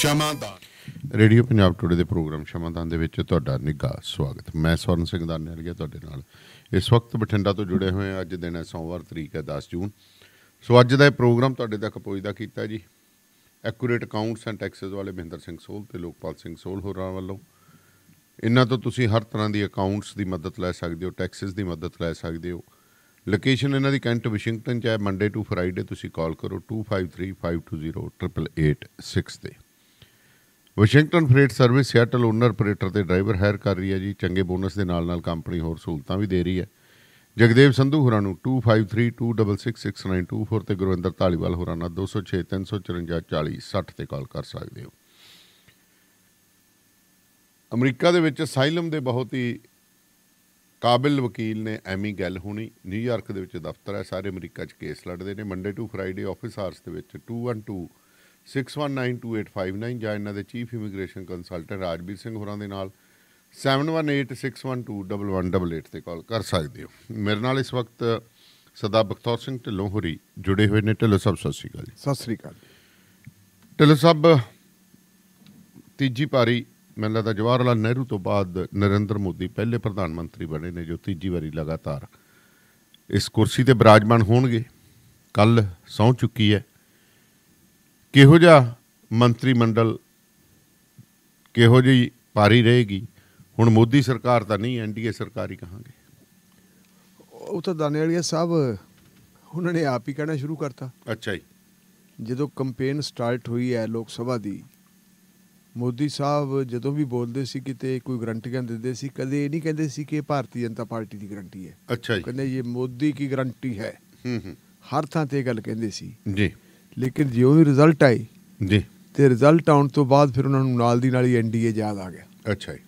ਸ਼ਮਾਦਾਨ radio Punjab today ਦੇ programme Shamadan ਦੇ ਵਿੱਚ ਤੁਹਾਡਾ ਨਿੱਘਾ ਸਵਾਗਤ ਮੈਂ ਸਵਰਨ ਸਿੰਘ ਗਿਆ ਤੁਹਾਡੇ ਨਾਲ ਇਸ ਵਕਤ ਬਠਿੰਡਾ ਤੋਂ ਜੁੜੇ ਹੋਏ ਅੱਜ ਦਿਨ ਹੈ ਸੋਮਵਾਰ ਤਰੀਕ ਹੈ 10 ਜੂਨ ਸੋ ਅੱਜ ਦਾ ਇਹ ਪ੍ਰੋਗਰਾਮ ਤੁਹਾਡੇ ਤੱਕ ਪਹੁੰਚਦਾ ਕੀਤਾ ਜੀ ਐਕੂਰੇਟ ਅਕਾਊਂਟਸ ਐਂਡ ਟੈਕਸਸ ਵਾਲੇ ਮਹਿੰਦਰ ਸਿੰਘ ਸੋਲ ਤੇ ਲੋਕਪਾਲ ਸਿੰਘ ਸੋਲ ਹੋਰਾਂ ਵੱਲੋਂ ਇਹਨਾਂ ਤੋਂ ਤੁਸੀਂ ਹਰ ਤਰ੍ਹਾਂ ਦੀ ਅਕਾਊਂਟਸ ਦੀ ਮਦਦ ਲੈ ਸਕਦੇ ਹੋ ਟੈਕਸਸ ਦੀ ਮਦਦ ਲੈ ਸਕਦੇ ਹੋ ਲੋਕੇਸ਼ਨ ਇਹਨਾਂ ਦੀ ਕੈਂਟ ਵਿਸ਼ਿੰਗਟਨ ਚ ਹੈ ਮੰਡੇ ਟੂ ਫਰਾਈਡੇ ਤੁਸੀਂ ਕਾਲ ਕਰੋ 2535208886 ਤੇ Washington freight service Seattle owner operator ਤੇ ਡਰਾਈਵਰ ਹਾਇਰ ਕਰ ਰਹੀ ਹੈ ਜੀ ਚੰਗੇ ਬੋਨਸ ਦੇ ਨਾਲ ਨਾਲ ਕੰਪਨੀ ਹੋਰ ਸਹੂਲਤਾਂ ਵੀ ਦੇ ਰਹੀ ਹੈ ਜਗਦੇਵ ਸੰਧੂ ਹੋਰਾਂ ਨੂੰ 2532666924 ਤੇ ਗੁਰਵਿੰਦਰ ਢਾਲੀਵਾਲ ਹੋਰਾਂ ਨਾਲ 2063544060 ਤੇ ਕਾਲ ਕਰ ਸਕਦੇ ਹੋ ਅਮਰੀਕਾ ਦੇ ਵਿੱਚ ਅਸਾਈਲਮ ਦੇ ਬਹੁਤ ਹੀ ਕਾਬਿਲ ਵਕੀਲ ਨੇ ਐਮੀ ਗੱਲ ਹੋਣੀ ਨਿਊਯਾਰਕ ਦੇ ਵਿੱਚ ਦਫ਼ਤਰ ਹੈ ਸਾਰੇ ਅਮਰੀਕਾ 'ਚ ਕੇਸ ਲੜਦੇ ਨੇ Monday to Friday office hours ਦੇ ਵਿੱਚ 212 6192859 ਜਾਂ ਇਹਨਾਂ ਦੇ chief immigration consultant Rajveer Singh ਹੋਰਾਂ ਦੇ ਨਾਲ 7186121188 ਤੇ ਕਾਲ ਕਰ ਸਕਦੇ ਹੋ ਮੇਰੇ ਨਾਲ ਇਸ ਵਕਤ ਸਦਾ ਬਖਤੌਰ ਸਿੰਘ ਢਿੱਲੋਂ ਹੋਰੀ ਜੁੜੇ ਹੋਏ ਨੇ ਢਿੱਲੋਂ ਸਭ ਸਤਿ ਸ੍ਰੀ ਅਕਾਲ ਜੀ ਸਤਿ ਸ੍ਰੀ ਅਕਾਲ ਢਿੱਲੋਂ ਸਭ ਤੀਜੀ ਪਾਰੀ ਮੈਨੂੰ ਲੱਗਦਾ ਜਵਾਹਰ ਲਾਲ ਨਹਿਰੂ ਤੋਂ ਬਾਅਦ ਨਰਿੰਦਰ ਮੋਦੀ ਪਹਿਲੇ ਪ੍ਰਧਾਨ ਮੰਤਰੀ ਬਣੇ ਨੇ ਜੋ ਤੀਜੀ ਵਾਰੀ ਲਗਾਤਾਰ ਇਸ ਕੁਰਸੀ ਤੇ ਬਿਰਾਜਮਾਨ ਹੋਣਗੇ ਕੱਲ ਸੌਂ ਚੁੱਕੀ ਹੈ ਕਿਹੋ ਜਿਹਾ ਮੰਤਰੀ ਮੰਡਲ ਕਿਹੋ ਜਿਹੀ ਪਾਰੀ ਰਹੇਗੀ ਹੁਣ ਮੋਦੀ ਸਰਕਾਰ ਤਾਂ ਨਹੀਂ ਐਨਡੀਏ ਸਰਕਾਰ ਹੀ ਕਹਾਂਗੇ ਉਹ ਤਾਂ ਦਾਨੇ ਵਾਲੀਆ ਸਾਹਿਬ ਉਹਨਾਂ ਨੇ ਆਪ ਹੀ ਕਹਿਣਾ ਸ਼ੁਰੂ ਕਰਤਾ ਅੱਛਾ ਜੀ ਜਦੋਂ ਕੈਂਪੇਨ ਸਟਾਰਟ ਹੋਈ ਹੈ ਲੋਕ ਸਭਾ ਦੀ ਮੋਦੀ ਸਾਹਿਬ ਜਦੋਂ ਵੀ ਬੋਲਦੇ ਸੀ ਕਿਤੇ ਕੋਈ ਗਰੰਟੀਆਂ ਦਿੰਦੇ ਸੀ ਕਦੇ ਇਹ ਨਹੀਂ ਕਹਿੰਦੇ ਸੀ ਕਿ ਇਹ ਭਾਰਤੀ ਜਨਤਾ ਪਾਰਟੀ ਦੀ ਗਰੰਟੀ ਹੈ ਅੱਛਾ ਜੀ ਕਹਿੰਦੇ ਇਹ ਮੋਦੀ ਕੀ ਗਰੰਟੀ ਹੈ ਹੂੰ ਹੂੰ ਹਰ ਥਾਂ ਤੇ ਇਹ ਗੱਲ ਕਹਿੰਦੇ ਸੀ ਜੀ ਲੇਕਿਨ ਜਿਉਂ ਹੀ ਰਿਜ਼ਲਟ ਆਈ ਜੀ ਤੇ ਰਿਜ਼ਲਟ ਆਉਣ ਤੋਂ ਬਾਅਦ ਫਿਰ ਉਹਨਾਂ ਨੂੰ ਨਾਲ ਦੀ ਨਾਲ ਹੀ ਐਨਡੀਏ ਯਾਦ ਆ ਗਿਆ ਅੱਛਾ ਜੀ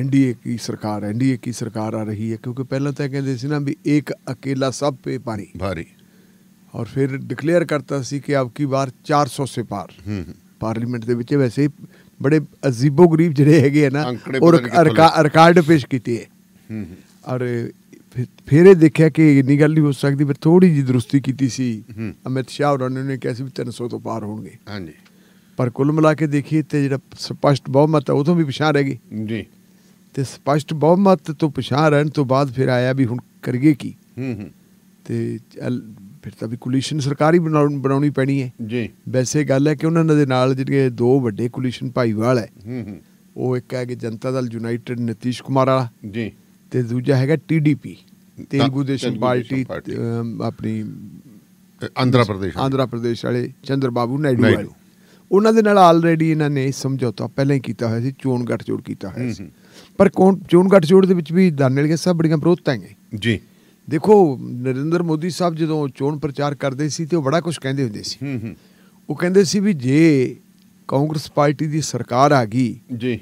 ਐਨਡੀਏ ਕੀ ਸਰਕਾਰ ਐਨਡੀਏ ਕੀ ਸਰਕਾਰ ਆ ਰਹੀ ਹੈ ਕਿਉਂਕਿ ਪਹਿਲਾਂ ਤਾਂ ਕਹਿੰਦੇ ਸੀ ਨਾ ਵੀ ਇੱਕ ਇਕੱਲਾ ਸਭ ਤੇ ਭਾਰੀ ਭਾਰੀ ਔਰ ਫਿਰ ਡਿਕਲੇਅਰ ਕਰਤਾ ਸੀ ਕਿ ਆਪਕੀ ਵਾਰ 400 ਸੇ ਪਾਰ ਹੂੰ ਪਾਰਲੀਮੈਂਟ ਦੇ ਵਿੱਚ ਵੈਸੇ ਬੜੇ ਅਜੀਬੋ ਗਰੀਬ ਜਿਹੜੇ ਹੈਗੇ ਆ ਨਾ ਔਰ ਰਿਕਾਰਡ ਪੇਸ਼ ਕੀਤੇ ਹੈ ਔਰ ਫਿਰ ਇਹ ਦੇਖਿਆ ਕਿ ਇੰਨੀ ਗੱਲ ਨਹੀਂ ਹੋ ਸਕਦੀ ਫਿਰ ਥੋੜੀ ਜੀ ਦਰੁਸਤੀ ਕੀਤੀ ਸੀ ਅਮਿਤ ਸ਼ਾਹ ਹੋਰਾਂ ਨੇ ਕਿਹਾ ਸੀ ਵੀ 300 ਤੋਂ ਪਾਰ ਹੋਣਗੇ ਹਾਂਜੀ ਪਰ ਕੁੱਲ ਮਿਲਾ ਕੇ ਦੇਖੀਏ ਤੇ ਜਿਹੜਾ ਸਪਸ਼ਟ ਬਹੁਮਤ ਹੈ ਉਦੋਂ ਵੀ ਪਛਾਣ ਰਹੀ ਜੀ ਤੇ ਸਪਸ਼ਟ ਬਹੁਮਤ ਤੋਂ ਪਛਾਣ ਰਹਿਣ ਤੋਂ ਬਾਅਦ ਫਿਰ ਆਇਆ ਵੀ ਹੁਣ ਕਰੀਏ ਕੀ ਹੂੰ ਹੂੰ ਤੇ ਫਿਰ ਤਾਂ ਵੀ ਕੋਲੀਸ਼ਨ ਸਰਕਾਰੀ ਬਣਾਉਣੀ ਪੈਣੀ ਹੈ ਜੀ ਵੈਸੇ ਗੱਲ ਹੈ ਕਿ ਉਹਨਾਂ ਦੇ ਨਾਲ ਜਿਹੜੇ ਦੋ ਵੱਡੇ ਕੋਲੀਸ਼ਨ ਭਾਈਵਾਲ ਹੈ ਹੂੰ ਹੂੰ ਉਹ ਇੱਕ ਹੈ ਕਿ ਜਨਤਾ ਦਲ ਯੂਨਾਈਟਿਡ ਨਿਤੀਸ਼ ਕੁਮਾਰ ਵਾਲਾ ਜੀ ਤੇ ਦੂਜਾ ਹੈਗਾ ਟੀਡੀਪੀ ਤੇਲਗੂ ਦੇਸ਼ਮ ਪਾਰਟੀ ਆਪਣੀ ਆਂਧਰਾ ਪ੍ਰਦੇਸ਼ ਆਂਧਰਾ ਪ੍ਰਦੇਸ਼ ਵਾਲੇ ਚੰਦਰ ਬਾਬੂ ਨਾਇਡੂ ਵਾਲੇ ਉਹਨਾਂ ਦੇ ਨਾਲ ਆਲਰੇਡੀ ਇਹਨਾਂ ਨੇ ਸਮਝੌਤਾ ਪਹਿਲਾਂ ਹੀ ਕੀਤਾ ਹੋਇਆ ਸੀ ਚੋਣ ਗੱਠਜੋੜ ਕੀਤਾ ਹੋਇਆ ਸੀ ਪਰ ਚੋਣ ਗੱਠਜੋੜ ਦੇ ਵਿੱਚ ਵੀ ਦਾਨੇਲ ਕੇ ਸਭ ਬੜੀਆਂ ਵਿਰੋਧਤਾਂ ਹੈ ਜੀ ਦੇਖੋ ਨਰਿੰਦਰ ਮੋਦੀ ਸਾਹਿਬ ਜਦੋਂ ਚੋਣ ਪ੍ਰਚਾਰ ਕਰਦੇ ਸੀ ਤੇ ਉਹ ਬੜਾ ਕੁਝ ਕਹਿੰਦੇ ਹੁੰਦੇ ਸੀ ਉਹ ਕਹਿੰਦੇ ਸੀ ਵੀ ਜੇ ਕਾਂਗਰਸ ਪਾਰਟੀ ਦੀ ਸਰਕਾਰ ਆ ਗਈ ਜੀ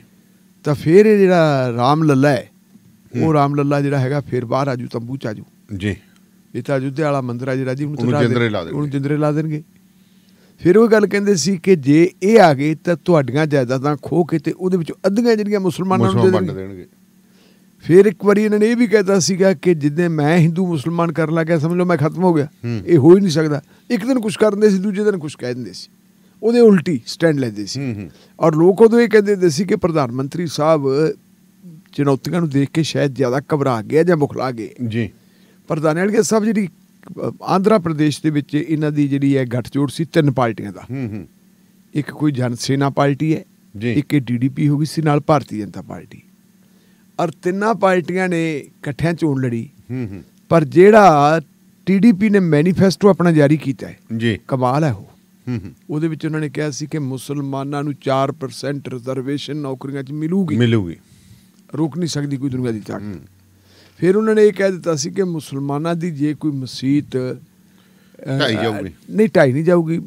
ਤਾਂ ਫਿਰ ਇਹ ਜਿਹੜਾ ਰਾਮ ਲੱਲਾ ਹੈ ਉਹ ਰਾਮ ਲੱਲਾ ਜਿਹੜਾ ਹੈਗਾ ਫੇਰ ਬਾਹਰ ਆਜੂ ਤੰਬੂ ਚ ਆਜੂ ਜੀ ਇਹ ਤਾਂ ਜੁੱਧੇ ਵਾਲਾ ਮੰਦਿਰ ਆ ਜਿਹੜਾ ਜੀ ਉਹਨੂੰ ਜਿੰਦਰੇ ਲਾ ਦੇਣਗੇ ਉਹਨੂੰ ਜਿੰਦਰੇ ਲਾ ਦੇਣਗੇ ਫਿਰ ਉਹ ਗੱਲ ਕਹਿੰਦੇ ਸੀ ਕਿ ਜੇ ਇਹ ਆ ਗਏ ਤਾਂ ਤੁਹਾਡੀਆਂ ਜਾਇਦਾਦਾਂ ਖੋ ਕੇ ਤੇ ਉਹਦੇ ਵਿੱਚ ਅੱਧੀਆਂ ਜਿਹੜੀਆਂ ਮੁਸਲਮਾਨਾਂ ਨੂੰ ਦੇ ਦੇਣਗੇ ਫਿਰ ਇੱਕ ਵਾਰੀ ਇਹਨਾਂ ਨੇ ਇਹ ਵੀ ਕਹਿਤਾ ਸੀਗਾ ਕਿ ਜਿੱਦੇ ਮੈਂ ਹਿੰਦੂ ਮੁਸਲਮਾਨ ਕਰਨ ਲੱਗਿਆ ਸਮਝ ਲਓ ਮੈਂ ਖਤਮ ਹੋ ਗਿਆ ਇਹ ਹੋ ਹੀ ਨਹੀਂ ਸਕਦਾ ਇੱਕ ਦਿਨ ਕੁਝ ਕਰਦੇ ਸੀ ਦੂਜੇ ਦਿਨ ਕੁਝ ਕਹਿ ਦਿੰਦੇ ਸੀ ਉਹਦੇ ਉਲਟੀ ਸਟੈਂਡ ਲੈਂਦੇ ਸੀ ਔਰ ਲੋਕ ਉਹਦੇ ਇਹ ਕਹਿੰਦੇ ਸੀ ਕਿ ਪ੍ਰਧਾਨ ਮੰਤਰੀ ਸਾਹਿਬ ਚੁਣੌਤੀਆਂ ਨੂੰ ਦੇਖ ਕੇ ਸ਼ਾਇਦ ਜ਼ਿਆਦਾ ਘਬਰਾ ਗਏ ਜਾਂ ਮੁਖਲਾ ਗਏ ਜੀ ਪਰ ਕੇ ਸਭ ਜਿਹੜੀ ਆਂਧਰਾ ਪ੍ਰਦੇਸ਼ ਦੇ ਵਿੱਚ ਇਹਨਾਂ ਦੀ ਜਿਹੜੀ ਹੈ ਗੱਠਜੋੜ ਸੀ ਤਿੰਨ ਪਾਰਟੀਆਂ ਦਾ ਹੂੰ ਹੂੰ ਇੱਕ ਕੋਈ ਜਨ ਸੇਨਾ ਪਾਰਟੀ ਹੈ ਜੀ ਇੱਕ ਇਹ ਡੀਡੀਪੀ ਹੋ ਗਈ ਸੀ ਨਾਲ ਭਾਰਤੀ ਜਨਤਾ ਪਾਰਟੀ ਔਰ ਤਿੰਨਾਂ ਪਾਰਟੀਆਂ ਨੇ ਇਕੱਠਿਆਂ ਚੋਣ ਲੜੀ ਹੂੰ ਹੂੰ ਪਰ ਜਿਹੜਾ ਟੀਡੀਪੀ ਨੇ ਮੈਨੀਫੈਸਟੋ ਆਪਣਾ ਜਾਰੀ ਕੀਤਾ ਹੈ ਜੀ ਕਮਾਲ ਹੈ ਉਹ ਉਹਦੇ ਵਿੱਚ ਉਹਨਾਂ ਨੇ ਕਿਹਾ ਸੀ ਕਿ ਮੁਸਲਮਾਨਾਂ ਨੂੰ 4% ਰਿਜ਼ਰਵੇਸ਼ਨ ਨੌਕਰੀਆਂ 'ਚ ਮਿਲੂਗੀ ਮਿਲੂਗੀ ਰੁਕ ਨਹੀਂ ਸਕਦੀ ਕੋਈ ਦੁਨੀਆ ਦੀ ਤਾਕਤ ਫਿਰ ਉਹਨਾਂ ਨੇ ਇਹ ਕਹਿ ਦਿੱਤਾ ਸੀ ਕਿ ਮੁਸਲਮਾਨਾਂ ਦੀ ਜੇ ਕੋਈ ਮਸਜਿਦ ਢਾਈ ਜਾਊਗੀ ਨਹੀਂ ਢਾਈ ਨਹੀਂ ਜਾਊਗੀ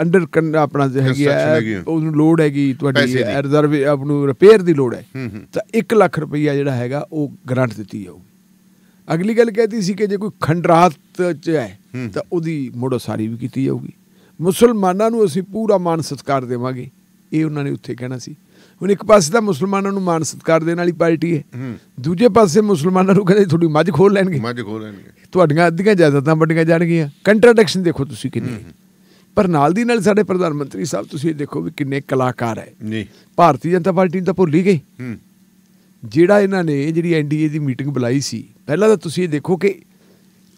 ਅੰਡਰ ਆਪਣਾ ਹੈਗੀ ਹੈ ਉਸ ਨੂੰ ਹੈਗੀ ਤੁਹਾਡੀ ਰਿਜ਼ਰਵ ਆਪ ਨੂੰ ਰਿਪੇਅਰ ਦੀ ਲੋੜ ਹੈ ਤਾਂ 1 ਲੱਖ ਰੁਪਈਆ ਜਿਹੜਾ ਹੈਗਾ ਉਹ ਗਰੰਟ ਦਿੱਤੀ ਜਾਊ ਅਗਲੀ ਗੱਲ ਕਹਿਤੀ ਸੀ ਕਿ ਜੇ ਕੋਈ ਖੰਡਰਾਤ ਚ ਹੈ ਤਾਂ ਉਹਦੀ ਮੋੜੋ ਸਾਰੀ ਵੀ ਕੀਤੀ ਜਾਊਗੀ ਮੁਸਲਮਾਨਾਂ ਨੂੰ ਅਸੀਂ ਪੂਰਾ ਮਾਨ ਸਤਕਾਰ ਦੇਵਾਂਗੇ ਇਹ ਉਹਨਾਂ ਨੇ ਉੱਥੇ ਕਹਿਣਾ ਸੀ ਹੁਣ ਇੱਕ ਪਾਸੇ ਤਾਂ ਮੁਸਲਮਾਨਾਂ ਨੂੰ ਮਾਨ ਸਤਕਾਰ ਦੇਣ ਵਾਲੀ ਪਾਰਟੀ ਹੈ ਦੂਜੇ ਪਾਸੇ ਮੁਸਲਮਾਨਾਂ ਨੂੰ ਕਹਿੰਦੇ ਤੁਹਾਡੀ ਮੱਝ ਖੋਲ ਲੈਣਗੇ ਮੱਝ ਖੋਲ ਲੈਣਗੇ ਤੁਹਾਡੀਆਂ ਅੱਧੀਆਂ ਜਾਇਦਾਦਾਂ ਵੱਡੀਆਂ ਜਾਣਗੀਆਂ ਕੰਟਰਡਿਕਸ਼ਨ ਦੇਖੋ ਤੁਸੀਂ ਕਿੰਨੀ ਪਰ ਨਾਲ ਦੀ ਨਾਲ ਸਾਡੇ ਪ੍ਰਧਾਨ ਮੰਤਰੀ ਸਾਹਿਬ ਤੁਸੀਂ ਦੇਖੋ ਵੀ ਕਿੰਨੇ ਕਲਾਕਾਰ ਹੈ ਜੀ ਭਾਰਤੀ ਜਨਤਾ ਪਾਰਟੀ ਤਾਂ ਭੁੱਲ ਹੀ ਗਈ ਜਿਹੜਾ ਇਹਨਾਂ ਨੇ ਜਿਹੜੀ ਐਨਡੀਏ ਦੀ ਮੀਟਿੰਗ ਬੁਲਾਈ ਸੀ ਪਹਿਲਾਂ ਤਾਂ ਤੁਸੀਂ ਇਹ ਦੇਖੋ ਕਿ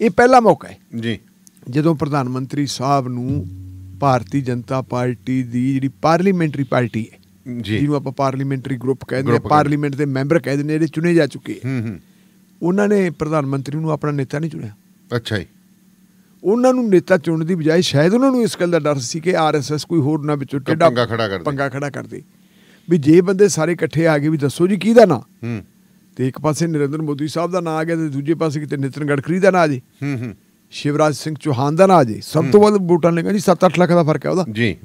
ਇਹ ਪਹਿਲਾ ਮੌਕਾ ਹੈ ਜੀ ਜਦੋਂ ਪ੍ਰਧਾਨ ਮੰਤਰੀ ਸਾਹਿਬ ਨੂੰ ਭਾਰਤੀ ਜਨਤਾ ਪਾਰਟੀ ਦੀ ਜਿਹੜੀ ਪਾਰਲੀਮੈਂਟਰੀ ਪਾਰਟੀ ਹੈ ਜਿਹਨੂੰ ਆਪਾਂ ਪਾਰਲੀਮੈਂਟਰੀ ਗਰੁੱਪ ਕਹਿੰਦੇ ਆ ਪਾਰਲੀਮੈਂਟ ਦੇ ਮੈਂਬਰ ਕਹਿੰਦੇ ਨੇ ਜਿਹੜੇ ਚੁਣੇ ਜਾ ਚੁੱਕੇ ਹੂੰ ਹੂੰ ਉਹਨਾਂ ਨੇ ਪ੍ਰਧਾਨ ਮੰਤਰੀ ਨੂੰ ਆਪਣਾ ਨੇਤਾ ਨਹੀਂ ਚੁਣਿਆ ਅੱਛਾ ਜੀ ਉਹਨਾਂ ਨੂੰ ਨੇਤਾ ਚੁਣਨ ਦੀ ਬਜਾਏ ਸ਼ਾਇਦ ਉਹਨਾਂ ਨੂੰ ਇਸ ਗੱਲ ਦਾ ਡਰ ਸੀ ਕਿ ਆਰਐਸਐਸ ਕੋਈ ਹੋਰ ਨਾ ਵਿੱਚੋਂ ਟੇਡਾ ਪੰਗਾ ਖੜਾ ਕਰ ਦੇ ਪੰਗਾ ਖੜਾ ਕਰ ਦੇ ਵੀ ਜੇ ਬੰਦੇ ਸਾਰੇ ਇਕੱਠੇ ਆ ਗਏ ਵੀ ਦੱਸੋ ਜੀ ਕੀ ਦਾ ਨਾਂ ਹੂੰ ਤੇ ਇੱਕ ਪਾਸੇ ਨਰਿੰਦਰ ਮੋਦੀ ਸਾਹਿਬ ਦਾ ਨਾਂ ਆ ਗਿਆ ਤੇ ਦੂਜੇ ਪਾਸੇ ਕਿਤੇ ਨਿਤਨ ਗੜਕਰੀ ਦਾ ਨਾਂ ਆ ਜੇ ਹੂੰ ਹੂੰ ਸ਼ਿਵਰਾਜ ਸਿੰਘ ਚੌਹਾਨ ਦਾ ਨਾਂ ਆ ਜੇ ਸਭ ਤੋਂ ਵੱਧ ਵੋਟਾਂ ਲੈ ਗਏ ਜੀ 7-8 ਲੱਖ ਦਾ ਫਰਕ ਹੈ ਉਹਦਾ ਜੀ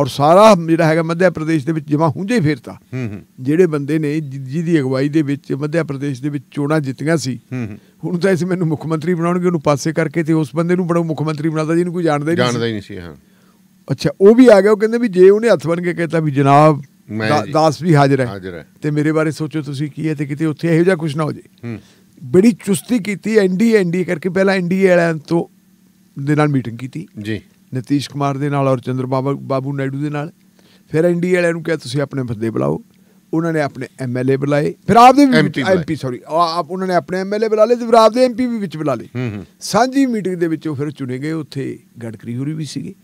ਔਰ ਸਾਰਾ ਜਿਹੜਾ ਹੈਗਾ ਮੱਧ ਪ੍ਰਦੇਸ਼ ਦੇ ਵਿੱਚ ਜਮਾ ਹੁੰਦੇ ਫਿਰਤਾ ਜਿਹੜੇ ਬੰਦੇ ਨੇ ਜਿਹਦੀ ਅਗਵਾਈ ਦੇ ਵਿੱਚ ਮੱਧ ਪ੍ਰਦੇਸ਼ ਦੇ ਵਿੱਚ ਚੋਣਾਂ ਜਿੱਤੀਆਂ ਸੀ ਹੁਣ ਤਾਂ ਇਸ ਮੈਨੂੰ ਮੁੱਖ ਮੰਤਰੀ ਬਣਾਉਣਗੇ ਉਹਨੂੰ ਪਾਸੇ ਕਰਕੇ ਤੇ ਉਸ ਬੰਦੇ ਨੂੰ ਬੜਾ ਮੁੱਖ ਮੰਤਰੀ ਬਣਾਦਾ ਜਿਹਨੂੰ ਕੋਈ ਜਾਣਦਾ ਹੀ ਨਹੀਂ ਜਾਣਦਾ ਹੀ ਨਹੀਂ ਸੀ ਹਾਂ ਅੱਛਾ ਉਹ ਵੀ ਆ ਗਿਆ ਉਹ ਕਹਿੰਦੇ ਵੀ ਜੇ ਉਹਨੇ ਹੱਥ ਬਨ ਕੇ ਕਹਿਤਾ ਵੀ ਜਨਾਬ ਦਾਸ ਵੀ ਹਾਜ਼ਰ ਹੈ ਤੇ ਮੇਰੇ ਬਾਰੇ ਸੋਚੋ ਤੁਸੀਂ ਕੀ ਹੈ ਤੇ ਕਿਤੇ ਉੱਥੇ ਇਹੋ ਜਿਹਾ ਕੁਝ ਨਾ ਹੋ ਜੇ ਬੜੀ ਚੁਸਤੀ ਕੀਤੀ ਐਨਡੀ ਐਨਡੀ ਕਰਕੇ ਪਹਿਲਾਂ ਐਨਡੀ ਵਾਲਿਆਂ ਤੋਂ ਦੇ ਨਾਲ ਮੀਟਿੰਗ ਕੀਤੀ ਜੀ ਨਤੀਸ਼ ਕੁਮਾਰ ਦੇ ਨਾਲ ਔਰ ਚੰਦਰ ਬਾਬਾ ਬਾਬੂ ਨਾਇਡੂ ਦੇ ਨਾਲ ਫਿਰ ਇੰਡੀਆ ਵਾਲਿਆਂ ਨੂੰ ਕਿਹਾ ਤੁਸੀਂ ਆਪਣੇ ਬੰਦੇ ਬੁਲਾਓ ਉਹਨਾਂ ਨੇ ਆਪਣੇ ਐਮਐਲਏ ਬੁਲਾਏ ਫਿਰ ਆਪਦੇ ਵੀ ਐਮਪੀ ਸੌਰੀ ਆਪ ਉਹਨਾਂ ਨੇ ਆਪਣੇ ਐਮਐਲਏ ਬੁਲਾ ਲਏ ਤੇ ਫਿਰ ਆਪਦੇ ਐਮਪੀ ਵੀ ਵਿੱਚ ਬੁਲਾ ਲਏ ਸਾਂਝੀ ਮੀਟਿੰਗ ਦੇ ਵਿੱਚ ਉਹ ਫਿਰ ਚੁਣੇ ਗਏ ਉੱਥੇ ਗੜਕਰੀ ਹੋਰੀ ਵੀ ਸੀਗੇ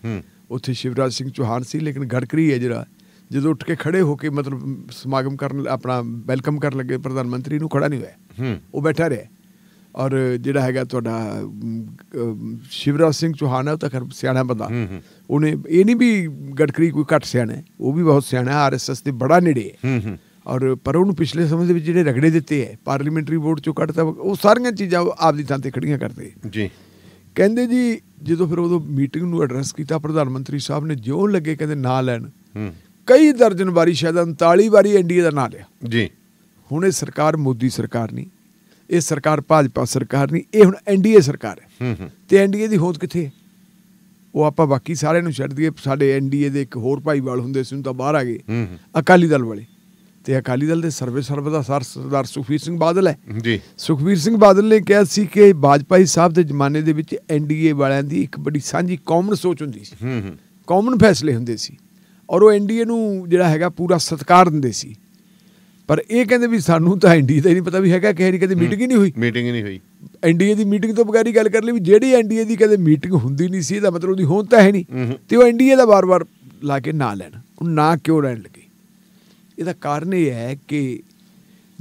ਉੱਥੇ ਸ਼ਿਵਰਾਜ ਸਿੰਘ ਚੋਹਾਨ ਸੀ ਲੇਕਿਨ ਗੜਕਰੀ ਹੈ ਜਿਹੜਾ ਜਦੋਂ ਉੱਠ ਕੇ ਖੜੇ ਹੋ ਕੇ ਮਤਲਬ ਸਮਾਗਮ ਕਰਨ ਆਪਣਾ ਵੈਲਕਮ ਕਰਨ ਲੱਗੇ ਪ੍ਰਧਾਨ ਮੰਤਰੀ ਨੂੰ ਖੜਾ ਨਹੀਂ ਹੋਇਆ ਉਹ ਬੈਠਾ ਰਿਹਾ ਔਰ ਜਿਹੜਾ ਹੈਗਾ ਤੁਹਾਡਾ ਸ਼ਿਵਰਾਜ ਸਿੰਘ ਚੋਹਾਨ ਹੈ ਉਹ ਤਾਂ ਖਰ ਸਿਆਣਾ ਬੰਦਾ ਉਹਨੇ ਇਹ ਨਹੀਂ ਵੀ ਗੜਕਰੀ ਕੋਈ ਘੱਟ ਸਿਆਣਾ ਉਹ ਵੀ ਬਹੁਤ ਸਿਆਣਾ ਆਰਐਸਐਸ ਦੇ ਬੜਾ ਨੇੜੇ ਹੈ ਔਰ ਪਰ ਉਹਨੂੰ ਪਿਛਲੇ ਸਮੇਂ ਦੇ ਵਿੱਚ ਜਿਹੜੇ ਰਗੜੇ ਦਿੱਤੇ ਹੈ ਪਾਰਲੀਮੈਂਟਰੀ ਬੋਰਡ ਚੋਂ ਕੱਢਤਾ ਉਹ ਸਾਰੀਆਂ ਚੀਜ਼ਾਂ ਆਪਦੀ ਥਾਂ ਤੇ ਖੜੀਆਂ ਕਰਦੇ ਜੀ ਕਹਿੰਦੇ ਜੀ ਜਦੋਂ ਫਿਰ ਉਹਦੋਂ ਮੀਟਿੰਗ ਨੂੰ ਐਡਰੈਸ ਕੀਤਾ ਪ੍ਰਧਾਨ ਮੰਤਰੀ ਸਾਹਿਬ ਨੇ ਜਿਉਂ ਲੱਗੇ ਕਹਿੰਦੇ ਨਾਂ ਲੈਣ ਕਈ ਦਰਜਨ ਵਾਰੀ ਸ਼ਾਇਦ 39 ਵਾਰੀ ਇੰਡੀਆ ਦਾ ਨਾਂ ਲਿਆ ਜੀ ਹੁਣ ਇਹ ਸਰਕਾਰ ਮੋਦੀ ਸਰਕਾਰ ਨਹੀਂ ਇਹ ਸਰਕਾਰ ਭਾਜਪਾ ਸਰਕਾਰ ਨਹੀਂ ਇਹ ਹੁਣ ਐਨਡੀਏ ਸਰਕਾਰ ਹੈ ਤੇ ਐਨਡੀਏ ਦੀ ਹੋਂਦ ਕਿੱਥੇ ਹੈ ਉਹ ਆਪਾਂ ਬਾਕੀ ਸਾਰਿਆਂ ਨੂੰ ਛੱਡ ਦਈਏ ਸਾਡੇ ਐਨਡੀਏ ਦੇ ਇੱਕ ਹੋਰ ਭਾਈਵਾਲ ਹੁੰਦੇ ਸੀ ਉਹ ਤਾਂ ਬਾਹਰ ਆ ਗਏ ਅਕਾਲੀ ਦਲ ਵਾਲੇ ਤੇ ਅਕਾਲੀ ਦਲ ਦੇ ਸਰਵੇ ਸਰਵ ਦਾ ਸਰ ਸਰਦਾਰ ਸੁਖਵੀਰ ਸਿੰਘ ਬਾਦਲ ਹੈ ਜੀ ਸੁਖਵੀਰ ਸਿੰਘ ਬਾਦਲ ਨੇ ਕਿਹਾ ਸੀ ਕਿ ਬਾਜਪਾਈ ਸਾਹਿਬ ਦੇ ਜ਼ਮਾਨੇ ਦੇ ਵਿੱਚ ਐਨਡੀਏ ਵਾਲਿਆਂ ਦੀ ਇੱਕ ਬੜੀ ਸਾਂਝੀ ਕਾਮਨ ਸੋਚ ਹੁੰਦੀ ਸੀ ਹੂੰ ਹੂੰ ਕਾਮਨ ਫੈਸਲੇ ਹੁੰਦੇ ਸੀ ਔਰ ਉਹ ਐਨਡੀਏ ਨੂੰ ਜਿਹੜਾ ਹੈਗਾ ਪੂਰਾ ਸਤਿਕਾਰ ਦਿੰਦੇ ਸੀ ਪਰ ਇਹ ਕਹਿੰਦੇ ਵੀ ਸਾਨੂੰ ਤਾਂ ਐਨਡੀਏ ਦਾ ਹੀ ਨਹੀਂ ਪਤਾ ਵੀ ਹੈਗਾ ਕਿਹੜੀ ਕਦੇ ਮੀਟਿੰਗ ਹੀ ਨਹੀਂ ਹੋਈ ਮੀਟਿੰਗ ਹੀ ਨਹੀਂ ਹੋਈ ਐਨਡੀਏ ਦੀ ਮੀਟਿੰਗ ਤੋਂ ਬਗੈਰ ਹੀ ਗੱਲ ਕਰ ਲਈ ਵੀ ਜਿਹੜੀ ਐਨਡੀਏ ਦੀ ਕਦੇ ਮੀਟਿੰਗ ਹੁੰਦੀ ਨਹੀਂ ਸੀ ਇਹਦਾ ਮਤਲਬ ਉਹਦੀ ਹੋਂਦ ਤਾਂ ਹੈ ਨਹੀਂ ਤੇ ਉਹ ਐਨਡੀਏ ਦਾ ਵਾਰ-ਵਾਰ ਲਾ ਕੇ ਨਾ ਲੈਣ ਉਹ ਨਾ ਕਿਉਂ ਲੈਣ ਲੱਗੇ ਇਹਦਾ ਕਾਰਨ ਇਹ ਹੈ ਕਿ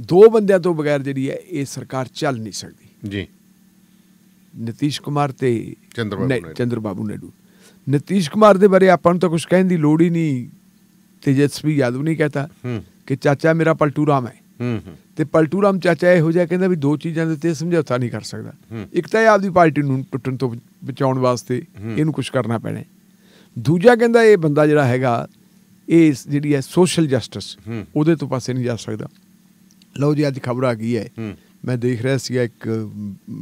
ਦੋ ਬੰਦਿਆਂ ਤੋਂ ਬਗੈਰ ਜਿਹੜੀ ਹੈ ਇਹ ਸਰਕਾਰ ਚੱਲ ਨਹੀਂ ਸਕਦੀ ਜੀ ਨਤੀਸ਼ ਕੁਮਾਰ ਤੇ ਚੰਦਰ ਬਾਬੂ ਨੇਡੂ ਨਤੀਸ਼ ਕੁਮਾਰ ਦੇ ਬਾਰੇ ਆਪਾਂ ਨੂੰ ਤਾਂ ਕੁਝ ਕਹਿਣ ਦੀ ਲੋੜ ਹੀ ਨਹੀਂ ਤੇਜਸਵੀ ਯਾਦਵ ਨਹੀਂ ਕਹਤਾ ਕਿ ਚਾਚਾ ਮੇਰਾ ਪਲਟੂ ਰਾਮ ਹੈ ਹੂੰ ਤੇ ਪਲਟੂ ਰਾਮ ਚਾਚਾ ਇਹੋ ਜਿਹਾ ਕਹਿੰਦਾ ਵੀ ਦੋ ਚੀਜ਼ਾਂ ਦੇ ਤੇ ਸਮਝੌਤਾ ਨਹੀਂ ਕਰ ਸਕਦਾ ਇੱਕ ਤਾਂ ਇਹ ਆਪਦੀ ਪਾਰਟੀ ਨੂੰ ਟੁੱਟਣ ਤੋਂ ਬਚਾਉਣ ਵਾਸਤੇ ਇਹਨੂੰ ਕੁਝ ਕਰਨਾ ਪੈਣਾ ਦੂਜਾ ਕਹਿੰਦਾ ਇਹ ਬੰਦਾ ਜਿਹੜਾ ਹੈਗਾ ਇਹ ਜਿਹੜੀ ਹੈ ਸੋਸ਼ਲ ਜਸਟਿਸ ਉਹਦੇ ਤੋਂ ਪਾਸੇ ਨਹੀਂ ਜਾ ਸਕਦਾ ਲਓ ਜੀ ਅੱਜ ਖਬਰ ਆ ਗਈ ਹੈ ਮੈਂ ਦੇਖ ਰਿਹਾ ਸੀ ਇੱਕ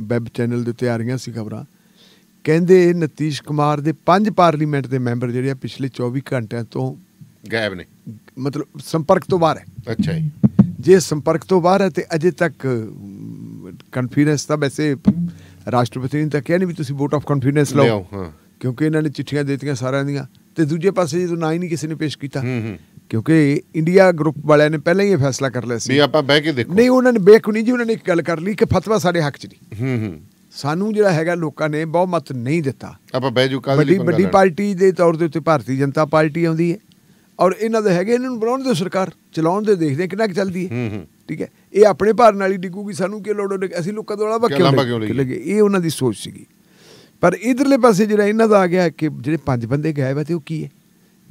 ਵੈਬ ਚੈਨਲ ਦੇ ਉੱਤੇ ਆ ਰਹੀਆਂ ਸੀ ਖਬਰਾਂ ਕਹਿੰਦੇ ਨਤੀਸ਼ ਕੁਮਾਰ ਦੇ ਪੰਜ ਪਾਰਲੀਮੈਂਟ ਦੇ ਮੈਂਬਰ ਜਿਹੜੇ ਆ ਪਿਛਲੇ 24 ਘੰਟਿਆਂ ਤੋਂ ਗਾਇਬ ਨੇ ਮਤਲਬ ਸੰਪਰਕ ਤੋਂ ਬਾਹਰ ਹੈ ਅੱਛਾ ਜੀ ਜੇ ਸੰਪਰਕ ਤੋਂ ਬਾਹਰ ਹੈ ਤੇ ਅਜੇ ਤੱਕ ਕਨਫੀਡੈਂਸ ਤਾਂ ਵੈਸੇ ਰਾਸ਼ਟਰਪਤੀ ਨੇ ਤਾਂ ਕਿਹਾ ਨਹੀਂ ਵੀ ਤੁਸੀਂ ਵੋਟ ਆਫ ਕਨਫੀਡੈਂਸ ਲਓ ਕਿਉਂਕਿ ਇਹਨਾਂ ਨੇ ਚਿੱਠੀਆਂ ਦਿੱਤੀਆਂ ਸਾਰਿਆਂ ਦੀਆਂ ਤੇ ਦੂਜੇ ਪਾਸੇ ਜਦੋਂ ਨਾ ਹੀ ਨਹੀਂ ਕਿਸੇ ਨੇ ਪੇਸ਼ ਕੀਤਾ ਕਿਉਂਕਿ ਇੰਡੀਆ ਗਰੁੱਪ ਵਾਲਿਆਂ ਨੇ ਪਹਿਲਾਂ ਹੀ ਇਹ ਫੈਸਲਾ ਕਰ ਲਿਆ ਸੀ ਵੀ ਆਪਾਂ ਬਹਿ ਕੇ ਦੇਖੋ ਨਹੀਂ ਉਹਨਾਂ ਨੇ ਬੇਖ ਨਹੀਂ ਜੀ ਉਹਨਾਂ ਨੇ ਇੱਕ ਗੱਲ ਕਰ ਲਈ ਕਿ ਫਤਵਾ ਸਾਡੇ ਹੱਕ 'ਚ ਨਹੀਂ ਹੂੰ ਹੂੰ ਸਾਨੂੰ ਜਿਹੜਾ ਹੈਗਾ ਲੋਕਾਂ ਨੇ ਬਹੁਮਤ ਨਹੀਂ ਦਿੱਤਾ ਆਪਾਂ ਬਹਿ ਜੂ ਕੱਲ ਵੱਡੀ ਵੱਡੀ ਪਾਰਟੀ ਦੇ ਤੌਰ ਦੇ ਉੱਤੇ ਭਾਰਤੀ ਜਨਤਾ ਪਾਰਟੀ ਆਉਂਦੀ ਹੈ ਔਰ ਇਹਨਾਂ ਦੇ ਹੈਗੇ ਇਹਨਾਂ ਨੂੰ ਬਣਾਉਣ ਦੇ ਸਰਕਾਰ ਚਲਾਉਣ ਦੇ ਦੇਖਦੇ ਕਿੰਨਾ ਕਿ ਚੱਲਦੀ ਹੈ ਠੀਕ ਹੈ ਇਹ ਆਪਣੇ ਭਾਰ ਨਾਲ ਹੀ ਡਿੱਗੂਗੀ ਸਾਨੂੰ ਕੀ ਲੋੜ ਹੋਣੀ ਅਸੀਂ ਲੋਕਾਂ ਤੋਂ ਵਾਲਾ ਕਿਉਂ ਲੱਗੇ ਇਹ ਉਹਨਾਂ ਦੀ ਸੋਚ ਸੀਗੀ ਪਰ ਇਧਰਲੇ ਪਾਸੇ ਜਿਹੜਾ ਇਹਨਾਂ ਦਾ ਆ ਗਿਆ ਕਿ ਜਿਹੜੇ ਪੰਜ ਬੰਦੇ ਗਏ ਵਾ ਤੇ ਉਹ ਕੀ ਹੈ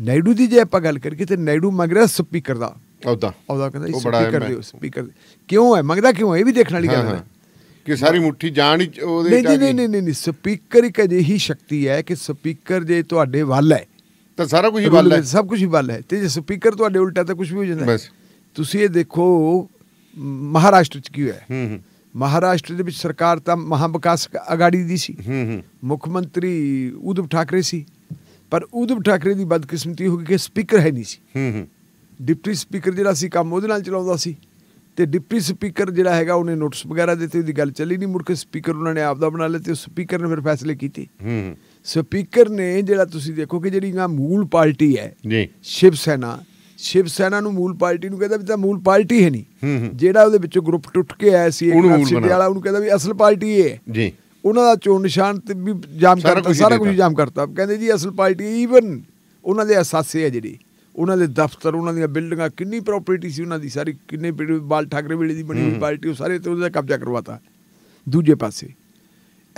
ਨਾਇਡੂ ਦੀ ਜੇ ਆਪਾਂ ਗੱਲ ਕਰੀਏ ਤੇ ਨਾਇਡੂ ਮੰਗ ਰਿਹਾ ਸਪੀਕਰ ਦਾ ਉਹਦਾ ਉਹਦਾ ਕਹਿੰਦਾ ਸਪੀਕਰ ਦੇ ਸਪੀਕਰ ਕਿਉਂ ਹੈ ਮੰਗਦਾ ਕਿਉਂ ਇਹ ਵੀ ਦੇਖਣ ਵਾਲੀ ਗੱਲ ਹੈ ਕਿ ਸਾਰੀ ਮੁੱਠੀ ਜਾਣ ਹੀ ਉਹਦੇ ਨਹੀਂ ਨਹੀਂ ਨਹੀਂ ਨਹੀਂ ਸਪੀਕਰ ਇੱਕ ਅਜਿਹੀ ਸ਼ਕਤੀ ਹੈ ਕਿ ਸਪੀਕਰ ਜੇ ਤੁਹਾਡੇ ਵੱਲ ਹੈ ਤਾਂ ਸਾਰਾ ਕੁਝ ਹੀ ਬੱਲ ਹੈ ਸਭ ਕੁਝ ਹੀ ਬੱਲ ਹੈ ਤੇ ਜੇ ਸਪੀਕਰ ਤੁਹਾਡੇ ਉਲਟਾ ਤਾਂ ਕੁਝ ਵੀ ਹੋ ਜਾਂਦਾ ਤੁਸੀਂ ਇਹ ਦੇਖੋ ਮਹਾਰਾਸ਼ਟਰ ਚ ਕੀ ਹੋਇਆ ਹੂੰ ਹੂੰ ਮਹਾਰਾਸ਼ਟਰ ਦੇ ਵਿੱਚ ਸਰਕਾਰ ਤਾਂ ਮਹਾ ਵਿਕਾਸ ਅਗਾੜੀ ਦੀ ਸੀ ਹੂੰ ਹੂੰ ਮੁੱਖ ਮੰਤਰੀ ਉਦਮ ਠਾਕਰੇ ਸੀ ਪਰ ਉਦਮ ਠਾਕਰੇ ਦੀ ਬਦਕਿਸਮਤੀ ਹੋ ਗਈ ਕਿ ਸਪੀਕਰ ਹੈ ਨਹੀਂ ਸੀ ਹੂੰ ਹੂੰ ਡਿਪਟੀ ਸਪੀਕਰ ਜਿਹੜਾ ਸੀ ਕੰਮ ਉਹਦੇ ਨਾਲ ਚਲਾਉਂਦਾ ਸੀ ਤੇ ਡਿਪਟੀ ਸਪੀਕਰ ਜਿਹੜਾ ਹੈਗਾ ਉਹਨੇ ਨੋਟਿਸ ਵਗੈਰਾ ਦਿੱਤੇ ਉਹਦੀ ਗੱਲ ਚੱਲੀ ਨਹੀਂ ਮੁੜ ਕੇ ਸਪੀਕਰ ਉਹਨਾਂ ਨੇ ਆਪਦਾ ਬਣਾ ਲਿਆ ਤੇ ਸਪੀਕਰ ਨੇ ਫਿਰ ਫੈਸਲੇ ਕੀਤੇ ਹੂੰ ਸਪੀਕਰ ਨੇ ਜਿਹੜਾ ਤੁਸੀਂ ਦੇਖੋ ਕਿ ਜਿਹੜੀ ਨਾ ਮੂਲ ਪਾਰਟੀ ਹੈ ਜੀ ਸ਼ਿਵ ਸੈਨਾ ਸ਼ਿਵ ਸੈਨਾ ਨੂੰ ਮੂਲ ਪਾਰਟੀ ਨੂੰ ਕਹਿੰਦਾ ਵੀ ਤਾਂ ਮੂਲ ਪਾਰਟੀ ਹੈ ਨਹੀਂ ਜਿਹੜਾ ਉਹਦੇ ਵਿੱਚੋਂ ਗਰੁੱਪ ਟੁੱਟ ਕੇ ਆਇਆ ਸੀ ਇੱਕ ਸਿੱਧੇ ਵਾਲਾ ਉਹਨੂੰ ਕਹਿੰਦਾ ਵੀ ਅਸਲ ਪਾਰਟੀ ਇਹ ਹੈ ਜੀ ਉਹਨਾਂ ਦਾ ਚੋਣ ਨਿਸ਼ਾਨ ਤੇ ਵੀ ਜਾਮ ਕਰਤਾ ਸਾਰਾ ਕੁਝ ਜਾਮ ਕਰਤਾ ਕਹਿੰਦੇ ਜੀ ਅਸਲ ਪਾਰਟੀ ਈਵਨ ਉਹਨਾਂ ਦੇ ਅਸਾਸੇ ਹੈ ਜਿਹੜੇ ਉਹਨਾਂ ਦੇ ਦਫ਼ਤਰ ਉਹਨਾਂ ਦੀਆਂ ਬਿਲਡਿੰਗਾਂ ਕਿੰਨੀ ਪ੍ਰਾਪਰਟੀ ਸੀ ਉਹਨਾਂ ਦੀ ਸਾਰੀ ਕਿੰਨੇ ਬਾਲ ਠਾਕਰੇ ਵੇਲੇ ਦੀ ਬਣੀ ਹੋਈ ਪਾਰਟੀ ਉਹ ਸਾਰੇ ਤੇ ਉਹਦਾ ਕਬਜ਼ਾ ਕਰਵਾਤਾ ਦੂਜੇ ਪਾਸੇ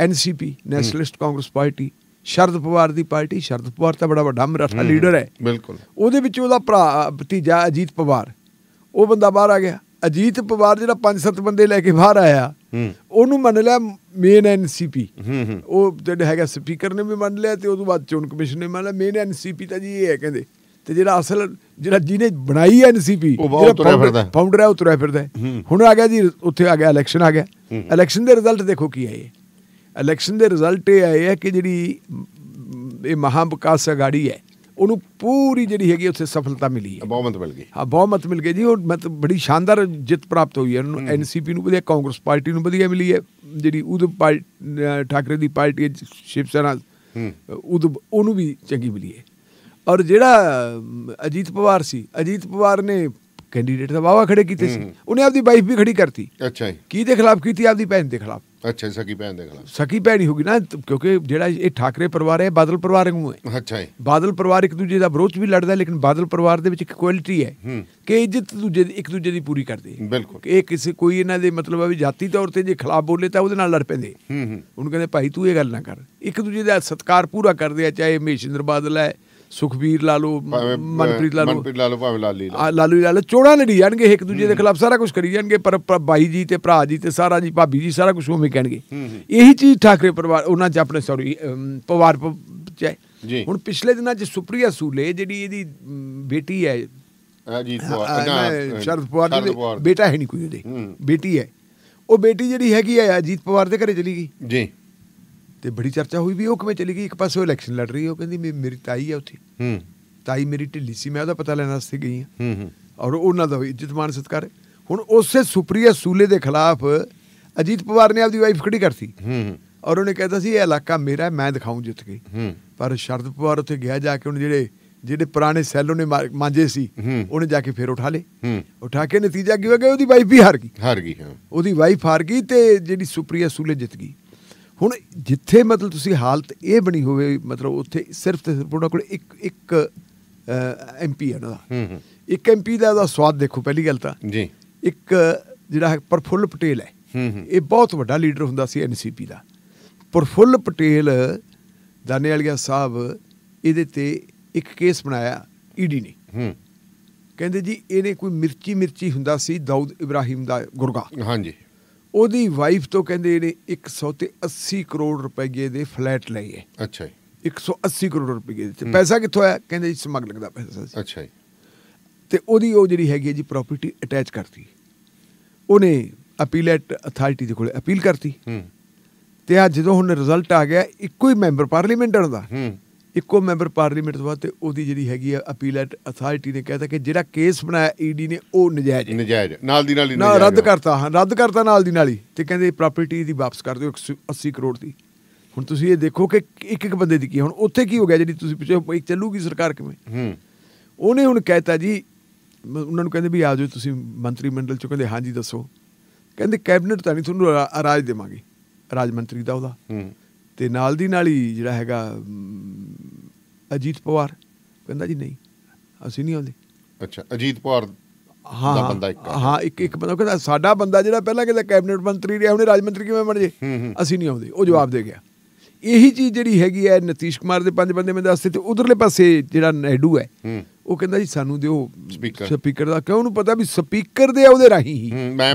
NCP nationalist Congress party Sharad Pawar ਦੀ ਪਾਰਟੀ ਸ਼ਰਦ ਪਵਾਰ ਤਾਂ ਬੜਾ ਵੱਡਾ ਮਰਾਠਾ ਲੀਡਰ ਹੈ ਬਿਲਕੁਲ ਉਹਦੇ ਵਿੱਚ ਉਹਦਾ ਭਰਾ ਭਤੀਜਾ ਅਜੀਤ ਪਵਾਰ ਉਹ ਬੰਦਾ ਬਾਹਰ ਆ ਗਿਆ ਅਜੀਤ ਪਵਾਰ ਜਿਹੜਾ 5-7 ਬੰਦੇ ਲੈ ਕੇ ਬਾਹਰ ਆਇਆ ਉਹਨੂੰ ਮੰਨ ਲਿਆ ਮੇਨ ਐਨਸੀਪੀ ਉਹ ਜਿਹੜਾ ਹੈਗਾ ਸਪੀਕਰ ਨੇ ਵੀ ਮੰਨ ਲਿਆ ਤੇ ਉਦੋਂ ਬਾਅਦ ਚੋਣ ਕਮਿਸ਼ਨ ਨੇ ਮੰਨ ਲਿਆ ਮੇਨ ਐਨਸੀਪੀ ਤਾਂ ਜੀ ਇਹ ਹੈ ਕਹਿੰਦੇ ਤੇ ਜਿਹੜਾ ਅਸਲ ਜਿਹੜਾ ਜਿਹਨੇ ਬਣਾਈ ਐਨਸੀਪੀ ਜਿਹੜਾ ਫਾਊਂਡਰ ਹੈ ਉਹ ਤੁਰਿਆ ਫਿਰਦਾ ਹੁਣ ਆ ਗਿਆ ਜੀ ਉੱਥੇ ਆ ਗਿਆ ਇਲੈਕਸ਼ਨ ਆ ਗਿਆ ਇਲੈਕਸ਼ਨ ਦੇ ਰਿਜ਼ਲਟ ਦੇਖੋ ਕੀ ਆਏ ਇਲੈਕਸ਼ਨ ਦੇ ਰਿਜ਼ਲਟ ਇਹ ਆਏ ਹੈ ਕਿ ਜਿਹੜੀ ਇਹ ਮਹਾ ਵਿਕਾਸ ਅਗਾੜੀ ਹੈ ਉਹਨੂੰ ਪੂਰੀ ਜਿਹੜੀ ਹੈਗੀ ਉੱਥੇ ਸਫਲਤਾ ਮਿਲੀ ਹੈ ਬਹੁਮਤ ਮਿਲ ਗਈ ਹਾਂ ਬਹੁਮਤ ਮਿਲ ਗਈ ਜੀ ਉਹ ਮਤਲਬ ਬੜੀ ਸ਼ਾਨਦਾਰ ਜਿੱਤ ਪ੍ਰਾਪਤ ਹੋਈ ਹੈ ਉਹਨੂੰ ਐਨਸੀਪੀ ਨੂੰ ਵਧੀਆ ਕਾਂਗਰਸ ਪਾਰਟੀ ਨੂੰ ਵਧੀਆ ਮਿਲੀ ਹੈ ਜਿਹੜੀ ਉਦੋਂ ਠਾਕਰੇ ਦੀ ਪਾਰਟੀ ਸ਼ਿਵ ਸੈਨਾ ਉਦੋਂ ਉਹਨੂੰ ਵੀ ਚੰਗੀ ਮਿਲੀ ਹੈ ਔਰ ਜਿਹੜਾ ਅਜੀਤ ਪਵਾਰ ਸੀ ਅਜੀਤ ਪਵਾਰ ਨੇ ਕੈਂਡੀਡੇਟ ਦਾ ਵਾਵਾ ਖੜੇ ਕੀਤੇ ਸੀ ਉਹਨੇ ਆਪਦੀ ਵਾਈਫ ਵੀ ਖੜੀ ਕਰਤੀ ਅੱਛਾ ਜੀ ਕੀ ਦੇ ਖਿਲਾਫ ਕੀਤੀ ਆਪਦੀ ਭੈਣ ਦੇ ਖਿਲਾਫ ਅੱਛਾ ਸਕੀ ਭੈਣ ਦੇ ਖਿਲਾਫ ਸਕੀ ਭੈਣ ਹੀ ਹੋਗੀ ਨਾ ਕਿਉਂਕਿ ਜਿਹੜਾ ਇਹ ਠਾਕਰੇ ਪਰਿਵਾਰ ਹੈ ਬਾਦਲ ਪਰਿਵਾਰ ਨੂੰ ਹੈ ਅੱਛਾ ਜੀ ਬਾਦਲ ਪਰਿਵਾਰ ਇੱਕ ਦੂਜੇ ਦਾ ਵਿਰੋਧ ਵੀ ਲੜਦਾ ਲੇਕਿਨ ਬਾਦਲ ਪਰਿਵਾਰ ਦੇ ਵਿੱਚ ਇੱਕ ਕੁਆਲਿਟੀ ਹੈ ਕਿ ਇੱਜ਼ਤ ਦੂਜੇ ਇੱਕ ਦੂਜੇ ਦੀ ਪੂਰੀ ਕਰਦੇ ਬਿਲਕੁਲ ਇਹ ਕਿਸੇ ਕੋਈ ਇਹਨਾਂ ਦੇ ਮਤਲਬ ਹੈ ਵੀ ਜਾਤੀ ਤੌਰ ਤੇ ਜੇ ਖਿਲਾਫ ਬੋਲੇ ਤਾਂ ਉਹਦੇ ਨਾਲ ਲੜ ਪੈਂਦੇ ਹੂੰ ਹੂੰ ਉਹਨੂੰ ਕਹਿੰਦੇ ਭਾਈ ਤੂੰ ਇਹ ਗੱਲ ਨਾ ਕਰ ਇੱਕ ਦੂਜੇ ਦਾ ਸਤਿਕਾਰ ਪੂਰਾ ਕਰਦੇ ਆ ਚਾਹੇ ਮਹੇਸ਼ਿੰਦਰ ਬਾਦਲ ਹੈ ਸੁਖਬੀਰ ਲਾਲੂ ਮਨਪ੍ਰੀਤ ਲਾਲੂ ਮਨਪ੍ਰੀਤ ਲਾਲੂ ਭਾਵੇਂ ਲਾਲੀ ਲਾਲੂ ਲਾ ਲਓ ਚੋੜਾ ਲੜੀ ਜਾਣਗੇ ਇੱਕ ਦੂਜੇ ਦੇ ਖਿਲਾਫ ਸਾਰਾ ਕੁਝ ਕਰੀ ਜਾਣਗੇ ਪਰ ਬਾਈ ਜੀ ਤੇ ਭਰਾ ਜੀ ਤੇ ਸਾਰਾ ਜੀ ਭਾਬੀ ਜੀ ਸਾਰਾ ਕੁਝ ਉਵੇਂ ਕਹਿਣਗੇ ਇਹੀ ਚੀਜ਼ ਠਾਕਰੇ ਪਰਿਵਾਰ ਉਹਨਾਂ 'ਚ ਆਪਣੇ ਸੌਰੀ ਪਵਾਰ 'ਚ ਹੈ ਹੁਣ ਪਿਛਲੇ ਦਿਨਾਂ 'ਚ ਸੁਪਰੀਆ ਸੂਲੇ ਜਿਹੜੀ ਇਹਦੀ ਬੇਟੀ ਹੈ ਅਜੀਤ ਪਵਾਰ ਦਾ ਬੇਟਾ ਹੈ ਨਹੀਂ ਕੋਈ ਉਹਦੇ ਬੇਟੀ ਹੈ ਉਹ ਬੇਟੀ ਜਿਹੜੀ ਹੈਗੀ ਹੈ ਅਜੀਤ ਪਵਾਰ ਦੇ ਘਰੇ ਚਲੀ ਗਈ ਜੀ ਤੇ ਬੜੀ ਚਰਚਾ ਹੋਈ ਵੀ ਉਹ ਕਿਵੇਂ ਚਲੀ ਗਈ ਇੱਕ ਪਾਸੇ ਉਹ ਇਲੈਕਸ਼ਨ ਲੜ ਰਹੀ ਉਹ ਕਹਿੰਦੀ ਮੇਰੀ ਤਾਈ ਆ ਉੱਥੇ ਹੂੰ ਤਾਈ ਮੇਰੀ ਢਿੱਲੀ ਸੀ ਮੈਂ ਉਹਦਾ ਪਤਾ ਲੈਣ ਵਾਸਤੇ ਗਈ ਹਾਂ ਹੂੰ ਹੂੰ ਔਰ ਉਹਨਾਂ ਦਾ ਇੱਜ਼ਤ ਮਾਨ ਸਤਕਾਰ ਹੁਣ ਉਸੇ ਸੁਪਰੀਆ ਸੂਲੇ ਦੇ ਖਿਲਾਫ ਅਜੀਤ ਪਵਾਰ ਨੇ ਆਪਦੀ ਵਾਈਫ ਖੜੀ ਕਰਤੀ ਹੂੰ ਹੂੰ ਔਰ ਉਹਨੇ ਕਹਿੰਦਾ ਸੀ ਇਹ ਇਲਾਕਾ ਮੇਰਾ ਮੈਂ ਦਿਖਾਉਂ ਜਿੱਤ ਕੇ ਹੂੰ ਪਰ ਸ਼ਰਦ ਪਵਾਰ ਉੱਥੇ ਗਿਆ ਜਾ ਕੇ ਉਹਨੇ ਜਿਹੜੇ ਜਿਹੜੇ ਪੁਰਾਣੇ ਸੈਲ ਉਹਨੇ ਮਾਂਜੇ ਸੀ ਉਹਨੇ ਜਾ ਕੇ ਫੇਰ ਉਠਾ ਲੇ ਉਠਾ ਕੇ ਨਤੀਜਾ ਕੀ ਹੋ ਗਿਆ ਉਹਦੀ ਵਾਈਫ ਵੀ ਹਾਰ ਗਈ ਹਾਰ ਗਈ ਹਾਂ ਉਹਦੀ ਵਾਈਫ ਹਾਰ ਗਈ ਤੇ ਜਿਹੜੀ ਸੁਪਰੀਆ ਸੂਲੇ ਜਿੱਤ ਗਈ ਹੁਣ ਜਿੱਥੇ ਮਤਲਬ ਤੁਸੀਂ ਹਾਲਤ ਇਹ ਬਣੀ ਹੋਵੇ ਮਤਲਬ ਉੱਥੇ ਸਿਰਫ ਤੇ ਸਿਰਫ ਉਹਨਾਂ ਕੋਲ ਇੱਕ ਇੱਕ ਐਮਪੀ ਹੈ ਨਾ ਹੂੰ ਹੂੰ ਇੱਕ ਐਮਪੀ ਦਾ ਦਾ ਸਵਾਦ ਦੇਖੋ ਪਹਿਲੀ ਗੱਲ ਤਾਂ ਜੀ ਇੱਕ ਜਿਹੜਾ ਹੈ ਪਰਫੁੱਲ ਪਟੇਲ ਹੈ ਹੂੰ ਇਹ ਬਹੁਤ ਵੱਡਾ ਲੀਡਰ ਹੁੰਦਾ ਸੀ ਐਨਸੀਪੀ ਦਾ ਪਰਫੁੱਲ ਪਟੇਲ ਦਾਨੇਵਾਲੀਆ ਸਾਹਿਬ ਇਹਦੇ ਤੇ ਇੱਕ ਕੇਸ ਬਣਾਇਆ ਈਡੀ e ਨੇ ਹੂੰ ਕਹਿੰਦੇ ਜੀ ਇਹਨੇ ਕੋਈ ਮਿਰਚੀ ਮਿਰਚੀ ਹੁੰਦਾ ਸੀ ਦਾਊਦ ਇਬਰਾਹਿਮ ਦਾ ਗੁਰਗਾ ਹਾਂਜੀ ਉਹਦੀ ਵਾਈਫ ਤੋਂ ਕਹਿੰਦੇ ਇਹਨੇ 180 ਕਰੋੜ ਰੁਪਏ ਦੇ ਫਲੈਟ ਲਏ ਅੱਛਾ ਜੀ 180 ਕਰੋੜ ਰੁਪਏ ਦੇ ਪੈਸਾ ਕਿੱਥੋਂ ਆਇਆ ਕਹਿੰਦੇ ਸਮਗਲਿੰਗ ਦਾ ਪੈਸਾ ਸੀ ਅੱਛਾ ਜੀ ਤੇ ਉਹਦੀ ਉਹ ਜਿਹੜੀ ਹੈਗੀ ਜੀ ਪ੍ਰਾਪਰਟੀ ਅਟੈਚ ਕਰਤੀ ਉਹਨੇ ਅਪੀਲਟ ਅਥਾਰਟੀ ਦੇ ਕੋਲ ਅਪੀਲ ਕਰਤੀ ਹੂੰ ਤੇ ਆ ਜਦੋਂ ਹੁਣ ਰਿਜ਼ਲਟ ਆ ਗਿਆ ਇੱਕੋ ਹੀ ਮੈਂਬਰ ਪਾਰਲੀਮੈਂਟ ਦਾ ਹੂੰ ਇੱਕੋ ਮੈਂਬਰ ਪਾਰਲੀਮੈਂਟ ਬਾਅਦ ਤੇ ਉਹਦੀ ਜਿਹੜੀ ਹੈਗੀ ਆ ਅਪੀਲਟ ਅਥਾਰਟੀ ਨੇ ਕਹਿਤਾ ਕਿ ਜਿਹੜਾ ਕੇਸ ਬਣਾਇਆ ਈਡੀ ਨੇ ਉਹ ਨਜਾਇਜ਼ ਹੈ ਨਜਾਇਜ਼ ਨਾਲ ਦੀ ਨਾਲ ਹੀ ਨਾ ਰੱਦ ਕਰਤਾ ਹਾਂ ਰੱਦ ਕਰਤਾ ਨਾਲ ਦੀ ਨਾਲ ਹੀ ਤੇ ਕਹਿੰਦੇ ਪ੍ਰਾਪਰਟੀ ਦੀ ਵਾਪਸ ਕਰ ਦਿਓ 180 ਕਰੋੜ ਦੀ ਹੁਣ ਤੁਸੀਂ ਇਹ ਦੇਖੋ ਕਿ ਇੱਕ ਇੱਕ ਬੰਦੇ ਦੀ ਕੀ ਹੁਣ ਉੱਥੇ ਕੀ ਹੋ ਗਿਆ ਜਿਹੜੀ ਤੁਸੀਂ ਪੁੱਛੋ ਇੱਕ ਚੱਲੂਗੀ ਸਰਕਾਰ ਕਿਵੇਂ ਹੂੰ ਉਹਨੇ ਹੁਣ ਕਹਿਤਾ ਜੀ ਉਹਨਾਂ ਨੂੰ ਕਹਿੰਦੇ ਵੀ ਆ ਜਾਓ ਤੁਸੀਂ ਮੰਤਰੀ ਮੰਡਲ ਚ ਕਹਿੰਦੇ ਹਾਂਜੀ ਦੱਸੋ ਕਹਿੰਦੇ ਕੈਬਨਿਟ ਤਾਂ ਨਹੀਂ ਤੁਹਾਨੂੰ ਰਾਜ ਦੇਵਾਂਗੇ ਰਾਜ ਮੰਤਰੀ ਦਾ ਉਹਦਾ ਹੂੰ ਤੇ ਨਾਲ ਦੀ ਨਾਲ ਹੀ ਜਿਹੜਾ ਹੈਗਾ ਅਜੀਤ ਪਵਾਰ ਕਹਿੰਦਾ ਜੀ ਨਹੀਂ ਅਸੀਂ ਨਹੀਂ ਆਉਂਦੇ ਅੱਛਾ ਅਜੀਤ ਪਵਾਰ ਹਾਂ ਦਾ ਬੰਦਾ ਇੱਕ ਹਾਂ ਇੱਕ ਇੱਕ ਬੰਦਾ ਕਹਿੰਦਾ ਸਾਡਾ ਬੰਦਾ ਜਿਹੜਾ ਪਹਿਲਾਂ ਕਹਿੰਦਾ ਕੈਬਨਿਟ ਮੰਤਰੀ ਰਿਹਾ ਉਹਨੇ ਰਾਜ ਮੰਤਰੀ ਕਿਵੇਂ ਬਣ ਜੇ ਅਸੀਂ ਨਹੀਂ ਆਉਂਦੇ ਉਹ ਜਵਾਬ ਦੇ ਗਿਆ ਇਹੀ ਚੀਜ਼ ਜਿਹੜੀ ਹੈਗੀ ਹੈ ਨਤੀਸ਼ ਕੁਮਾਰ ਦੇ ਪੰਜ ਬੰਦੇ ਮੈਂ ਦੱਸਦੇ ਤੇ ਉਧਰਲੇ ਪਾਸੇ ਜਿਹੜਾ ਨੈਡੂ ਹੈ ਉਹ ਕਹਿੰਦਾ ਜੀ ਸਾਨੂੰ ਦਿਓ ਸਪੀਕਰ ਸਪੀਕਰ ਦਾ ਕਿਉਂ ਉਹਨੂੰ ਪਤਾ ਵੀ ਸਪੀਕਰ ਦੇ ਆ ਉਹਦੇ ਰਾਹੀਂ ਹੀ ਮੈਂ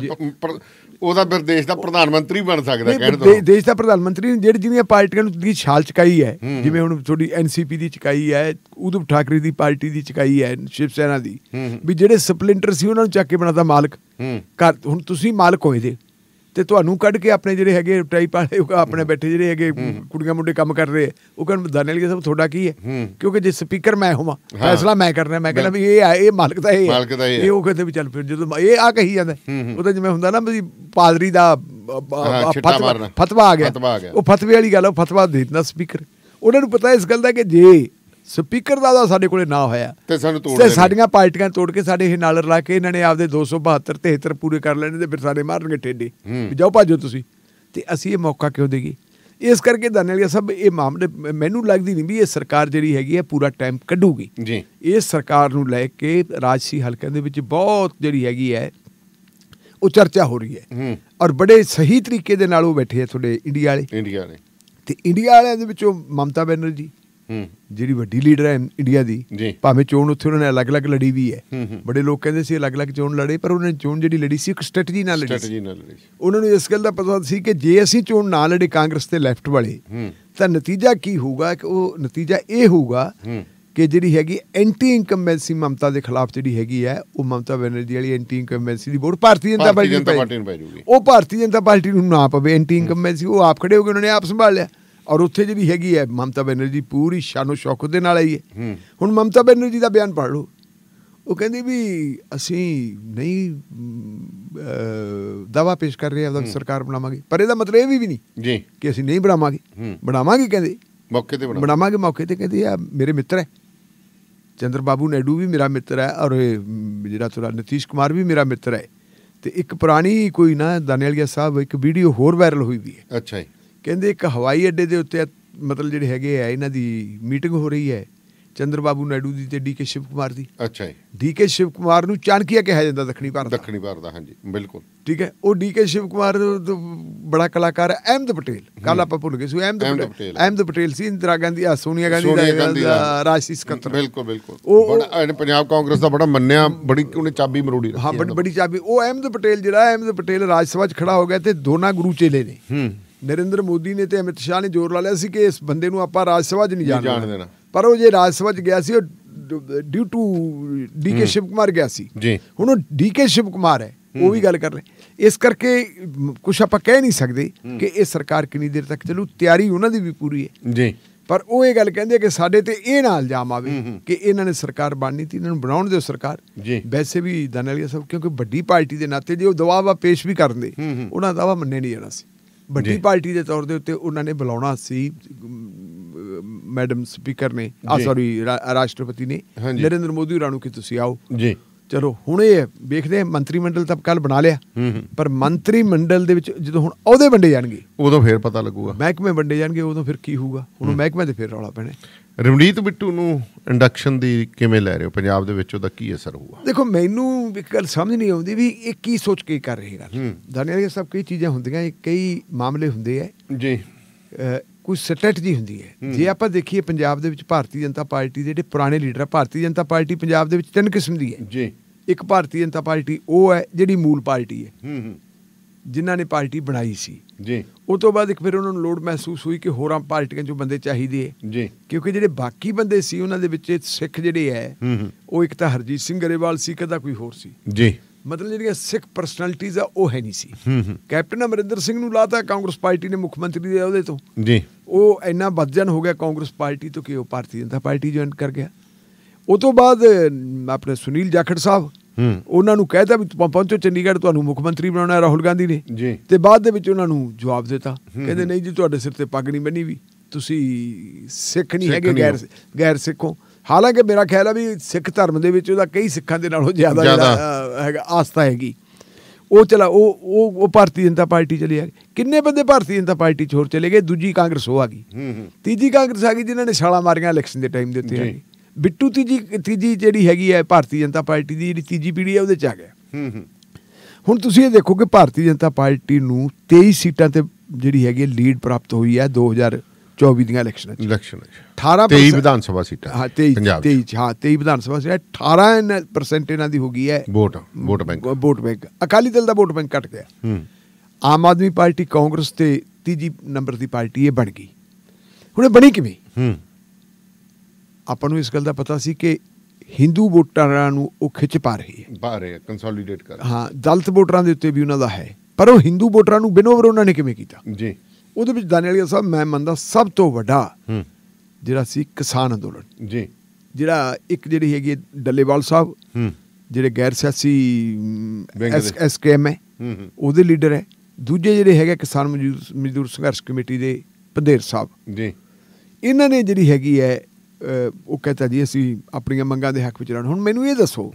ਉਹਦਾ ਫਿਰ ਦੇਸ਼ ਦਾ ਪ੍ਰਧਾਨ ਮੰਤਰੀ ਬਣ ਸਕਦਾ ਕਹਿਣ ਤੋਂ ਦੇਸ਼ ਦਾ ਪ੍ਰਧਾਨ ਮੰਤਰੀ ਜਿਹੜੀ ਜਿਹੜੀਆਂ ਪਾਰਟੀਆਂ ਨੂੰ ਦੀ ਛਾਲ ਚਕਾਈ ਹੈ ਜਿਵੇਂ ਹੁਣ ਤੁਹਾਡੀ ਐਨਸੀਪੀ ਦੀ ਚਕਾਈ ਹੈ ਉਦੋਂ ਠਾਕਰੇ ਦੀ ਪਾਰਟੀ ਦੀ ਚਕਾਈ ਹੈ ਸ਼ਿਵ ਸੈਨਾ ਦੀ ਵੀ ਜਿਹੜੇ ਸਪਲਿੰਟਰ ਸੀ ਉਹਨਾਂ ਨੂੰ ਚੱਕ ਕੇ ਬਣਾਦਾ ਮਾਲਕ ਹੁਣ ਤੁਸੀਂ ਮਾਲਕ ਹੋਏ ਦੇ ਤੇ ਤੁਹਾਨੂੰ ਕੱਢ ਕੇ ਆਪਣੇ ਜਿਹੜੇ ਹੈਗੇ ਟਾਈਪ ਵਾਲੇ ਆਪਣੇ ਬੈਠੇ ਜਿਹੜੇ ਹੈਗੇ ਕੁੜੀਆਂ ਮੁੰਡੇ ਕੰਮ ਕਰ ਰਹੇ ਉਹ ਕਹਿੰਦੇ ਦਾਨੇ ਲਈ ਸਭ ਤੁਹਾਡਾ ਕੀ ਹੈ ਕਿਉਂਕਿ ਜੇ ਸਪੀਕਰ ਮੈਂ ਹੋਵਾਂ ਫੈਸਲਾ ਮੈਂ ਕਰਨਾ ਮੈਂ ਕਹਿੰਦਾ ਵੀ ਇਹ ਆ ਇਹ ਮਾਲਕ ਦਾ ਇਹ ਮਾਲਕ ਦਾ ਇਹ ਉਹ ਕਹਿੰਦੇ ਵੀ ਚੱਲ ਫਿਰ ਜਦੋਂ ਇਹ ਆ ਕਹੀ ਜਾਂਦਾ ਉਹਦਾ ਜਿਵੇਂ ਹੁੰਦਾ ਨਾ ਵੀ ਪਾਦਰੀ ਦਾ ਫਤਵਾ ਆ ਗਿਆ ਉਹ ਫਤਵੇ ਵਾਲੀ ਗੱਲ ਉਹ ਫਤਵਾ ਦੇ ਦਿੰਦਾ ਸਪੀਕਰ ਉਹਨਾਂ ਨੂੰ ਪਤਾ ਇਸ ਗੱਲ ਦਾ ਕਿ ਜੇ ਸਪੀਕਰ ਦਾ ਦਾ ਸਾਡੇ ਕੋਲੇ ਨਾ ਹੋਇਆ ਤੇ ਸਾਨੂੰ ਤੋੜ ਤੇ ਸਾਡੀਆਂ ਪਾਰਟੀਆਂ ਤੋੜ ਕੇ ਸਾਡੇ ਇਹ ਨਾਲ ਰਲਾ ਕੇ ਇਹਨਾਂ ਨੇ ਆਪਦੇ 272 73 ਪੂਰੇ ਕਰ ਲੈਣੇ ਤੇ ਫਿਰ ਸਾਡੇ ਮਾਰਨਗੇ ਠੇਡੇ ਜਾਓ ਭਾਜੋ ਤੁਸੀਂ ਤੇ ਅਸੀਂ ਇਹ ਮੌਕਾ ਕਿਉਂ ਦੇਗੀ ਇਸ ਕਰਕੇ ਦਾਨੇਲੀਆ ਸਭ ਇਹ ਮਾਮਲੇ ਮੈਨੂੰ ਲੱਗਦੀ ਨਹੀਂ ਵੀ ਇਹ ਸਰਕਾਰ ਜਿਹੜੀ ਹੈਗੀ ਹੈ ਪੂਰਾ ਟਾਈਮ ਕੱਢੂਗੀ ਜੀ ਇਹ ਸਰਕਾਰ ਨੂੰ ਲੈ ਕੇ ਰਾਜਸੀ ਹਲਕਿਆਂ ਦੇ ਵਿੱਚ ਬਹੁਤ ਜਿਹੜੀ ਹੈਗੀ ਹੈ ਉਹ ਚਰਚਾ ਹੋ ਰਹੀ ਹੈ ਔਰ ਬੜੇ ਸਹੀ ਤਰੀਕੇ ਦੇ ਨਾਲ ਉਹ ਬੈਠੇ ਆ ਤੁਹਾਡੇ ਇੰਡੀਆ ਵਾਲੇ ਇੰਡੀਆ ਵਾਲੇ ਤੇ ਇੰਡੀਆ ਵਾਲਿਆਂ ਦੇ ਵਿੱਚੋਂ ਮਮਤਾ ਬੈਨਰਜੀ ਜਿਹੜੀ ਵੱਡੀ ਲੀਡਰ ਹੈ ਇੰਡੀਆ ਦੀ ਭਾਵੇਂ ਚੋਣ ਉੱਥੇ ਉਹਨਾਂ ਨੇ ਅਲੱਗ-ਅਲੱਗ ਲੜੀ ਵੀ ਹੈ ਬੜੇ ਲੋਕ ਕਹਿੰਦੇ ਸੀ ਅਲੱਗ-ਅਲੱਗ ਚੋਣ ਲੜੇ ਪਰ ਉਹਨਾਂ ਨੇ ਚੋਣ ਜਿਹੜੀ ਲੜੀ ਸੀ ਇੱਕ ਸਟ੍ਰੈਟਜੀ ਨਾਲ ਲੜੀ ਸੀ ਉਹਨਾਂ ਨੂੰ ਇਸ ਗੱਲ ਦਾ ਪਤਾ ਸੀ ਕਿ ਜੇ ਅਸੀਂ ਚੋਣ ਨਾ ਲੜੇ ਕਾਂਗਰਸ ਤੇ ਲੈਫਟ ਵਾਲੇ ਤਾਂ ਨਤੀਜਾ ਕੀ ਹੋਊਗਾ ਕਿ ਉਹ ਨਤੀਜਾ ਇਹ ਹੋਊਗਾ ਕਿ ਜਿਹੜੀ ਹੈਗੀ ਐਂਟੀ ਇਨਕੰਬੈਂਸੀ ਮਮਤਾ ਦੇ ਖਿਲਾਫ ਜਿਹੜੀ ਹੈਗੀ ਹੈ ਉਹ ਮਮਤਾ ਬੈਨਰਜੀ ਵਾਲੀ ਐਂਟੀ ਇਨਕੰਬੈਂਸੀ ਦੀ ਵੋਟ ਭਾਰਤੀ ਜਨਤਾ ਪਾਰਟੀ ਨੂੰ ਪੈ ਜੂਗੀ ਉਹ ਭਾਰਤੀ ਜਨਤਾ ਪਾਰਟੀ ਨੂੰ ਨਾ ਪਵੇ ਐਂਟੀ ਇਨਕੰਬੈਂਸੀ ਉਹ ਆਪ ਖੜੇ ਹੋ ਗਏ ਉਹਨਾਂ ਨੇ ਆਪ ਸੰਭਾਲ ਲਿਆ ਔਰ ਉੱਥੇ ਜਿਹੜੀ ਹੈਗੀ ਹੈ ਮਮਤਾ ਬੈਨਰਜੀ ਪੂਰੀ ਸ਼ਾਨੋ ਸ਼ੌਕਤ ਦੇ ਨਾਲ ਆਈ ਹੈ ਹੁਣ ਮਮਤਾ ਬੈਨਰਜੀ ਦਾ ਬਿਆਨ ਪੜ੍ਹ ਲਓ ਉਹ ਕਹਿੰਦੀ ਵੀ ਅਸੀਂ ਨਹੀਂ ਦਾਵਾ ਪੇਸ਼ ਕਰ ਰਹੇ ਹਾਂ ਸਰਕਾਰ ਬਣਾਵਾਂਗੇ ਪਰ ਇਹਦਾ ਮਤਲਬ ਇਹ ਵੀ ਨਹੀਂ ਜੀ ਕਿ ਅਸੀਂ ਨਹੀਂ ਬਣਾਵਾਂਗੇ ਬਣਾਵਾਂਗੇ ਕਹਿੰਦੇ ਮੌਕੇ ਤੇ ਬਣਾਵਾਂਗੇ ਮੌਕੇ ਤੇ ਕਹਿੰਦੇ ਆ ਮੇਰੇ ਮਿੱਤਰ ਹੈ ਚੰਦਰ ਬਾਬੂ ਨਾਇਡੂ ਵੀ ਮੇਰਾ ਮਿੱਤਰ ਹੈ ਔਰ ਜਿਹੜਾ ਤੁਹਾਡਾ ਨਤੀਸ਼ ਕੁਮਾਰ ਵੀ ਮੇਰਾ ਮਿੱਤਰ ਹੈ ਤੇ ਇੱਕ ਪੁਰਾਣੀ ਕੋਈ ਨਾ ਗਿਆ ਸਾਹਿਬ ਇੱਕ ਵੀਡੀਓ ਹੋਰ ਵਾਇਰਲ ਹੋਈ ਵੀ ਹੈ ਅੱਛਾ ਜੀ ਕਹਿੰਦੇ ਇੱਕ ਹਵਾਈ ਅੱਡੇ ਦੇ ਉੱਤੇ ਮਤਲਬ ਜਿਹੜੇ ਹੈਗੇ ਆ ਇਹਨਾਂ ਦੀ ਮੀਟਿੰਗ ਹੋ ਰਹੀ ਹੈ ਚੰਦਰ ਬਾਬੂ ਨਾਇਡੂ ਦੀ ਤੇ ਡੀਕੇ ਸ਼ਿਵ ਕੁਮਾਰ ਦੀ ਅੱਛਾ ਜੀ ਡੀਕੇ ਸ਼ਿਵ ਕੁਮਾਰ ਨੂੰ ਚਾਨਕੀਆ ਕਿਹਾ ਜਾਂਦਾ ਦੱਖਣੀ ਭਾਰਤ ਦਾ ਦੱਖਣੀ ਭਾਰਤ ਦਾ ਹਾਂਜੀ ਬਿਲਕੁਲ ਠੀਕ ਹੈ ਉਹ ਡੀਕੇ ਸ਼ਿਵ ਕੁਮਾਰ ਬੜਾ ਕਲਾਕਾਰ ਅਹਿਮਦ ਪਟੇਲ ਕੱਲ ਆਪਾਂ ਭੁੱਲ ਗਏ ਸੀ ਅਹਿਮਦ ਪਟੇਲ ਅਹਿਮਦ ਪਟੇਲ ਸੀ ਇੰਦਰਾ ਗਾਂਧੀ ਆ ਸੋਨੀਆ ਗਾਂਧੀ ਦਾ ਰਾਸ਼ਟਰੀ ਸਕੱਤਰ ਬਿਲਕੁਲ ਬਿਲਕੁਲ ਉਹ ਬੜਾ ਪੰਜਾਬ ਕਾਂਗਰਸ ਦਾ ਬੜਾ ਮੰਨਿਆ ਬੜੀ ਉਹਨੇ ਚਾਬੀ ਮਰੋੜੀ ਰੱਖੀ ਹਾਂ ਬੜੀ ਚਾਬੀ ਉਹ ਅਹਿਮਦ ਪਟੇਲ ਜਿਹੜਾ ਅਹਿਮਦ ਪਟੇਲ ਰਾਜ ਸਭਾ 'ਚ ਖੜਾ ਹੋ ਗਿਆ ਤੇ ਦੋਨਾਂ ਗੁਰੂ ਚੇਲੇ ਨੇ ਹੂੰ ਨਰਿੰਦਰ ਮੋਦੀ ਨੇ ਤੇ ਅਮਿਤ ਸ਼ਾਹ ਨੇ ਜ਼ੋਰ ਲਾ ਲਿਆ ਸੀ ਕਿ ਇਸ ਬੰਦੇ ਨੂੰ ਆਪਾਂ ਰਾਜ ਸਭਾ 'ਚ ਨਹੀਂ ਜਾਣ ਦੇਣਾ ਪਰ ਉਹ ਜੇ ਰਾਜ ਸਭਾ 'ਚ ਗਿਆ ਸੀ ਉਹ due to DK Shiv Kumar ਗਿਆ ਸੀ ਜੀ ਹੁਣ ਉਹ ਡੀਕੇ ਸ਼ਿਵ ਕੁਮਾਰ ਹੈ ਉਹ ਵੀ ਗੱਲ ਕਰ ਲੈ ਇਸ ਕਰਕੇ ਕੁਝ ਆਪਾਂ ਕਹਿ ਨਹੀਂ ਸਕਦੇ ਕਿ ਇਹ ਸਰਕਾਰ ਕਿੰਨੀ ਦੇਰ ਤੱਕ ਚੱਲੂ ਤਿਆਰੀ ਉਹਨਾਂ ਦੀ ਵੀ ਪੂਰੀ ਹੈ ਜੀ ਪਰ ਉਹ ਇਹ ਗੱਲ ਕਹਿੰਦੇ ਕਿ ਸਾਡੇ ਤੇ ਇਹ ਨਾ ਇਲਜ਼ਾਮ ਆਵੇ ਕਿ ਇਹਨਾਂ ਨੇ ਸਰਕਾਰ ਬਣਨੀ ਸੀ ਇਹਨਾਂ ਨੂੰ ਬਣਾਉਣ ਦਿਓ ਸਰਕਾਰ ਵੈਸੇ ਵੀ ਦਨਲੀਆ ਸਭ ਕਿਉਂਕਿ ਵੱਡੀ ਪਾਰਟੀ ਦੇ ਨਾਤੇ ਜੇ ਉਹ ਦਵਾਵਾ ਪੇਸ਼ ਵੀ ਕਰਦੇ ਉਹਨਾਂ ਦਾ ਦਾਵਾ ਮੰਨੇ ਨਹੀਂ ਜਾਣਾ ਸੀ ਵੱਡੀ ਪਾਰਟੀ ਦੇ ਤੌਰ ਦੇ ਉੱਤੇ ਉਹਨਾਂ ਨੇ ਬੁਲਾਉਣਾ ਸੀ ਮੈਡਮ ਸਪੀਕਰ ਨੇ ਆ ਸੌਰੀ ਰਾਸ਼ਟਰਪਤੀ ਨੇ ਨਰਿੰਦਰ ਮੋਦੀ ਰਾਣੂ ਕਿ ਤੁਸੀਂ ਆਓ ਜੀ ਚਲੋ ਹੁਣ ਇਹ ਵੇਖਦੇ ਮੰਤਰੀ ਮੰਡਲ ਤਾਂ ਕੱਲ ਬਣਾ ਲਿਆ ਪਰ ਮੰਤਰੀ ਮੰਡਲ ਦੇ ਵਿੱਚ ਜਦੋਂ ਹੁਣ ਉਹਦੇ ਵੰਡੇ ਜਾਣਗੇ ਉਦੋਂ ਫੇਰ ਪਤਾ ਲੱਗੂਗਾ ਮਹਿਕਮੇ ਵੰਡੇ ਜਾਣਗੇ ਉਦੋਂ ਫਿਰ ਕੀ ਹੋਊਗਾ ਹੁਣ ਮਹਿਕਮੇ ਤੇ ਫੇਰ ਰੌਲਾ ਪੈਣਾ ਰਮਣੀਤ ਬਿੱਟੂ ਨੂੰ ਇੰਡਕਸ਼ਨ ਦੀ ਕਿਵੇਂ ਲੈ ਰਹੇ ਹੋ ਪੰਜਾਬ ਦੇ ਵਿੱਚ ਉਹਦਾ ਕੀ ਅਸਰ ਹੋਊਗਾ ਦੇਖੋ ਮੈਨੂੰ ਇੱਕ ਗੱਲ ਸਮਝ ਨਹੀਂ ਆਉਂਦੀ ਵੀ ਇਹ ਕੀ ਸੋਚ ਕੇ ਕਰ ਰਹੀ ਗੱਲ ਦਾਨੀਆਂ ਇਹ ਸਭ ਕਈ ਚੀਜ਼ਾਂ ਹੁੰਦੀਆਂ ਕਈ ਮਾਮਲੇ ਹੁੰਦੇ ਆ ਜੀ ਕੁਝ ਸਟ੍ਰੈਟਜੀ ਹੁੰਦੀ ਹੈ ਜੇ ਆਪਾਂ ਦੇਖੀਏ ਪੰਜਾਬ ਦੇ ਵਿੱਚ ਭਾਰਤੀ ਜਨਤਾ ਪਾਰਟੀ ਦੇ ਜਿਹੜੇ ਪੁਰਾਣੇ ਲੀਡਰ ਆ ਭਾਰਤੀ ਜਨਤਾ ਪਾਰਟੀ ਪੰਜਾਬ ਦੇ ਵਿੱਚ ਤਿੰਨ ਕਿਸਮ ਦੀ ਹੈ ਜੀ ਇੱਕ ਭਾਰਤੀ ਜਨਤਾ ਪਾਰਟੀ ਉਹ ਹੈ ਜਿਹੜੀ ਮੂਲ ਪਾਰਟੀ ਹੈ ਹੂੰ ਹੂੰ ਜਿਨ੍ਹਾਂ ਨੇ ਪਾਰਟੀ ਬਣਾਈ ਸੀ ਜੀ ਉਹ ਤੋਂ ਬਾਅਦ ਇੱਕ ਫਿਰ ਉਹਨਾਂ ਨੂੰ ਲੋੜ ਮਹਿਸੂਸ ਹੋਈ ਕਿ ਹੋਰਾਂ ਪਾਰਟੀਆਂ ਚੋਂ ਬੰਦੇ ਚਾਹੀਦੇ ਹੈ ਜੀ ਕਿਉਂਕਿ ਜਿਹੜੇ ਬਾਕੀ ਬੰਦੇ ਸੀ ਉਹਨਾਂ ਦੇ ਵਿੱਚ ਸਿੱਖ ਜਿਹੜੇ ਹੈ ਉਹ ਇੱਕ ਤਾਂ ਹਰਜੀਤ ਸਿੰਘ ਗਰੇਵਾਲ ਸੀ ਕਦਾ ਕੋਈ ਹੋਰ ਸੀ ਜੀ ਮਤਲਬ ਜਿਹੜੀਆਂ ਸਿੱਖ ਪਰਸਨੈਲਿਟੀਜ਼ ਆ ਉਹ ਹੈ ਨਹੀਂ ਸੀ ਕੈਪਟਨ ਅਮਰਿੰਦਰ ਸਿੰਘ ਨੂੰ ਲਾਤਾ ਕਾਂਗਰਸ ਪਾਰਟੀ ਨੇ ਮੁੱਖ ਮੰਤਰੀ ਦੇ ਉਹਦੇ ਤੋਂ ਜੀ ਉਹ ਇੰਨਾ ਵੱਜਣ ਹੋ ਗਿਆ ਕਾਂਗਰਸ ਪਾਰਟੀ ਤੋਂ ਕਿ ਉਹ ਭਾਰਤੀ ਜਨਤਾ ਪਾਰਟੀ ਜੁਆਇਨ ਕਰ ਗਿਆ ਉਹ ਤੋਂ ਬਾਅਦ ਆਪਣੇ ਸੁਨੀਲ ਜਾਖੜ ਸਾਹਿਬ ਉਹਨਾਂ ਨੂੰ ਕਹਿਤਾ ਵੀ ਪਹੁੰਚੋ ਚੰਡੀਗੜ੍ਹ ਤੁਹਾਨੂੰ ਮੁੱਖ ਮੰਤਰੀ ਬਣਾਉਣਾ ਹੈ ਰਾਹੁਲ ਗਾਂਧੀ ਨੇ ਤੇ ਬਾਅਦ ਦੇ ਵਿੱਚ ਉਹਨਾਂ ਨੂੰ ਜਵਾਬ ਦਿੱਤਾ ਕਹਿੰਦੇ ਨਹੀਂ ਜੀ ਤੁਹਾਡੇ ਸਿਰ ਤੇ ਪੱਗ ਨਹੀਂ ਬੰਨੀ ਵੀ ਤੁਸੀਂ ਸਿੱਖ ਨਹੀਂ ਹੈਗੇ ਗੈਰ ਗੈਰ ਸਿੱਖੋ ਹਾਲਾਂਕਿ ਮੇਰਾ ਖਿਆਲ ਆ ਵੀ ਸਿੱਖ ਧਰਮ ਦੇ ਵਿੱਚ ਉਹਦਾ ਕਈ ਸਿੱਖਾਂ ਦੇ ਨਾਲੋਂ ਜ਼ਿਆਦਾ ਹੈਗਾ ਆਸਥਾ ਹੈਗੀ ਉਹ ਚਲਾ ਉਹ ਉਹ ਉਹ ਭਾਰਤੀ ਜਨਤਾ ਪਾਰਟੀ ਚਲੇ ਆ ਕਿੰਨੇ ਬੰਦੇ ਭਾਰਤੀ ਜਨਤਾ ਪਾਰਟੀ ਛੋੜ ਚਲੇ ਗਏ ਦੂਜੀ ਕਾਂਗਰਸ ਹੋ ਆ ਗਈ ਤੀਜੀ ਕਾਂਗਰਸ ਆ ਗਈ ਜਿਨ੍ਹਾਂ ਨੇ ਛਾਲਾ ਮਾਰੀਆਂ ਇਲੈਕਸ਼ਨ ਦੇ ਟਾਈਮ ਦੇ ਉੱਤੇ ਬਿੱਟੂ ਤੀਜੀ ਤੀਜੀ ਜਿਹੜੀ ਹੈਗੀ ਹੈ ਭਾਰਤੀ ਜਨਤਾ ਪਾਰਟੀ ਦੀ ਜਿਹੜੀ ਤੀਜੀ ਪੀੜ੍ਹੀ ਹੈ ਉਹਦੇ ਚ ਆ ਗਿਆ ਹੂੰ ਹੂੰ ਹੁਣ ਤੁਸੀਂ ਇਹ ਦੇਖੋ ਕਿ ਭਾਰਤੀ ਜਨਤਾ ਪਾਰਟੀ ਨੂੰ 23 ਸੀਟਾਂ ਤੇ ਜਿਹੜੀ ਹੈਗੀ ਲੀਡ ਪ੍ਰਾਪਤ ਹੋਈ ਹੈ 2024 ਦੀਆਂ ਇਲੈਕਸ਼ਨਾਂ 'ਚ ਇਲੈਕਸ਼ਨਾਂ 'ਚ 18 23 ਵਿਧਾਨ ਸਭਾ ਸੀਟਾਂ ਹਾਂ 23 23 ਹਾਂ 23 ਵਿਧਾਨ ਸਭਾ ਸੀਟਾਂ 18% ਇਹਨਾਂ ਦੀ ਹੋ ਗਈ ਹੈ vote vote bank vote bank Akali Dal ਦਾ ਵੋਟ ਬੈਂਕ ਘਟ ਗਿਆ ਹੂੰ ਆਮ ਆਦਮੀ ਪਾਰਟੀ ਕਾਂਗਰਸ ਤੇ ਤੀਜੀ ਨੰਬਰ ਦੀ ਪਾਰਟੀ ਇਹ ਬਣ ਗਈ ਹੁਣ ਇਹ ਬਣੀ ਕਿਵੇਂ ਹੂੰ ਆਪਾਂ ਨੂੰ ਇਸ ਗੱਲ ਦਾ ਪਤਾ ਸੀ ਕਿ ਹਿੰਦੂ ਵੋਟਰਾਂ ਨੂੰ ਉਹ ਖਿੱਚ ਪਾ ਰਹੀ ਹੈ ਪਾ ਰਹੀ ਹੈ ਕੰਸੋਲੀਡੇਟ ਕਰ ਹਾਂ ਦਲਤ ਵੋਟਰਾਂ ਦੇ ਉੱਤੇ ਵੀ ਉਹਨਾਂ ਦਾ ਹੈ ਪਰ ਉਹ ਹਿੰਦੂ ਵੋਟਰਾਂ ਨੂੰ ਬਿਨੋ ਵਰ ਉਹਨਾਂ ਨੇ ਕਿਵੇਂ ਕੀਤਾ ਜੀ ਉਹਦੇ ਵਿੱਚ ਦਾਨੇਵਾਲੀਆ ਸਾਹਿਬ ਮੈਂ ਮੰਨਦਾ ਸਭ ਤੋਂ ਵੱਡਾ ਹੂੰ ਜਿਹੜਾ ਸੀ ਕਿਸਾਨ ਅੰਦੋਲਨ ਜੀ ਜਿਹੜਾ ਇੱਕ ਜਿਹੜੀ ਹੈਗੀ ਡੱਲੇਵਾਲ ਸਾਹਿਬ ਹੂੰ ਜਿਹੜੇ ਗੈਰ ਸਿਆਸੀ ਐਸ ਐਸਕੇਐਮ ਹੈ ਉਹਦੇ ਲੀਡਰ ਹੈ ਦੂਜੇ ਜਿਹੜੇ ਹੈਗੇ ਕਿਸਾਨ ਮਜ਼ਦੂਰ ਸੰਘਰਸ਼ ਕਮੇਟੀ ਦੇ ਪੰਧੇਰ ਸਾਹਿਬ ਜੀ ਇਹਨਾਂ ਨੇ ਜਿਹੜੀ ਹੈਗੀ ਹੈ ਉਹ ਕਹਤਾ ਜੀ ਅਸੀਂ ਆਪਣੀਆਂ ਮੰਗਾਂ ਦੇ ਹੱਕ ਵਿੱਚ ਰਹਿਣ ਹੁਣ ਮੈਨੂੰ ਇਹ ਦੱਸੋ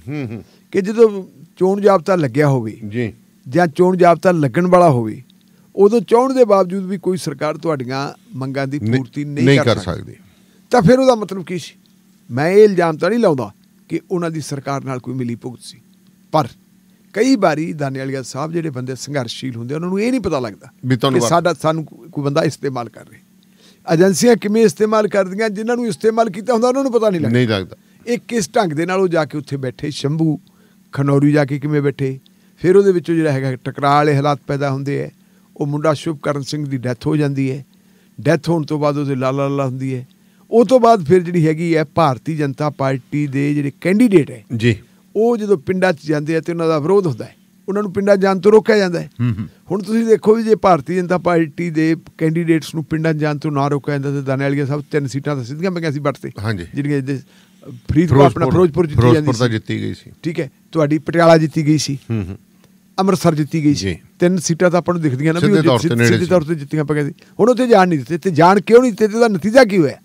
ਕਿ ਜਦੋਂ ਚੋਣ ਜਾਬਤਾ ਲੱਗਿਆ ਹੋਵੇ ਜੀ ਜਾਂ ਚੋਣ ਜਾਬਤਾ ਲੱਗਣ ਵਾਲਾ ਹੋਵੇ ਉਦੋਂ ਚੋਣ ਦੇ ਬਾਵਜੂਦ ਵੀ ਕੋਈ ਸਰਕਾਰ ਤੁਹਾਡੀਆਂ ਮੰਗਾਂ ਦੀ ਪੂਰਤੀ ਨਹੀਂ ਕਰ ਸਕਦੀ ਤਾਂ ਫਿਰ ਉਹਦਾ ਮਤਲਬ ਕੀ ਸੀ ਮੈਂ ਇਹ ਇਲਜ਼ਾਮ ਤਾਂ ਨਹੀਂ ਲਾਉਂਦਾ ਕਿ ਉਹਨਾਂ ਦੀ ਸਰਕਾਰ ਨਾਲ ਕੋਈ ਮਿਲੀ ਭੁਗਤ ਸੀ ਪਰ ਕਈ ਵਾਰੀ ਦਾਨੇਵਾਲੀਆ ਸਾਹਿਬ ਜਿਹੜੇ ਬੰਦੇ ਸੰਘਰਸ਼ੀਲ ਹੁੰਦੇ ਉਹਨਾਂ ਨੂੰ ਇਹ ਨਹੀਂ ਪਤਾ ਲੱਗਦਾ ਕਿ ਸਾਡਾ ਸਾਨੂੰ ਕੋਈ ਬੰਦਾ ਇਸਤੇਮਾਲ ਕਰ ਰਿਹਾ ਏਜੰਸੀਆਂ ਕਿਵੇਂ ਇਸਤੇਮਾਲ ਕਰਦੀਆਂ ਜਿਨ੍ਹਾਂ ਨੂੰ ਇਸਤੇਮਾਲ ਕੀਤਾ ਹੁੰਦਾ ਉਹਨਾਂ ਨੂੰ ਪਤਾ ਨਹੀਂ ਲੱਗਦਾ ਨਹੀਂ ਲੱਗਦਾ ਇਹ ਕਿਸ ਢੰਗ ਦੇ ਨਾਲ ਉਹ ਜਾ ਕੇ ਉੱਥੇ ਬੈਠੇ ਸ਼ੰਭੂ ਖਨੌਰੀ ਜਾ ਕੇ ਕਿਵੇਂ ਬੈਠੇ ਫਿਰ ਉਹਦੇ ਵਿੱਚੋਂ ਜਿਹੜਾ ਹੈਗਾ ਟਕਰਾਅ ਵਾਲੇ ਹਾਲਾਤ ਪੈਦਾ ਹੁੰਦੇ ਐ ਉਹ ਮੁੰਡਾ ਸ਼ੁਭਕਰਨ ਸਿੰਘ ਦੀ ਡੈਥ ਹੋ ਜਾਂਦੀ ਹੈ ਡੈਥ ਹੋਣ ਤੋਂ ਬਾਅਦ ਉਹਦੇ ਲਾਲਾ ਲਾਲਾ ਹੁੰਦੀ ਹੈ ਉਹ ਤੋਂ ਬਾਅਦ ਫਿਰ ਜਿਹੜੀ ਹੈਗੀ ਹੈ ਭਾਰਤੀ ਜਨਤਾ ਪਾਰਟੀ ਦੇ ਜਿਹੜੇ ਕੈਂਡੀਡੇਟ ਹੈ ਜੀ ਉਹ ਜਦੋਂ ਪਿੰਡਾਂ 'ਚ ਜਾਂਦੇ ਆ ਤੇ ਉਹਨਾਂ ਦਾ ਵਿਰੋਧ ਹੁੰਦਾ ਹੈ ਉਹਨਾਂ ਨੂੰ ਪਿੰਡਾਂ ਜਾਣ ਤੋਂ ਰੋਕਿਆ ਜਾਂਦਾ ਹੈ ਹੁਣ ਤੁਸੀਂ ਦੇਖੋ ਵੀ ਜੇ ਭਾਰਤੀ ਜਨਤਾ ਪਾਰਟੀ ਦੇ ਕੈਂਡੀਡੇਟਸ ਨੂੰ ਪਿੰਡਾਂ ਜਾਣ ਤੋਂ ਨਾ ਰੋਕਿਆ ਜਾਂਦਾ ਤਾਂ ਦਾਨੇ ਵਾਲੀਆਂ ਸਭ ਤਿੰਨ ਸੀਟਾਂ ਤਾਂ ਸਿੱਧੀਆਂ ਕਿਹਾ ਸੀ ਬੱਟ ਤੇ ਜਿਹੜੀਆਂ ਇਹਦੇ ਫਰੀਦਕੋਟ ਆਪਣਾ ਫਿਰੋਜ਼ਪੁਰ ਜਿੱਤੀ ਜਾਂਦੀ ਸੀ ਫਿਰੋਜ਼ਪੁਰ ਜਿੱਤੀ ਗਈ ਸੀ ਠੀਕ ਹੈ ਤੁਹਾਡੀ ਪਟਿਆਲਾ ਜਿੱਤੀ ਗਈ ਸੀ ਅੰਮ੍ਰਿਤਸਰ ਜਿੱਤੀ ਗਈ ਸੀ ਤਿੰਨ ਸੀਟਾਂ ਤਾਂ ਆਪਾਂ ਨੂੰ ਦਿਖਦੀਆਂ ਨਾ ਵੀ ਸਿੱਧੇ ਤੌਰ ਤੇ ਜਿੱਤੀਆਂ ਗਈਆਂ ਸੀ ਹੁਣ ਉੱਥੇ ਜਾਣ ਨਹੀਂ ਦਿੱਤੇ ਤੇ ਜਾਣ ਕਿਉਂ ਨਹੀਂ ਦਿੱਤੇ ਤੇ ਉਹਦਾ ਨਤੀਜਾ ਕੀ ਹੋਇਆ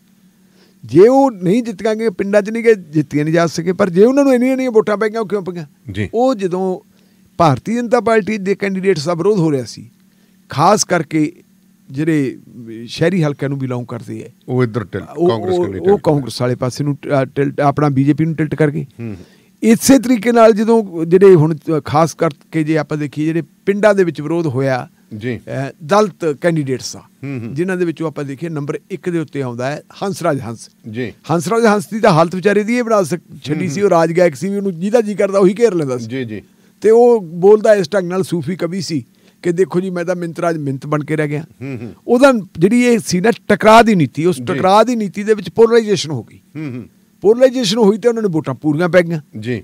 ਜੇ ਉਹ ਨਹੀਂ ਗਏ ਪਿੰਡਾਂ 'ਚ ਨਹੀਂ ਗਏ ਜਿੱਤੀਆਂ ਨਹੀਂ ਜਾ ਸਕੇ ਪਰ ਜੇ ਉਹਨਾਂ ਨੂੰ ਇੰਨੀਆਂ ਨਹੀਂ ਵੋਟਾਂ ਪੈ ਉਹ ਕਿਉਂ ਪਈਆਂ ਉਹ ਜਦੋਂ ਭਾਰਤੀ ਜਨਤਾ ਪਾਰਟੀ ਦੇ ਕੈਂਡੀਡੇਟਸ ਦਾ ਵਿਰੋਧ ਹੋ ਰਿਹਾ ਸੀ ਖਾਸ ਕਰਕੇ ਜਿਹੜੇ ਸ਼ਹਿਰੀ ਹਲਕਿਆਂ ਨੂੰ ਬਿਲੋਂਗ ਕਰਦੇ ਐ ਉਹ ਇਧਰ ਕਾਂਗਰਸ ਕੋਲ ਉਹ ਕਾਂਗਰਸ ਵਾਲੇ ਪਾਸੇ ਨੂੰ ਆਪਣਾ ਬੀਜੇਪੀ ਨੂੰ ਟਿਲਟ ਕਰਕੇ ਇਸੇ ਤਰੀਕੇ ਨਾਲ ਜਦੋਂ ਜਿਹੜੇ ਹੁਣ ਖਾਸ ਕਰਕੇ ਜੇ ਆਪਾਂ ਦੇਖੀਏ ਜਿਹੜੇ ਪਿੰਡਾਂ ਦੇ ਵਿੱਚ ਵਿਰੋਧ ਹੋਇਆ ਜੀ ਦਲਤ ਕੈਂਡੀਡੇਟਸ ਆ ਜਿਨ੍ਹਾਂ ਦੇ ਵਿੱਚੋਂ ਆਪਾਂ ਦੇਖੀਏ ਨੰਬਰ 1 ਦੇ ਉੱਤੇ ਆਉਂਦਾ ਹੈ ਹੰਸਰਾਜ ਹੰਸ ਜੀ ਹੰਸਰਾਜ ਹੰਸ ਦੀ ਤਾਂ ਹਾਲਤ ਵਿਚਾਰੇ ਦੀ ਇਹ ਬਣਾ ਛੱਡੀ ਸੀ ਉਹ ਰਾਜ ਗਾਇਕ ਸੀ ਵੀ ਉਹਨੂੰ ਜਿਹਦਾ ਜੀ ਕਰਦਾ ਉਹੀ ਘੇਰ ਲੈਂਦਾ ਸੀ ਜੀ ਜੀ ਤੇ ਉਹ ਬੋਲਦਾ ਇਸ ਢੰਗ ਨਾਲ ਸੂਫੀ ਕਵੀ ਸੀ ਕਿ ਦੇਖੋ ਜੀ ਮੈਂ ਤਾਂ ਮਿੰਤਰਾਜ ਮਿੰਤ ਬਣ ਕੇ ਰਹਿ ਗਿਆ ਉਹਦਾ ਜਿਹੜੀ ਇਹ ਸੀ ਨਾ ਟਕਰਾ ਦੀ ਨੀਤੀ ਉਸ ਟਕਰਾ ਦੀ ਨੀਤੀ ਦੇ ਵਿੱਚ ਪੋਲਰਾਈਜੇਸ਼ਨ ਹੋ ਗਈ ਪੋਲਰਾਈਜੇਸ਼ਨ ਹੋਈ ਤੇ ਉਹਨਾਂ ਨੇ ਵੋਟਾਂ ਪੂਰੀਆਂ ਪੈ ਗਈਆਂ ਜੀ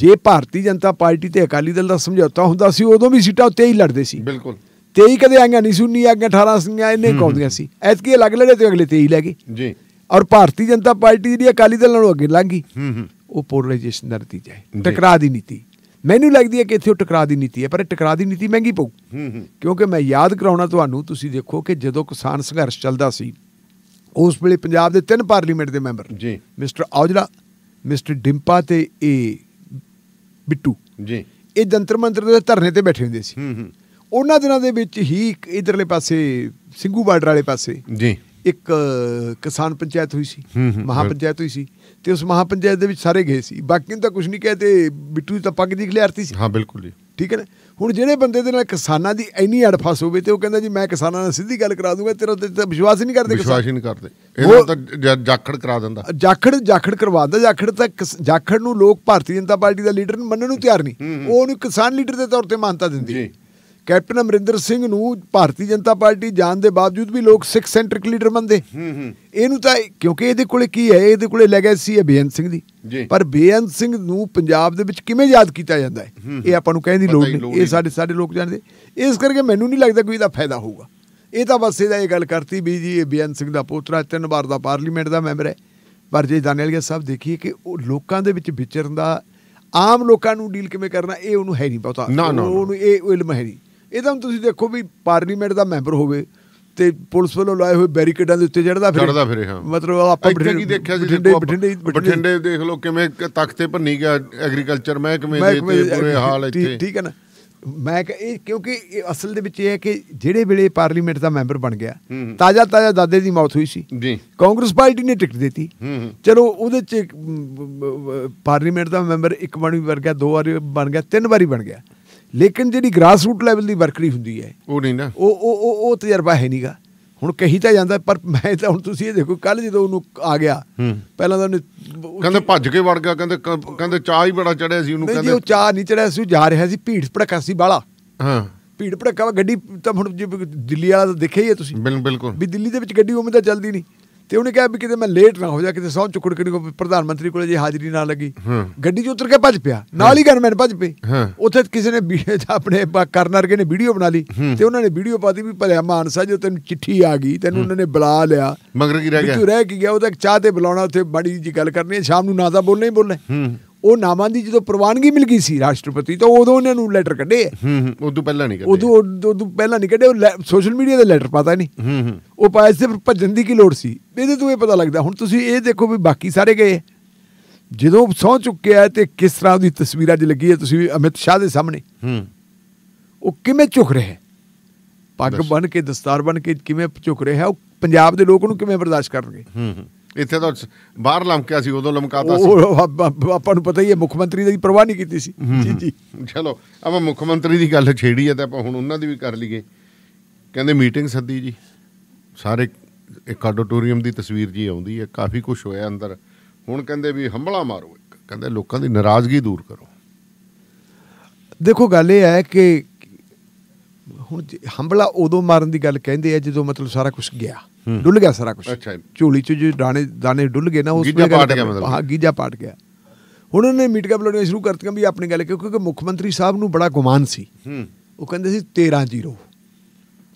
ਜੇ ਭਾਰਤੀ ਜਨਤਾ ਪਾਰਟੀ ਤੇ ਅਕਾਲੀ ਦਲ ਦਾ ਸਮਝੌਤਾ ਹੁੰਦਾ ਸੀ ਉਦੋਂ ਵੀ ਸੀਟਾਂ ਉੱਤੇ ਹੀ ਲੜਦੇ ਸੀ ਬਿਲਕੁਲ 23 ਕਦੇ ਆਈਆਂ ਨਹੀਂ ਸੁਣੀ ਆਈਆਂ 18 ਸੀਆਂ ਇਹਨੇ ਕੌਂਦੀਆਂ ਸੀ ਐਤਕੀ ਅਲੱਗ ਲੜੇ ਤੇ ਅਗਲੇ 23 ਲੈ ਗਏ ਜੀ ਔਰ ਭਾਰਤੀ ਜਨਤਾ ਪਾਰਟੀ ਜਿਹੜੀ ਅਕਾਲੀ ਦਲ ਨਾਲੋਂ ਅੱਗੇ ਹੂੰ ਹੂੰ ਉਹ ਪੋਲਰਾਈਜੇਸ਼ਨ ਦਾ ਨਤੀਜਾ ਹੈ ਟਕਰਾ ਦੀ ਨੀਤੀ ਮੈਨੂੰ ਲੱਗਦੀ ਹੈ ਕਿ ਇੱਥੇ ਉਹ ਟਕਰਾ ਦੀ ਨੀਤੀ ਹੈ ਪਰ ਇਹ ਟਕਰਾ ਦੀ ਨੀਤੀ ਮਹਿੰਗੀ ਪਊ ਕਿਉਂਕਿ ਮੈਂ ਯਾਦ ਕਰਾਉਣਾ ਤੁਹਾਨੂੰ ਤੁਸੀਂ ਦੇਖੋ ਕਿ ਜਦੋਂ ਕਿਸਾਨ ਸੰਘਰਸ਼ ਚੱਲਦਾ ਸੀ ਉਸ ਵੇਲੇ ਪੰਜਾਬ ਦੇ ਤਿੰਨ ਪਾਰਲੀਮੈਂਟ ਦੇ ਮੈਂਬਰ ਜੀ ਮਿਸਟਰ ਔਜਲਾ ਮਿਸਟਰ ਡਿੰਪਾ ਤੇ ਇਹ ਬਿੱਟੂ ਜੀ ਇਹ ਜੰਤਰ ਮੰਤਰ ਦੇ ਧਰਨੇ ਤੇ ਬੈਠੇ ਹੁੰਦੇ ਸੀ ਹੂੰ ਹੂੰ ਉਹਨਾਂ ਦਿਨਾਂ ਦੇ ਵਿੱਚ ਹੀ ਇਧਰਲੇ ਪਾਸੇ ਸਿੰਘੂ ਬਾਰਡਰ ਵਾਲੇ ਪਾਸੇ ਜੀ ਇੱਕ ਕਿਸਾਨ ਪੰਚਾਇਤ ਹੋਈ ਸੀ ਮਹਾ ਪੰਚਾਇਤ ਹੋਈ ਸੀ ਤੇ ਉਸ ਮਹਾਪੰਚਾਇਤ ਦੇ ਵਿੱਚ ਸਾਰੇ ਗਏ ਸੀ ਬਾਕੀ ਤਾਂ ਕੁਝ ਨਹੀਂ ਕਹੇ ਤੇ ਬਿੱਟੂ ਤਾਂ ਪੱਗ ਦੀ ਖਲਿਆਰਤੀ ਸੀ ਹਾਂ ਬਿਲਕੁਲ ਜੀ ਠੀਕ ਹੈ ਨਾ ਹੁਣ ਜਿਹੜੇ ਬੰਦੇ ਦੇ ਨਾਲ ਕਿਸਾਨਾਂ ਦੀ ਇੰਨੀ ਅੜਫਸ ਹੋਵੇ ਤੇ ਉਹ ਕਹਿੰਦਾ ਜੀ ਮੈਂ ਕਿਸਾਨਾਂ ਨਾਲ ਸਿੱਧੀ ਗੱਲ ਕਰਾ ਦੂੰਗਾ ਤੇਰਾ ਤੇ ਵਿਸ਼ਵਾਸ ਹੀ ਨਹੀਂ ਕਰਦੇ ਵਿਸ਼ਵਾਸ ਹੀ ਨਹੀਂ ਕਰਦੇ ਇਹਨਾਂ ਤਾਂ ਜਾਖੜ ਕਰਾ ਦਿੰਦਾ ਜਾਖੜ ਜਾਖੜ ਕਰਵਾ ਦਿੰਦਾ ਜਾਖੜ ਤਾਂ ਜਾਖੜ ਨੂੰ ਲੋਕ ਭਾਰਤੀ ਜਨਤਾ ਪਾਰਟੀ ਦਾ ਲੀਡਰ ਮੰਨਣ ਨੂੰ ਤਿਆਰ ਨਹੀਂ ਉਹ ਉਹਨੂੰ ਕਿਸਾਨ ਲੀਡਰ ਦੇ ਤੌਰ ਤੇ ਮੰਨਤਾ ਦਿੰਦੀ ਹੈ ਕੈਪਟਨ ਅਮਰਿੰਦਰ ਸਿੰਘ ਨੂੰ ਭਾਰਤੀ ਜਨਤਾ ਪਾਰਟੀ ਜਾਣ ਦੇ ਬਾਵਜੂਦ ਵੀ ਲੋਕ ਸਿੱਖ ਸੈਂਟਰਿਕ ਲੀਡਰ ਮੰਨਦੇ ਹੂੰ ਹੂੰ ਇਹਨੂੰ ਤਾਂ ਕਿਉਂਕਿ ਇਹਦੇ ਕੋਲੇ ਕੀ ਹੈ ਇਹਦੇ ਕੋਲੇ ਲੈਗੇਸੀ ਹੈ ਬੇਅੰਤ ਸਿੰਘ ਦੀ ਪਰ ਬੇਅੰਤ ਸਿੰਘ ਨੂੰ ਪੰਜਾਬ ਦੇ ਵਿੱਚ ਕਿਵੇਂ ਯਾਦ ਕੀਤਾ ਜਾਂਦਾ ਹੈ ਇਹ ਆਪਾਂ ਨੂੰ ਕਹਿਣ ਦੀ ਲੋੜ ਨਹੀਂ ਇਹ ਸਾਡੇ ਸਾਡੇ ਲੋਕ ਜਾਣਦੇ ਇਸ ਕਰਕੇ ਮੈਨੂੰ ਨਹੀਂ ਲੱਗਦਾ ਕੋਈ ਇਹਦਾ ਫਾਇਦਾ ਹੋਊਗਾ ਇਹ ਤਾਂ ਬਸ ਇਹਦਾ ਇਹ ਗੱਲ ਕਰਤੀ ਵੀ ਜੀ ਇਹ ਬੇਅੰਤ ਸਿੰਘ ਦਾ ਪੋਤਰਾ ਤਿੰਨ ਵਾਰ ਦਾ ਪਾਰਲੀਮੈਂਟ ਦਾ ਮੈਂਬਰ ਹੈ ਪਰ ਜੇ ਦਾਨੇਲਗਿਆ ਸਾਹਿਬ ਦੇਖੀਏ ਕਿ ਉਹ ਲੋਕਾਂ ਦੇ ਵਿੱਚ ਵਿਚਰਨ ਦਾ ਆਮ ਲੋਕਾਂ ਨੂੰ ਡੀਲ ਕਿਵੇਂ ਕਰਨਾ ਇਹ ਉਹਨੂੰ ਹੈ ਨਹੀਂ ਪਤਾ ਉਹਨੂੰ ਇਹ ਇਲਮ ਹੈ ਨਹੀਂ ਇਹਦਾ ਤੁਸੀਂ ਦੇਖੋ ਵੀ ਪਾਰਲੀਮੈਂਟ ਦਾ ਮੈਂਬਰ ਹੋਵੇ ਤੇ ਪੁਲਿਸ ਵੱਲੋਂ ਲਾਏ ਹੋਏ ਬੈਰੀਕੇਡਾਂ ਦੇ ਉੱਤੇ ਚੜਦਾ ਫਿਰ ਚੜਦਾ ਫਿਰ ਹਾਂ ਮਤਲਬ ਆਪਾਂ ਬਠਿੰਡੇ ਕੀ ਦੇਖਿਆ ਸੀ ਬਠਿੰਡੇ ਬਠਿੰਡੇ ਦੇਖ ਲਓ ਕਿਵੇਂ ਤਖਤ ਤੇ ਭੰਨੀ ਗਿਆ ਐਗਰੀਕਲਚਰ ਮਹਿਕਮੇ ਦੇ ਤੇ ਬੁਰੇ ਹਾਲ ਇੱਥੇ ਠੀਕ ਹੈ ਨਾ ਮੈਂ ਇਹ ਕਿਉਂਕਿ ਅਸਲ ਦੇ ਵਿੱਚ ਇਹ ਹੈ ਕਿ ਜਿਹੜੇ ਵੇਲੇ ਪਾਰਲੀਮੈਂਟ ਦਾ ਮੈਂਬਰ ਬਣ ਗਿਆ ਤਾਜ਼ਾ ਤਾਜ਼ਾ ਦਾਦੇ ਦੀ ਮੌਤ ਹੋਈ ਸੀ ਜੀ ਕਾਂਗਰਸ ਪਾਰਟੀ ਨੇ ਟਿਕਟ ਦਿੱਤੀ ਚਲੋ ਉਹਦੇ ਚ ਪਾਰਲੀਮੈਂਟ ਦਾ ਮੈਂਬਰ ਇੱਕ ਵਾਰ ਵੀ ਬਣ ਗਿਆ ਦੋ ਵਾਰ ਬਣ ਗਿਆ ਤਿੰਨ ਵਾਰੀ ਬਣ ਗਿਆ ਲੇਕਿਨ ਜਿਹੜੀ ਗ੍ਰਾਸ ਰੂਟ ਲੈਵਲ ਦੀ ਵਰਕਰੀ ਹੁੰਦੀ ਹੈ ਉਹ ਨਹੀਂ ਨਾ ਉਹ ਉਹ ਉਹ ਤਜਰਬਾ ਹੈ ਨਹੀਂਗਾ ਹੁਣ ਕਹੀ ਤਾਂ ਜਾਂਦਾ ਪਰ ਮੈਂ ਤਾਂ ਹੁਣ ਤੁਸੀਂ ਇਹ ਦੇਖੋ ਕੱਲ ਜਦੋਂ ਉਹਨੂੰ ਆ ਗਿਆ ਪਹਿਲਾਂ ਤਾਂ ਉਹਨੇ ਕਹਿੰਦੇ ਭੱਜ ਕੇ ਵੜ ਗਿਆ ਕਹਿੰਦੇ ਕਹਿੰਦੇ ਚਾਹ ਹੀ ਬੜਾ ਚੜਿਆ ਸੀ ਉਹਨੂੰ ਕਹਿੰਦੇ ਨਹੀਂ ਉਹ ਚਾਹ ਨਹੀਂ ਚੜਿਆ ਸੀ ਉਹ ਜਾ ਰਿਹਾ ਸੀ ਭੀੜ ਭੜਕਾ ਸੀ ਬਾਲਾ ਹਾਂ ਭੀੜ ਭੜਕਾ ਗੱਡੀ ਤਾਂ ਹੁਣ ਦਿੱਲੀ ਵਾਲਾ ਤਾਂ ਦੇਖਿਆ ਹੀ ਹੈ ਤੁਸੀਂ ਬਿਲਕੁਲ ਵੀ ਦਿੱਲੀ ਦੇ ਵਿੱਚ ਗੱਡੀ ਉਵੇਂ ਤਾਂ ਚੱਲਦੀ ਨਹੀਂ ਤੇ ਉਹਨੇ ਕਿਹਾ ਵੀ ਕਿਤੇ ਮੈਂ ਲੇਟ ਨਾ ਹੋ ਜਾ ਕਿਤੇ ਸੌਂ ਚੁੱਕੜ ਕਿਣੀ ਕੋ ਪ੍ਰਧਾਨ ਮੰਤਰੀ ਕੋਲੇ ਜੇ ਹਾਜ਼ਰੀ ਨਾ ਲੱਗੀ ਗੱਡੀ 'ਚ ਉਤਰ ਕੇ ਭੱਜ ਪਿਆ ਨਾਲ ਹੀ ਗਨਮੈਨ ਭੱਜ ਪਏ ਉੱਥੇ ਕਿਸੇ ਨੇ ਆਪਣੇ ਕਰਨਰ ਕੇ ਨੇ ਵੀਡੀਓ ਬਣਾ ਲਈ ਤੇ ਉਹਨਾਂ ਨੇ ਵੀਡੀਓ ਪਾਤੀ ਵੀ ਭਲਿਆ ਮਾਨਸਾ ਜੋ ਤੈਨੂੰ ਚਿੱਠੀ ਆ ਗਈ ਤੈਨੂੰ ਉਹਨਾਂ ਨੇ ਬੁਲਾ ਲਿਆ ਮਗਰ ਕੀ ਰਹਿ ਗਿਆ ਤੂੰ ਰਹਿ ਕੀ ਗਿਆ ਉਹਦਾ ਚਾਹ ਤੇ ਬੁਲਾਉਣਾ ਉੱਥੇ ਬੜੀ ਜੀ ਗੱਲ ਕਰਨੀ ਸ਼ਾਮ ਨੂੰ ਨਾ ਤਾਂ ਬੋਲਣਾ ਹੀ ਬੋਲਣਾ ਉਹ ਨਾਮਾਂ ਦੀ ਜਦੋਂ ਪ੍ਰਵਾਨਗੀ ਮਿਲ ਗਈ ਸੀ ਰਾਸ਼ਟਰਪਤੀ ਤਾਂ ਉਦੋਂ ਇਹਨਾਂ ਨੂੰ ਲੈਟਰ ਕੱਢੇ ਹੂੰ ਹੂੰ ਉਦੋਂ ਪਹਿਲਾਂ ਨਹੀਂ ਕੱਢੇ ਉਦੋਂ ਉਦੋਂ ਪਹਿਲਾਂ ਨਹੀਂ ਕੱਢੇ ਉਹ ਸੋਸ਼ਲ ਮੀਡੀਆ ਦੇ ਲੈਟਰ ਪਤਾ ਨਹੀਂ ਹੂੰ ਹੂੰ ਉਹ ਪਾਇਆ ਸਿਰਫ ਭੱਜਣ ਦੀ ਕੀ ਲੋੜ ਸੀ ਇਹਦੇ ਤੋਂ ਇਹ ਪਤਾ ਲੱਗਦਾ ਹੁਣ ਤੁਸੀਂ ਇਹ ਦੇਖੋ ਵੀ ਬਾਕੀ ਸਾਰੇ ਗਏ ਜਦੋਂ ਸੌ ਚੁੱਕੇ ਆ ਤੇ ਕਿਸ ਤਰ੍ਹਾਂ ਦੀ ਤਸਵੀਰਾਂ ਜਿ ਲੱਗੀ ਹੈ ਤੁਸੀਂ ਅਮਿਤ ਸ਼ਾਹ ਦੇ ਸਾਹਮਣੇ ਹੂੰ ਉਹ ਕਿਵੇਂ ਝੁਕ ਰਿਹਾ ਪੱਗ ਬਨ ਕੇ ਦਸਤਾਰ ਬਨ ਕੇ ਕਿਵੇਂ ਝੁਕ ਰਿਹਾ ਉਹ ਪੰਜਾਬ ਦੇ ਲੋਕ ਨੂੰ ਕਿਵੇਂ ਬਰਦਾਸ਼ਤ ਕਰਨਗੇ ਹੂੰ ਹੂੰ ਇੱਥੇ ਤਾਂ ਬਾਹਰ ਲਮਕਿਆ ਸੀ ਉਦੋਂ ਲਮਕਾਤਾ ਸੀ ਉਹ ਆਪਾਂ ਨੂੰ ਪਤਾ ਹੀ ਹੈ ਮੁੱਖ ਮੰਤਰੀ ਦੀ ਪਰਵਾਹ ਨਹੀਂ ਕੀਤੀ ਸੀ ਜੀ ਜੀ ਚਲੋ ਆਪਾਂ ਮੁੱਖ ਮੰਤਰੀ ਦੀ ਗੱਲ ਛੇੜੀ ਹੈ ਤਾਂ ਆਪਾਂ ਹੁਣ ਉਹਨਾਂ ਦੀ ਵੀ ਕਰ ਲਈਏ ਕਹਿੰਦੇ ਮੀਟਿੰਗ ਸੱਦੀ ਜੀ ਸਾਰੇ ਇੱਕ ਆਡੀਟੋਰੀਅਮ ਦੀ ਤਸਵੀਰ ਜੀ ਆਉਂਦੀ ਹੈ ਕਾਫੀ ਕੁਝ ਹੋਇਆ ਅੰਦਰ ਹੁਣ ਕਹਿੰਦੇ ਵੀ ਹੰਬਲਾ ਮਾਰੋ ਇੱਕ ਕਹਿੰਦੇ ਲੋਕਾਂ ਦੀ ਨਾਰਾਜ਼ਗੀ ਦੂਰ ਕਰੋ ਦੇਖੋ ਗੱਲ ਇਹ ਹੈ ਕਿ ਹੁਣ ਹੰਬਲਾ ਉਦੋਂ ਮਾਰਨ ਦੀ ਗੱਲ ਕਹਿੰਦੇ ਆ ਜਦੋਂ ਮਤਲਬ ਸਾਰਾ ਕੁਝ ਗਿਆ ਡੁੱਲ ਗਿਆ ਸਾਰਾ ਕੁਝ ਅੱਛਾ ਝੂਲੀ ਚ ਜੀ ਦਾਣੇ ਦਾਣੇ ਡੁੱਲ ਗਏ ਨਾ ਉਸ ਗੀਜਾ ਪਾਟ ਗਿਆ ਮਤਲਬ ਹਾਂ ਗੀਜਾ ਪਾਟ ਗਿਆ ਹੁਣ ਉਹਨੇ ਮੀਟਿੰਗਾਂ ਬੁਲਾਉਣੀਆਂ ਸ਼ੁਰੂ ਕਰਤੀਆਂ ਵੀ ਆਪਣੀ ਗੱਲ ਕਿਉਂਕਿ ਮੁੱਖ ਮੰਤਰੀ ਸਾਹਿਬ ਨੂੰ ਬੜਾ ਗੁਮਾਨ ਸੀ ਉਹ ਕਹਿੰਦੇ ਸੀ 13 0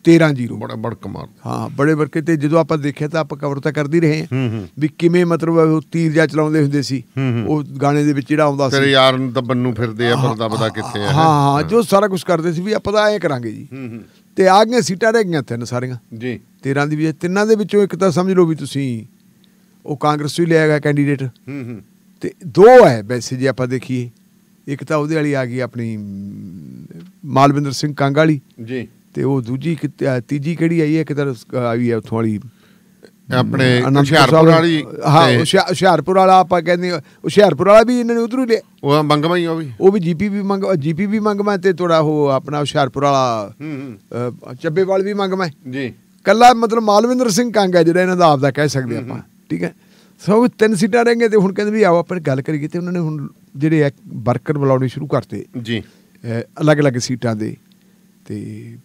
13 0 ਬੜਾ ਬੜ ਕਮਾਲ ਹਾਂ ਬੜੇ ਵਰਕੇ ਤੇ ਜਦੋਂ ਆਪਾਂ ਦੇਖਿਆ ਤਾਂ ਆਪਾਂ ਕਵਰ ਤਾਂ ਕਰਦੀ ਰਹੇ ਵੀ ਕਿਵੇਂ ਮਤਲਬ ਉਹ ਤੀਰ ਜਾਂ ਚਲਾਉਂਦੇ ਹੁੰਦੇ ਸੀ ਉਹ ਗਾਣੇ ਦੇ ਵਿੱਚ ਜਿਹੜਾ ਆਉਂਦਾ ਸੀ ਤੇਰੇ ਯਾਰ ਨੂੰ ਤਾਂ ਬੰਨੂ ਫਿਰਦੇ ਆ ਪਰਦਾ ਪਤਾ ਕਿੱਥੇ ਆ ਹਾਂ ਹਾਂ ਜੋ ਸਾਰਾ ਕੁਝ ਕਰਦੇ ਸੀ ਵੀ ਆਪਾਂ ਤਾਂ ਐਂ ਕਰਾਂਗੇ ਜੀ ਤੇ ਆ ਗਈਆਂ ਸੀਟਾਂ ਰਹਿ ਗਈਆਂ ਤਿੰਨ ਸਾਰੀਆਂ ਜੀ 13 ਦੀ ਵੀ ਤਿੰਨਾਂ ਦੇ ਵਿੱਚੋਂ ਇੱਕ ਤਾਂ ਸਮਝ ਲਓ ਵੀ ਤੁਸੀਂ ਉਹ ਕਾਂਗਰਸ ਵੀ ਲਿਆ ਗਿਆ ਕੈਂਡੀਡੇਟ ਹੂੰ ਹੂੰ ਤੇ ਦੋ ਹੈ ਵੈਸੇ ਜੇ ਆਪਾਂ ਦੇਖੀਏ ਇੱਕ ਤਾਂ ਉਹਦੇ ਵਾਲੀ ਆ ਗਈ ਆਪਣੀ ਮਾਲਵਿੰਦਰ ਸਿੰਘ ਕਾਂਗਾਲੀ ਜੀ ਤੇ ਉਹ ਦੂਜੀ ਤੀਜੀ ਕਿਹੜੀ ਆਈ ਹੈ ਇੱਕ ਤਾਂ ਆਈ ਹੈ ਉਥੋਂ ਵਾਲੀ ਆਪਣੇ ਹੁਸ਼ਿਆਰਪੁਰ ਵਾਲੀ ਹਾਂ ਹੁਸ਼ਿਆਰਪੁਰ ਵਾਲਾ ਆਪਾਂ ਕਹਿੰਦੇ ਹੁਸ਼ਿਆਰਪੁਰ ਵਾਲਾ ਵੀ ਇਹਨਾਂ ਨੇ ਉਧਰੋਂ ਹੀ ਲਿਆ ਉਹ ਮੰਗਵਾ ਹੀ ਉਹ ਵੀ ਉਹ ਵੀ ਜੀਪੀ ਵੀ ਮੰਗ ਜੀਪੀ ਵੀ ਮੰਗਵਾ ਤੇ ਥੋੜਾ ਉਹ ਆਪਣਾ ਹੁਸ਼ਿਆਰਪੁਰ ਵਾਲਾ ਹੂੰ ਚੱਬੇ ਵਾਲ ਵੀ ਮੰਗਵਾ ਜੀ ਕੱਲਾ ਮਤਲਬ ਮਾਲਵਿੰਦਰ ਸਿੰਘ ਕੰਗ ਹੈ ਜਿਹੜਾ ਇਹਨਾਂ ਦਾ ਆਪ ਦਾ ਕਹਿ ਸਕਦੇ ਆਪਾਂ ਠੀਕ ਹੈ ਸੋ ਤਿੰਨ ਸੀਟਾਂ ਰਹਿ ਤੇ ਹੁਣ ਕਹਿੰਦੇ ਵੀ ਆਓ ਆਪਾਂ ਗੱਲ ਕਰੀਏ ਤੇ ਉਹਨਾਂ ਨੇ ਹੁਣ ਜਿਹੜੇ ਵਰਕਰ ਬੁਲਾਉਣੇ ਸ਼ੁਰੂ ਕਰਤੇ ਜੀ ਅਲੱਗ-ਅਲੱਗ ਸੀਟਾਂ ਦੇ ਤੇ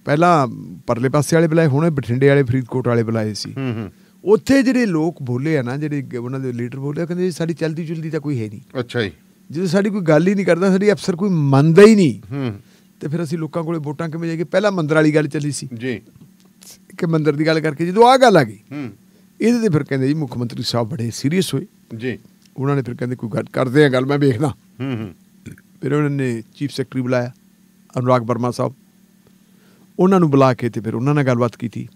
ਪਹਿਲਾਂ ਪਰਲੇ ਪਾਸੇ ਵਾਲੇ ਬੁਲਾਏ ਹੁਣੇ ਬਠਿੰਡੇ ਵਾਲੇ ਫਰੀਦਕੋਟ ਵਾਲੇ ਬੁਲਾਏ ਸੀ ਹੂੰ ਹੂੰ ਉੱਥੇ ਜਿਹੜੇ ਲੋਕ ਬੋਲੇ ਆ ਨਾ ਜਿਹੜੇ ਉਹਨਾਂ ਦੇ ਲੀਡਰ ਬੋਲੇ ਕਹਿੰਦੇ ਸਾਡੀ ਚਲਦੀ ਚਲਦੀ ਤਾਂ ਕੋਈ ਹੈ ਨਹੀਂ ਅੱਛਾ ਜੀ ਜਦੋਂ ਸਾਡੀ ਕੋਈ ਗੱਲ ਹੀ ਨਹੀਂ ਕਰਦਾ ਸਾਡੀ ਅਫਸਰ ਕੋਈ ਮੰਨਦਾ ਹੀ ਨਹੀਂ ਹੂੰ ਤੇ ਫਿਰ ਅਸੀਂ ਲੋਕਾਂ ਕੋਲੇ ਵੋਟਾਂ ਕਿਵੇਂ ਜਾਈਏ ਪਹਿਲਾਂ ਮੰਦਰ ਵਾਲੀ ਗੱਲ ਚੱਲੀ ਸੀ ਜੀ ਕਿ ਮੰਦਰ ਦੀ ਗੱਲ ਕਰਕੇ ਜਦੋਂ ਆ ਗੱਲ ਆ ਗਈ ਹੂੰ ਇਹਦੇ ਤੇ ਫਿਰ ਕਹਿੰਦੇ ਜੀ ਮੁੱਖ ਮੰਤਰੀ ਸਾਹਿਬ ਬੜੇ ਸੀਰੀਅਸ ਹੋਏ ਜੀ ਉਹਨਾਂ ਨੇ ਫਿਰ ਕਹਿੰਦੇ ਕੋਈ ਗੱਲ ਕਰਦੇ ਆ ਗੱਲ ਮੈਂ ਵੇਖਦਾ ਹੂੰ ਹੂੰ ਫਿਰ ਉਹਨਾਂ ਨੇ ਚੀਫ ਸੈਕਟਰੀ ਬੁਲਾਇਆ ਅਨੁਰਾਗ ਵਰਮਾ ਸਾਹਿਬ ਉਹਨਾਂ ਨੂੰ ਬੁਲਾ ਕੇ ਤੇ ਫਿਰ ਉਹਨਾਂ ਨਾਲ ਗੱਲਬਾਤ ਕੀਤੀ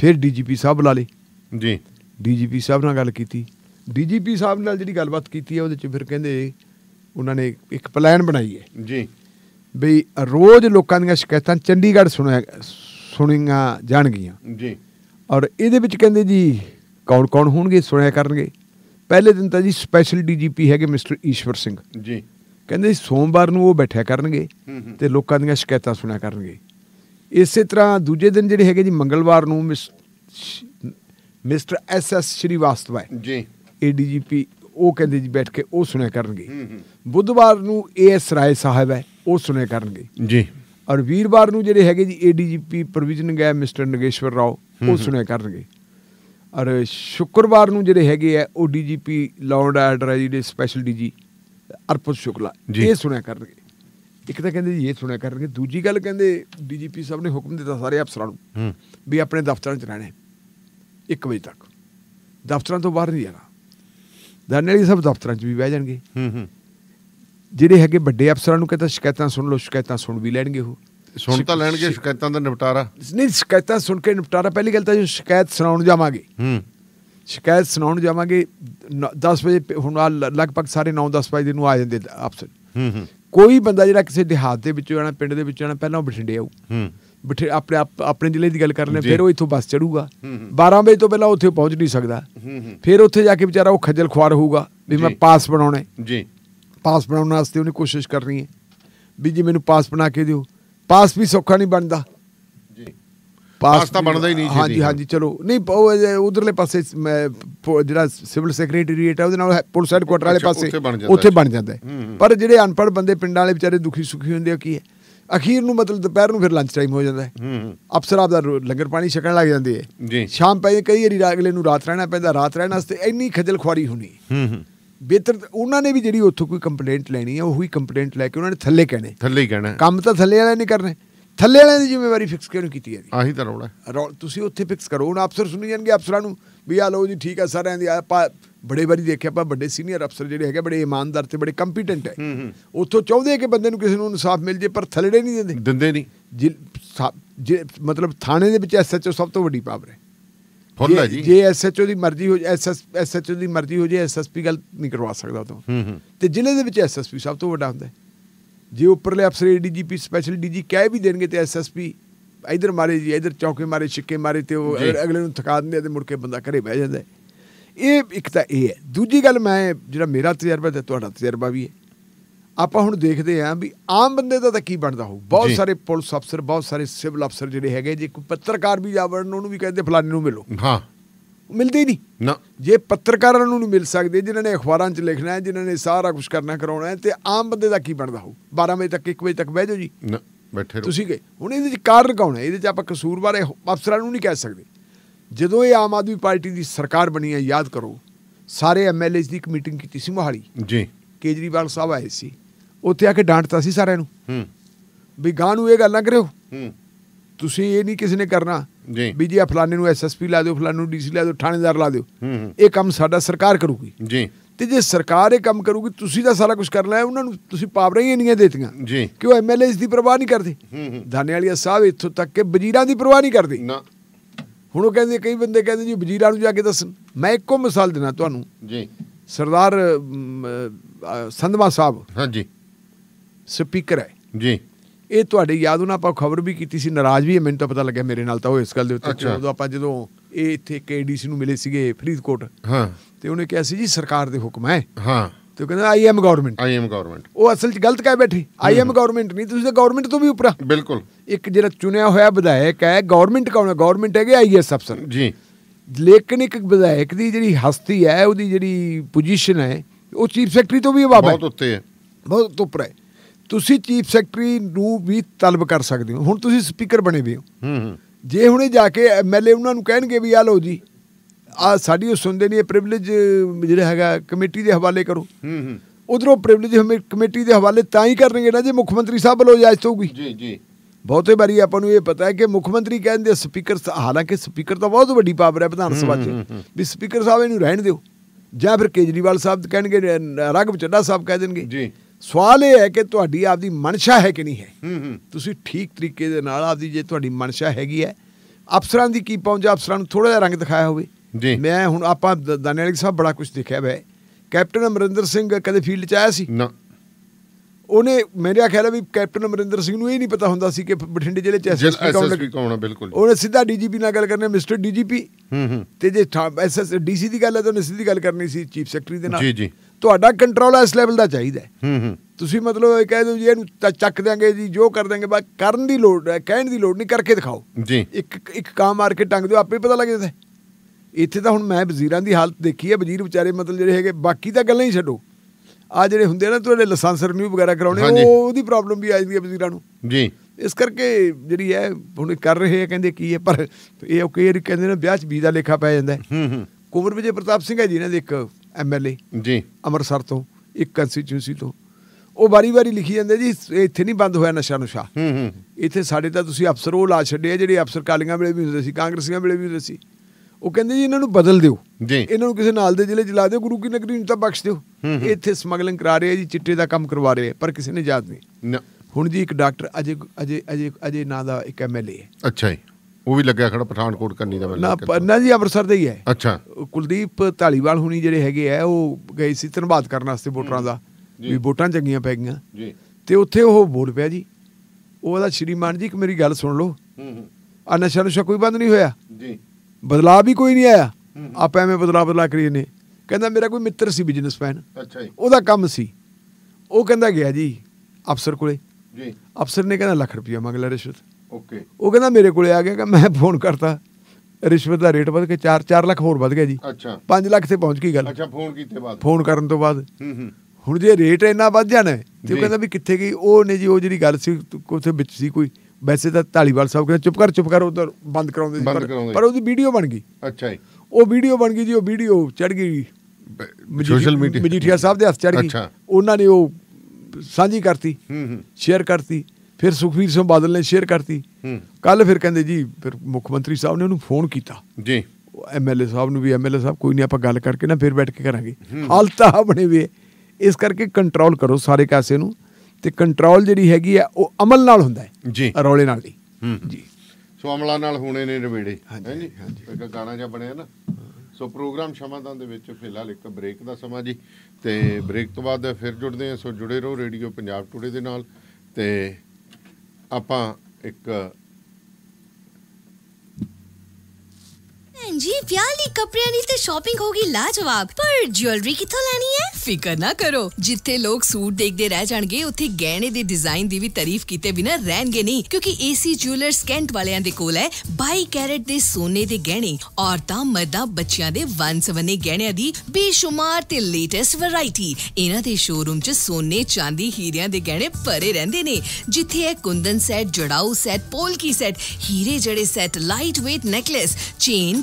ਫਿਰ ਡੀਜੀਪੀ ਸਾਹਿਬ ਬੁਲਾ ਲਏ ਜੀ ਡੀਜੀਪੀ ਸਾਹਿਬ ਨਾਲ ਗੱਲ ਕੀਤੀ ਡੀਜੀਪੀ ਸਾਹਿਬ ਨਾਲ ਜਿਹੜੀ ਗੱਲਬਾਤ ਕੀਤੀ ਹੈ ਉਹਦੇ ਚ ਫਿਰ ਕਹਿੰਦੇ ਉਹਨਾਂ ਨੇ ਇੱਕ ਪਲਾਨ ਬਣਾਈ ਹੈ ਜੀ ਵੀ ਰੋਜ਼ ਲੋਕਾਂ ਦੀਆਂ ਸ਼ਿਕਾਇਤਾਂ ਚੰਡੀਗੜ੍ਹ ਸੁਣਿਆ ਸੁਣੀਆਂ ਜਾਣਗੀਆਂ ਜੀ ਔਰ ਇਹਦੇ ਵਿੱਚ ਕਹਿੰਦੇ ਜੀ ਕੌਣ ਕੌਣ ਹੋਣਗੇ ਸੁਣਿਆ ਕਰਨਗੇ ਪਹਿਲੇ ਦਿਨ ਤਾਂ ਜੀ ਸਪੈਸ਼ਲ ਡੀਜੀਪੀ ਹੈਗੇ ਮਿਸਟਰ ਈਸ਼ਵਰ ਸਿੰਘ ਜੀ ਕਹਿੰਦੇ ਸੋਮਵਾਰ ਨੂੰ ਉਹ ਬੈਠਿਆ ਕਰਨਗੇ ਤੇ ਲੋਕਾਂ ਦੀਆਂ ਸ਼ਿਕਾਇਤਾਂ ਸੁਣਿਆ ਕਰਨਗੇ ਇਸੇ ਤਰ੍ਹਾਂ ਦੂਜੇ ਦਿਨ ਜਿਹੜੇ ਹੈਗੇ ਜੀ ਮੰਗਲਵਾਰ ਨੂੰ miss mister S S Srivastava ਹੈ ਜੀ ਏਡੀਜੀਪੀ ਉਹ ਕਹਿੰਦੇ ਜੀ ਬੈਠ ਕੇ ਉਹ ਸੁਣਿਆ ਕਰਨਗੇ ਬੁੱਧਵਾਰ ਨੂੰ ਏ ਐਸ ਰਾਏ ਸਾਹਿਬ ਹੈ ਉਹ ਸੁਣਿਆ ਕਰਨਗੇ ਜੀ ਔਰ ਵੀਰਵਾਰ ਨੂੰ ਜਿਹੜੇ ਹੈਗੇ ਜੀ ਏਡੀਜੀਪੀ ਪ੍ਰੋਵੀਜ਼ਨ ਗਏ ਮਿਸਟਰ ਨਗੇਸ਼ਵਰ ਰਾਓ ਉਹ ਸੁਣਿਆ ਕਰਨਗੇ ਔਰ ਸ਼ੁੱਕਰਵਾਰ ਨੂੰ ਜਿਹੜੇ ਹੈਗੇ ਆ ਉਹ ਡੀਜੀਪੀ ਲਾਉਂਡ ਆਰਡਰ ਹੈ ਦੇ ਸਪੈਸ਼ਲ ਡੀਜੀ ਅਰਪਤ ਸ਼ੁਕਲਾ ਇਹ ਸੁਣਿਆ ਕਰਨਗੇ ਇੱਕ ਤਾਂ ਕਹਿੰਦੇ ਜੀ ਇਹ ਸੁਣਿਆ ਕਰਨਗੇ ਦੂਜੀ ਗੱਲ ਕਹਿੰਦੇ ਡੀਜੀਪੀ ਸਾਹਿਬ ਨੇ ਹੁਕਮ ਦਿੱਤਾ ਸਾਰੇ ਅਫਸਰਾਂ ਨੂੰ ਵੀ ਆਪਣੇ ਦਫ਼ਤਰਾਂ 'ਚ ਰਹਿਣਾ 1 ਵਜੇ ਤੱਕ ਦਫ਼ਤਰਾਂ ਤੋਂ ਬਾਹਰ ਨਹੀਂ ਜਾਣਾ ਦਾਨੇ ਲਈ ਸਭ ਦਫ਼ਤਰਾਂ 'ਚ ਵੀ ਬਹਿ ਜਾਣਗੇ ਹੂੰ ਹੂੰ ਜਿਹੜੇ ਹੈਗੇ ਵੱਡੇ ਅਫਸਰਾਂ ਨੂੰ ਕਹਿੰਦਾ ਸ਼ਿਕਾਇਤਾਂ ਸੁਣ ਲਓ ਸ਼ਿਕਾਇਤਾਂ ਸੁਣ ਵੀ ਲੈਣਗੇ ਉਹ ਸੁਣ ਤਾਂ ਲੈਣਗੇ ਸ਼ਿਕਾਇਤਾਂ ਦਾ ਨਿਪਟਾਰਾ ਨਹੀਂ ਸ਼ਿਕਾਇਤਾਂ ਸੁਣ ਕੇ ਨਿਪਟਾਰਾ ਪਹਿਲੀ ਗੱਲ ਤਾਂ ਜੋ ਸ਼ਿਕਾਇਤ ਸੁਣਾਉਣ ਜਾਵਾਂਗੇ ਹੂੰ ਸ਼ਿਕਾਇਤ ਸੁਣਾਉਣ ਜਾਵਾਂਗੇ 10 ਵਜੇ ਹੁਣ ਲਗਭਗ ਸਾਰੇ 9-10 ਵਜੇ ਨੂੰ ਆ ਜਾਂਦੇ ਅਫਸਰ ਹੂੰ ਹੂੰ ਕੋਈ ਬੰਦਾ ਜਿਹੜਾ ਕਿਸੇ ਦਿਹਾਤ ਦੇ ਵਿੱਚੋਂ ਆਣਾ ਪਿੰਡ ਦੇ ਵਿੱਚੋਂ ਆਣਾ ਪਹਿਲਾਂ ਉਹ ਬਠਿੰਡੇ ਆਉ ਹੂੰ ਬਠੇ ਆਪਣੇ ਆਪਣੇ ਜ਼ਿਲ੍ਹੇ ਦੀ ਗੱਲ ਕਰ ਲੈ ਫਿਰ ਉਹ ਇੱਥੋਂ ਬੱਸ ਚੜੂਗਾ 12 ਵਜੇ ਤੋਂ ਪਹਿਲਾਂ ਉੱਥੇ ਪਹੁੰਚ ਨਹੀਂ ਸਕਦਾ ਫਿਰ ਉੱਥੇ ਜਾ ਕੇ ਵਿਚਾਰਾ ਉਹ ਖੱਜਲ ਖੁਆਰ ਹੋਊਗਾ ਵੀ ਮੈਂ ਪਾਸ ਬਣਾਉਣਾ ਜੀ ਪਾਸ ਬਣਾਉਣ ਵਾਸਤੇ ਉਹਨੇ ਕੋਸ਼ਿਸ਼ ਕਰਨੀ ਹੈ ਵੀ ਜੀ ਮੈਨੂੰ ਪਾਸ ਬਣਾ ਕੇ ਦਿਓ ਪਾਸ ਵੀ ਸੌਖਾ ਨਹੀਂ ਬਣਦਾ ਜੀ ਪਾਸ ਤਾਂ ਬਣਦਾ ਹੀ ਨਹੀਂ ਜੀ ਹਾਂਜੀ ਹਾਂਜੀ ਚਲੋ ਨਹੀਂ ਉਧਰਲੇ ਪਾਸੇ ਜਿਹੜਾ ਸਿਵਲ ਸੈਕਟਰੀਏਟ ਹੈ ਉਹਦੇ ਨਾਲ ਪੁਲਿਸ ਹੈਡਕੁਆਟਰ ਵਾਲੇ ਪਾਸੇ ਉੱਥੇ ਬਣ ਜਾਂਦਾ ਪਰ ਜਿਹੜੇ ਅਨਪੜ੍ਹ ਬੰਦੇ ਪਿੰਡਾਂ ਵਾਲੇ ਵਿਚਾਰੇ ਦੁਖੀ ਸੁਖੀ ਹੁੰਦੇ ਆ ਕੀ ਹੈ ਅਖੀਰ ਨੂੰ ਮਤਲਬ ਦੁਪਹਿਰ ਨੂੰ ਫਿਰ ਲੰਚ ਟਾਈਮ ਹੋ ਜਾਂਦਾ ਹੈ ਅਫਸਰ ਆਪ ਦਾ ਲੰਗਰ ਪਾਣੀ ਛਕਣ ਲੱਗ ਜਾਂਦੇ ਹੈ ਸ਼ਾਮ ਪੈ ਕਈ ਵਾਰੀ ਅਗਲੇ ਨੂੰ ਰਾਤ ਰਹਿਣਾ ਪੈਂਦਾ ਰਾਤ ਰਹਿਣ ਵਾਸਤੇ ਇੰਨੀ ਖਜਲ ਖੁਆਰੀ ਹੁੰਦੀ ਹੂੰ ਬਿਹਤਰ ਉਹਨਾਂ ਨੇ ਵੀ ਜਿਹੜੀ ਉੱਥੋਂ ਕੋਈ ਕੰਪਲੇਂਟ ਲੈਣੀ ਹੈ ਉਹੀ ਕੰਪਲੇਂਟ ਲੈ ਕੇ ਉਹਨਾਂ ਨੇ ਥੱਲੇ ਕਹਿਣੇ ਥੱਲੇ ਹੀ ਕਹਿਣਾ ਕੰਮ ਤਾਂ ਥੱਲੇ ਵਾਲਿਆਂ ਨੇ ਕਰਨੇ ਥੱਲੇ ਵਾਲਿਆਂ ਦੀ ਜ਼ਿੰਮੇਵਾਰੀ ਫਿਕਸ ਕਿਉਂ ਕੀਤੀ ਹੈ ਜੀ ਆਹੀ ਤਾਂ ਰੌਲਾ ਤੁਸੀਂ ਉੱਥੇ ਫਿਕਸ ਕਰੋ ਹੁਣ ਅਫਸਰ ਸੁਣੀ ਜਾਣਗੇ ਅਫਸਰਾਂ ਨੂੰ ਵੀ ਆ ਲਓ ਜੀ ਠੀਕ ਹੈ ਸਾਰਿਆਂ ਦੀ ਬੜੇ ਵਾਰੀ ਦੇਖਿਆ ਆਪਾਂ ਵੱਡੇ ਸੀਨੀਅਰ ਅਫਸਰ ਜਿਹੜੇ ਹੈਗੇ ਬੜੇ ਇਮਾਨਦਾਰ ਤੇ ਬੜੇ ਕੰਪੀਟੈਂਟ ਹੈ ਉੱਥੋਂ ਚਾਹੁੰਦੇ ਕਿ ਬੰਦੇ ਨੂੰ ਕਿਸੇ ਨੂੰ ਇਨਸਾਫ ਮਿਲ ਜੇ ਪਰ ਥਲੜੇ ਨਹੀਂ ਦਿੰਦੇ ਦਿੰਦੇ ਨਹੀਂ ਜੇ ਮਤਲਬ ਥਾਣੇ ਦੇ ਵਿੱਚ ਐਸਐਚਓ ਸਭ ਤੋਂ ਵੱਡੀ ਪਾਵਰ ਹੈ ਫੁੱਲ ਹੈ ਜੀ ਜੇ ਐਸਐਚਓ ਦੀ ਮਰਜ਼ੀ ਹੋ ਐਸਐਸ ਐਸਐਚਓ ਦੀ ਮਰਜ਼ੀ ਹੋ ਜੇ ਐਸਐਸਪੀ ਗੱਲ ਨਹੀਂ ਕਰਵਾ ਸਕਦਾ ਤੋਂ ਤੇ ਜ਼ਿਲ੍ਹੇ ਦੇ ਵਿੱਚ ਐਸਐਸਪੀ ਸਭ ਤੋਂ ਵੱਡਾ ਹੁੰਦਾ ਜੇ ਉੱਪਰਲੇ ਅਫਸਰ ਏਡੀਜੀਪੀ ਸਪੈਸ਼ਲ ਡੀਜੀ ਕਹਿ ਵੀ ਦੇਣਗੇ ਤੇ ਐਸਐਸਪੀ ਇਧਰ ਮਾਰੇ ਜੀ ਇਧਰ ਚੌਕੇ ਮਾਰੇ ਛਿੱਕੇ ਮਾਰੇ ਤੇ ਉਹ ਅਗਲੇ ਨੂੰ ਥਕਾ ਦਿੰਦੇ ਤੇ ਮੁੜ ਕੇ ਬੰਦਾ ਘਰੇ ਬਹਿ ਜਾਂਦਾ ਹੈ ਇਹ ਇੱਕ ਤਾਂ ਇਹ ਹੈ ਦੂਜੀ ਗੱਲ ਮੈਂ ਜਿਹੜਾ ਮੇਰਾ ਤਜਰਬਾ ਤੇ ਤੁਹਾਡਾ ਤਜਰਬਾ ਵੀ ਹੈ ਆਪਾਂ ਹੁਣ ਦੇਖਦੇ ਆਂ ਵੀ ਆਮ ਬੰਦੇ ਦਾ ਤਾਂ ਕੀ ਬਣਦਾ ਹੋਊ ਬਹੁਤ ਸਾਰੇ ਪੁਲਿਸ ਅਫਸਰ ਬਹੁਤ ਸਾਰੇ ਸਿਵਲ ਅਫਸਰ ਜਿਹੜੇ ਹੈਗੇ ਜੇ ਕੋਈ ਪੱਤਰਕਾਰ ਵੀ ਨੂੰ ਉਹਨੂੰ ਵੀ ਕਹਿੰਦੇ ਫਲਾਣੇ ਨੂੰ ਮਿਲੋ ਹਾਂ ਮਿਲਦੇ ਹੀ ਨਹੀਂ ਨਾ ਜੇ ਪੱਤਰਕਾਰਾਂ ਨੂੰ ਨਹੀਂ ਮਿਲ ਸਕਦੇ ਜਿਨ੍ਹਾਂ ਨੇ ਅਖਬਾਰਾਂ 'ਚ ਲਿਖਣਾ ਹੈ ਜਿਨ੍ਹਾਂ ਨੇ ਸਾਰਾ ਕੁਝ ਕਰਨਾ ਕਰਾਉਣਾ ਹੈ ਤੇ ਆਮ ਬੰਦੇ ਦਾ ਕੀ ਬਣਦਾ ਹੋਊ 12 ਵਜੇ ਤੱਕ 1 ਵਜੇ ਤੱਕ ਬਹਿ ਜਾਓ ਜੀ ਨਾ ਬੈਠੇ ਰਹੋ ਤੁਸੀਂ ਗਏ ਹੁਣ ਇਹਦੇ 'ਚ ਕਾਰਨ ਕੌਣ ਹੈ ਇਹਦੇ 'ਚ ਆਪਾਂ ਕਸੂਰ ਬਾਰੇ ਅਫਸਰਾਂ ਨੂੰ ਨਹੀਂ ਕਹਿ ਸਕਦੇ ਜਦੋਂ ਇਹ ਆਮ ਆਦਮੀ ਪਾਰਟੀ ਦੀ ਸਰਕਾਰ ਬਣੀ ਹੈ ਯਾਦ ਕਰੋ ਸਾਰੇ ਐਮਐਲਏਜ਼ ਦੀ ਇੱਕ ਮੀਟਿੰਗ ਕੀਤੀ ਸੀ ਮੋਹਾਲੀ ਜੀ ਕੇਜਰੀਵਾਲ ਸਾਹਿਬ ਆਏ ਸੀ ਉੱਥੇ ਆ ਕੇ ਡਾਂਟਤਾ ਸੀ ਸਾਰਿਆਂ ਨੂੰ ਹੂੰ ਵੀ ਗਾਂ ਨੂੰ ਇਹ ਗੱਲ ਕਰਿਓ ਹੂੰ ਤੁਸੀਂ ਇਹ ਨਹੀਂ ਕਿਸੇ ਨੇ ਕਰਨਾ ਜੀ ਵੀ ਜੀ ਆ ਫਲਾਣੇ ਨੂੰ ਐਸਐਸਪੀ ਲਾ ਦਿਓ ਫਲਾਣੇ ਨੂੰ ਡੀਸੀ ਲਾ ਦਿਓ ਥਾਣੇਦਾਰ ਲਾ ਦਿਓ ਹੂੰ ਇਹ ਕੰਮ ਸਾਡਾ ਸਰਕਾਰ ਕਰੂਗੀ ਜੀ ਤੇ ਜੇ ਸਰਕਾਰ ਇਹ ਕੰਮ ਕਰੂਗੀ ਤੁਸੀਂ ਤਾਂ ਸਾਰਾ ਕੁਝ ਕਰਨਾ ਹੈ ਉਹਨਾਂ ਨੂੰ ਤੁਸੀਂ ਪਾਵਰਾਂ ਹੀ ਨਹੀਂ ਦੇਤੀਆਂ ਜੀ ਕਿਉਂ ਉਹ ਦੀ ਪਰਵਾਹ ਨਹੀਂ ਕਰਦੇ ਵਾਲੀਆ ਸਾਹਿਬ ਇੱਥੋਂ ਤੱਕ ਕਿ ਵਜ਼ੀਰਾਂ ਦੀ ਪਰਵਾਹ ਨਹੀਂ ਕਰਦੇ ਨਾ ਹੁਣ ਉਹ ਕਹਿੰਦੇ ਕਈ ਬੰਦੇ ਕਹਿੰਦੇ ਜੀ ਵਜ਼ੀਰਾਂ ਨੂੰ ਜਾ ਕੇ ਦੱਸਣ ਮੈਂ ਇੱਕੋ ਮਿਸਾਲ ਦੇਣਾ ਤੁਹਾਨੂੰ ਜੀ ਸਰਦਾਰ ਸੰਧਵਾ ਸਾਹਿਬ ਹਾਂਜੀ ਸਪੀਕਰ ਹੈ ਜੀ ਇਹ ਤੁਹਾਡੇ ਯਾਦ ਹੋਣਾ ਆਪਾਂ ਖਬਰ ਵੀ ਕੀਤੀ ਸੀ ਨਾਰਾਜ਼ ਵੀ ਮੈਨੂੰ ਤਾਂ ਪਤਾ ਲੱਗਿਆ ਮੇਰੇ ਨਾਲ ਤਾਂ ਉਹ ਇਸ ਗੱਲ ਦੇ ਉੱਤੇ ਜਦੋਂ ਆਪਾਂ ਜਦੋਂ ਇਹ ਇੱਥੇ ਕੇਡੀਸੀ ਨੂੰ ਮਿਲੇ ਸੀਗੇ ਫਰੀਦਕੋਟ ਹਾਂ ਤੇ ਉਹਨੇ ਕਿਹਾ ਸੀ ਜੀ ਸਰਕਾਰ ਦੇ ਹੁਕਮ ਹੈ ਹਾਂ ਤੂੰ ਕਹਿੰਦਾ I am government I am government ਉਹ ਅਸਲ 'ਚ ਗਲਤ ਕਹਿ ਬੈਠੀ ਆਈ ਐਮ ਗਵਰਨਮੈਂਟ ਨਹੀਂ ਤੁਸੀਂ ਤਾਂ ਗਵਰਨਮੈਂਟ ਤੋਂ ਵੀ ਉੱਪਰ ਬਿਲਕੁਲ ਇੱਕ ਜਿਹੜਾ ਚੁਣਿਆ ਹੋਇਆ ਵਿਧਾਇਕ ਹੈ ਗਵਰਨਮੈਂਟ ਕੌਣ ਹੈ ਗਵਰਨਮੈਂਟ ਹੈਗੇ ਆਈਐਸ ਅਫਸਰ ਜੀ ਲੇਕਿਨ ਇੱਕ ਵਿਧਾਇਕ ਦੀ ਜਿਹੜੀ ਹਸਤੀ ਹੈ ਉਹਦੀ ਜਿਹੜੀ ਪੋਜੀਸ਼ਨ ਹੈ ਉਹ ਚੀਫ ਸੈਕਟਰੀ ਤੋਂ ਵੀ ਵਾਬ ਬਹੁਤ ਉੱਤੇ ਹੈ ਬਹੁਤ ਉੱਪਰ ਹੈ ਤੁਸੀਂ ਚੀਫ ਸੈਕਟਰੀ ਨੂੰ ਵੀ ਤਲਬ ਕਰ ਸਕਦੇ ਹੋ ਹੁਣ ਤੁਸੀਂ ਸਪੀਕਰ ਬਣੇ ਵੀ ਹੋ ਹੂੰ ਹੂੰ ਜੇ ਹੁਣੇ ਜਾ ਕੇ ਐਮਐਲਏ ਉਹਨਾਂ ਨੂੰ ਕਹਿਣਗੇ ਵੀ ਆ ਲਓ ਜੀ ਆ ਸਾਡੀ ਉਹ ਸੁਣਦੇ ਨਹੀਂ ਇਹ ਪ੍ਰਿਵਿਲੇਜ ਜਿਹੜਾ ਹੈਗਾ ਕਮੇਟੀ ਦੇ ਹਵਾਲੇ ਕਰੋ ਹੂੰ ਹੂੰ ਉਧਰੋਂ ਪ੍ਰਿਵਿਲੇਜ ਕਮੇਟੀ ਦੇ ਹਵਾਲੇ ਤਾਂ ਹੀ ਕਰਨਗੇ ਨਾ ਜੇ ਮੁੱਖ ਮੰਤਰੀ ਸਾਹਿਬ ਵੱਲੋਂ ਇਜਾਜ਼ਤ ਹੋਊਗੀ ਜੀ ਜੀ ਬਹੁਤੇ ਵਾਰੀ ਆਪਾਂ ਨੂੰ ਇਹ ਪਤਾ ਹੈ ਕਿ ਮੁੱਖ ਮੰਤਰੀ ਕਹਿੰਦੇ ਸਪੀਕਰ ਹਾਲਾਂਕਿ ਸਪੀਕਰ ਤਾਂ ਬਹੁਤ ਵੱਡੀ ਪਾਵਰ ਹੈ ਵਿਧਾਨ ਸਭਾ 'ਚ ਵੀ ਸਪੀਕਰ ਸਾਹਿਬ ਇਹਨੂੰ ਰਹਿਣ ਦਿਓ ਜਾਂ ਫਿਰ ਕੇਜਰੀਵਾਲ ਸਾਹਿਬ ਕਹਿਣਗੇ ਰਾਘਵ ਚੱਡਾ ਸਾਹਿਬ ਕਹਿ ਦੇਣਗੇ ਜੀ ਸਵਾਲ ਇਹ ਹੈ ਕਿ ਤੁਹਾਡੀ ਆਪਦੀ ਮਨਸ਼ਾ ਹੈ ਕਿ ਨਹੀਂ ਹੈ ਤੁਸੀਂ ਠੀਕ ਤਰੀਕੇ ਦੇ ਨਾਲ ਆਪਦੀ ਜੇ ਤੁਹਾਡੀ ਮਨਸ਼ਾ ਹੈਗੀ ਹੈ ਅਫਸਰਾਂ ਦੀ ਕੀ ਪਹੁੰਚ ਅਫਸਰਾਂ ਨੂੰ ਥੋੜਾ ਜਿਹਾ ਰੰਗ ਦਿਖਾਇਆ ਹੋਵੇ ਜੀ ਮੈਂ ਹੁਣ ਆਪਾਂ ਦਾਨੇਵਾਲੀ ਸਾਹਿਬ ਬੜਾ ਕੁਝ ਦੇਖਿਆ ਵੇ ਕੈਪਟਨ ਅਮਰਿੰਦਰ ਸਿੰਘ ਕਦੇ ਫੀਲਡ 'ਚ ਆਇਆ ਸੀ ਨਾ ਉਹਨੇ ਮੇਰੇ ਖਿਆਲ ਵੀ ਕੈਪਟਨ ਅਮਰਿੰਦਰ ਸਿੰਘ ਨੂੰ ਇਹ ਨਹੀਂ ਪਤਾ ਹੁੰਦਾ ਸੀ ਕਿ ਬਠਿੰਡੇ ਜ਼ਿਲ੍ਹੇ 'ਚ ਐਸਐਸਪੀ ਕੌਣ ਲੱਗ ਕੌਣ ਬਿਲਕੁਲ ਉਹਨੇ ਸਿੱਧਾ ਡੀਜੀਪੀ ਨਾਲ ਗੱਲ ਕਰਨੀ ਮਿਸਟਰ ਡੀਜੀਪੀ ਹੂੰ ਹੂੰ ਤੇ ਜੇ ਐਸਐਸ ਡੀਸੀ ਦੀ ਗੱਲ ਹੈ ਤਾਂ ਉਹਨੇ ਸਿੱਧੀ ਗੱਲ ਕਰਨੀ ਸੀ ਚੀਫ ਸੈਕਟਰੀ ਦੇ ਨਾਲ ਜੀ ਜੀ ਤੁਹਾਡਾ ਕੰਟਰੋਲ ਇਸ ਲੈਵਲ ਦਾ ਚਾਹੀਦਾ ਹੂੰ ਹੂੰ ਤੁਸੀਂ ਮਤਲਬ ਇਹ ਕਹਿ ਦਿਓ ਜੀ ਇਹਨੂੰ ਚੱਕ ਦਿਆਂਗੇ ਜੀ ਜੋ ਕਰ ਦਿਆਂਗੇ ਬਸ ਕਰਨ ਦੀ ਲੋੜ ਹੈ ਕਹਿਣ ਦੀ ਲੋੜ ਨਹੀਂ ਕਰਕੇ ਦਿਖਾਓ ਜੀ ਇੱਕ ਇੱਕ ਕਾਮ ਮਾਰ ਕੇ ਟੰਗ ਦਿਓ ਆਪੇ ਪਤਾ ਲੱਗ ਜਾਂਦਾ ਇੱਥੇ ਤਾਂ ਹੁਣ ਮੈਂ ਵਜ਼ੀਰਾਂ ਦੀ ਹਾਲਤ ਦੇਖੀ ਹੈ ਵਜ਼ੀਰ ਵਿਚਾਰੇ ਮਤਲਬ ਜਿਹੜੇ ਹੈਗੇ ਬਾਕੀ ਤਾਂ ਗੱਲਾਂ ਹੀ ਛੱਡੋ ਆ ਜਿਹੜੇ ਹੁੰਦੇ ਨਾ ਤੁਹਾਡੇ ਲਾਇਸੈਂਸ ਰਿਨਿਊ ਵਗੈਰਾ ਕਰਾਉਣੇ ਉਹ ਉਹਦੀ ਪ੍ਰੋਬਲਮ ਵੀ ਆ ਜਾਂਦੀ ਹੈ ਵਜ਼ੀਰਾਂ ਨੂੰ ਜੀ ਇਸ ਕਰਕੇ ਜਿਹੜੀ ਹੈ ਹੁਣ ਕਰ ਰਹੇ ਆ ਕਹਿੰਦੇ ਕੀ ਹੈ ਪਰ ਇਹ ਉਹ ਕਈ ਕਹਿੰਦੇ ਨੇ ਵਿਆਹ 'ਚ ਵੀਜ਼ਾ ਲੇਖਾ ਪੈ ਜਾਂਦਾ ਹੂੰ ਹੂੰ ਕੁਮਰ ਵਿਜੇ ਪ੍ਰਤਾਪ ਸਿੰਘ ਹੈ ਜੀ ਇਹਨਾਂ ਦੇ ਇੱਕ ਐਮਐਲਏ ਜੀ ਅੰਮ੍ਰਿਤਸਰ ਤੋਂ ਇੱਕ ਕੰਸਟੀਚੂਐਂਸੀ ਤੋਂ ਉਹ ਵਾਰੀ-ਵਾਰੀ ਲਿਖੀ ਜਾਂਦੇ ਜੀ ਇੱਥੇ ਨਹੀਂ ਬੰਦ ਹੋਇਆ ਨਸ਼ਾ ਨੁਸ਼ਾ ਹੂੰ ਹੂੰ ਇੱਥੇ ਸਾਡੇ ਤਾਂ ਤੁਸੀਂ ਅਫਸਰ ਉਹ ਲਾ ਛੱਡੇ ਜਿਹੜੇ ਅਫਸਰ ਕਾਲੀਆਂ ਵੇਲੇ ਵੀ ਹੁੰਦੇ ਸੀ ਕਾਂਗਰਸੀਆਂ ਵੇਲੇ ਵੀ ਹੁੰਦੇ ਸੀ ਉਹ ਕਹਿੰਦੇ ਜੀ ਇਹਨਾਂ ਨੂੰ ਬਦਲ ਦਿਓ ਜੀ ਇਹਨਾਂ ਨੂੰ ਕਿਸੇ ਨਾਲ ਦੇ ਜ਼ਿਲ੍ਹੇ ਲਾ ਦਿਓ ਗੁਰੂ ਕੀ ਨਗਰੀ ਨੂੰ ਤਾਂ ਬਖਸ਼ ਦਿਓ ਇੱਥੇ ਸਮਗਲਿੰਗ ਕਰਾ ਰਹੇ ਆ ਜੀ ਚਿੱਟੇ ਦਾ ਕੰਮ ਕਰਵਾ ਰਹੇ ਪਰ ਕਿਸੇ ਨੇ ਯਾਦ ਨਹੀਂ ਹੁਣ ਜੀ ਇੱਕ ਡਾਕਟਰ ਅਜੇ ਅਜੇ ਅਜੇ ਅਜੇ ਨਾਂ ਦਾ ਇੱਕ ਐਮਐਲਏ ਹੈ ਅੱਛਾ ਜੀ ਉਹ ਵੀ ਲੱਗਿਆ ਖੜਾ ਪਠਾਨਕੋਟ ਕੰਨੀ ਦਾ ਨਾ ਨਾ ਜੀ ਅਬਰਸਰ ਦੇ ਹੀ ਹੈ ਅੱਛਾ ਕੁਲਦੀਪ ਢਾਲੀਵਾਲ ਹੁਣੀ ਜਿਹੜੇ ਹੈਗੇ ਆ ਉਹ ਗਏ ਸੀ ਧੰਨਵਾਦ ਕਰਨ ਵਾਸਤੇ ਵੋਟਰਾਂ ਦਾ ਵੀ ਵੋਟਾਂ ਚੰਗੀਆਂ ਪੈ ਗਈਆਂ ਜੀ ਤੇ ਉੱਥੇ ਉਹ ਬੋਲ ਪਿਆ ਜੀ ਉਹਦਾ ਸ਼੍ਰੀਮਾਨ ਜੀ ਇੱਕ ਮੇਰੀ ਗੱਲ ਸੁਣ ਲਓ ਹੂੰ ਹੂੰ ਆ ਨਸ਼ਾ ਨੁਸ਼ਾ ਕੋਈ ਬੰਦ ਨਹੀਂ ਹੋਇਆ ਜੀ ਬਦਲਾ ਵੀ ਕੋਈ ਨਹੀਂ ਆਇਆ ਆਪਾਂ ਐਵੇਂ ਬਦਲਾ ਬਦਲਾ ਕਰੀ ਨੇ ਕਹਿੰਦਾ ਮੇਰਾ ਕੋਈ ਮਿੱਤਰ ਸੀ ਬਿਜ਼ਨਸਮੈਨ ਅੱਛਾ ਜੀ ਉਹਦਾ ਕੰਮ ਸੀ ਉਹ ਕਹਿੰਦਾ ਗਿਆ ਜੀ ਅਫਸਰ ਕੋਲੇ ਜੀ ਅਫਸਰ ਨੇ ਕਹਿੰਦਾ ਲੱਖ ਰੁਪਇਆ ਮੰਗ ਲੈ ਰਿਸ਼ਵਤ ਓਕੇ ਉਹ ਕਹਿੰਦਾ ਮੇਰੇ ਕੋਲੇ ਆ ਗਿਆ ਕਿ ਮੈਂ ਫੋਨ ਕਰਤਾ ਰਿਸ਼ਵਤ ਦਾ ਰੇਟ ਵਧ ਕੇ 4 4 ਲੱਖ ਹੋਰ ਵਧ ਗਿਆ ਜੀ ਅੱਛਾ 5 ਲੱਖ ਤੇ ਪਹੁੰਚ ਗਈ ਗੱਲ ਅੱਛਾ ਫੋਨ ਕੀਤੇ ਬਾਅਦ ਫੋਨ ਕਰਨ ਤੋਂ ਬਾਅਦ ਹੂੰ ਹੂੰ ਹੁਣ ਜੇ ਰੇਟ ਇੰਨਾ ਵੱਧ ਜਾਣਾ ਤੇ ਉਹ ਕਹਿੰਦਾ ਵੀ ਕਿੱਥੇ ਗਈ ਉਹ ਨੇ ਜੀ ਉਹ ਜਿਹੜੀ ਗੱਲ ਸੀ ਉੱਥੇ ਵਿੱਚ ਸੀ ਕੋਈ ਵੈਸੇ ਤਾਂ ਢਾਲੀਵਾਲ ਸਾਹਿਬ ਕਹਿੰਦੇ ਚੁੱਪ ਕਰ ਚੁੱਪ ਕਰ ਉਧਰ ਬੰਦ ਕਰਾਉਂਦੇ ਸੀ ਪਰ ਉਹਦੀ ਵੀਡੀਓ ਬਣ ਗਈ ਅੱਛਾ ਜੀ ਉਹ ਵੀਡੀਓ ਬਣ ਗਈ ਜੀ ਉਹ ਵੀਡੀਓ ਚੜ ਗਈ ਸੋਸ਼ਲ ਮੀਡੀਆ ਮਜੀਠੀਆ ਸਾਹਿਬ ਦੇ ਹੱਥ ਚੜ ਗਈ ਉਹਨਾਂ ਨੇ ਉਹ ਸਾਂਝੀ ਕਰਤੀ ਹੂੰ ਹੂੰ ਸ਼ੇਅਰ ਕਰਤੀ ਫਿਰ ਸੁਖਵੀਰ ਸਿੰਘ ਬਾਦਲ ਨੇ ਸ਼ੇਅਰ ਕਰਤੀ ਕੱਲ ਫਿਰ ਕਹਿੰਦੇ ਜੀ ਫਿਰ ਮੁੱਖ ਮੰਤਰੀ ਸਾਹਿਬ ਨੇ ਉਹਨੂੰ ਫੋਨ ਕੀਤਾ ਜੀ ਐਮਐਲਏ ਸਾਹਿਬ ਨੂੰ ਵੀ ਐਮਐਲਏ ਸਾਹਿਬ ਕੋਈ ਨਹੀਂ ਆਪਾਂ ਗੱਲ ਕਰਕੇ ਨਾ ਫਿਰ ਬੈਠ ਕੇ ਕਰਾਂਗੇ ਹਾਲਤ ਆਪਣੇ ਵੀ ਇਸ ਕਰਕੇ ਕੰਟਰੋਲ ਕਰੋ ਸਾਰੇ ਕਾਸੇ ਨੂੰ ਤੇ ਕੰਟਰੋਲ ਜਿਹੜੀ ਹੈਗੀ ਆ ਉਹ ਅਮਲ ਨਾਲ ਹੁੰਦਾ ਹੈ ਜੀ ਰੌਲੇ ਨਾਲ ਨਹੀਂ ਜੀ ਸੋ ਅਮਲਾਂ ਨਾਲ ਹੋਣੇ ਨੇ ਹਾਂ ਹਾਂਜੀ ਇੱਕ ਗਾਣਾ ਜਿਹਾ ਬਣਿਆ ਨਾ ਸੋ ਪ੍ਰੋਗਰਾਮ ਸ਼ਮਾਦਾਂ ਦੇ ਵਿੱਚ ਫਿਲਹਾਲ ਇੱਕ ਬ੍ਰੇਕ ਦਾ ਸਮਾਂ ਜੀ ਤੇ ਬ੍ਰੇਕ ਤੋਂ ਬਾਅਦ ਫਿਰ ਜੁੜਦੇ ਹਾਂ ਸੋ ਜੁੜੇ ਰਹੋ ਰੇਡੀਓ ਪੰਜਾਬ ਟੁਡੇ ਦੇ ਨਾਲ ਤੇ ਆਪਾਂ ਇੱਕ ਜੀ ਵਿਆਹ ਕਪੜਿਆਂ ਦੀ ਤੇ ਸ਼ਾਪਿੰਗ ਹੋਗੀ ਲਾਜਵਾਬ ਪਰ ਜੁਐਲਰੀ ਕਿੱਥੋਂ ਲੈਣੀ ਹੈ ਫਿਕਰ ਨਾ ਕਰੋ ਜਿੱਥੇ ਲੋਕ ਸੂਟ ਦੇਖਦੇ ਰਹਿ ਜਾਣਗੇ ਉੱਥੇ ਗਹਿਣੇ ਦੇ ਡਿਜ਼ਾਈਨ ਦੀ ਵੀ ਤਾਰੀਫ ਕੀਤੇ ਬਿਨਾਂ ਰਹਿਣਗੇ ਨਹੀਂ ਕਿਉਂਕਿ ਏਸੀ ਜੁਐਲਰਸ ਕੈਂਟ ਵਾਲਿਆਂ ਦੇ ਕੋਲ ਹੈ 22 ਕੈਰੇਟ ਦੇ ਸੋਨੇ ਦੇ ਗਹਿਣੇ ਔਰਤਾਂ ਮਰਦਾਂ ਬੱਚਿਆਂ ਦੇ ਵੰਸਵਨੇ ਗਹਿਣਿਆਂ ਦੀ ਬੇਸ਼ੁਮਾਰ ਤੇ ਲੇਟੈਸਟ ਵੈਰਾਈਟੀ ਇਹਨਾਂ ਦੇ ਸ਼ੋਰੂਮ 'ਚ ਸੋਨੇ ਚਾਂਦੀ ਹੀਰਿਆਂ ਦੇ ਗਹਿਣੇ ਭਰੇ ਰਹਿੰਦੇ ਨੇ ਜਿੱਥੇ ਹੈ ਕੁੰਦਨ ਸੈੱਟ ਜੜਾਉ ਸੈੱਟ ਪੋਲਕੀ ਸੈੱਟ ਹੀਰੇ ਜੜੇ set light weight necklace chain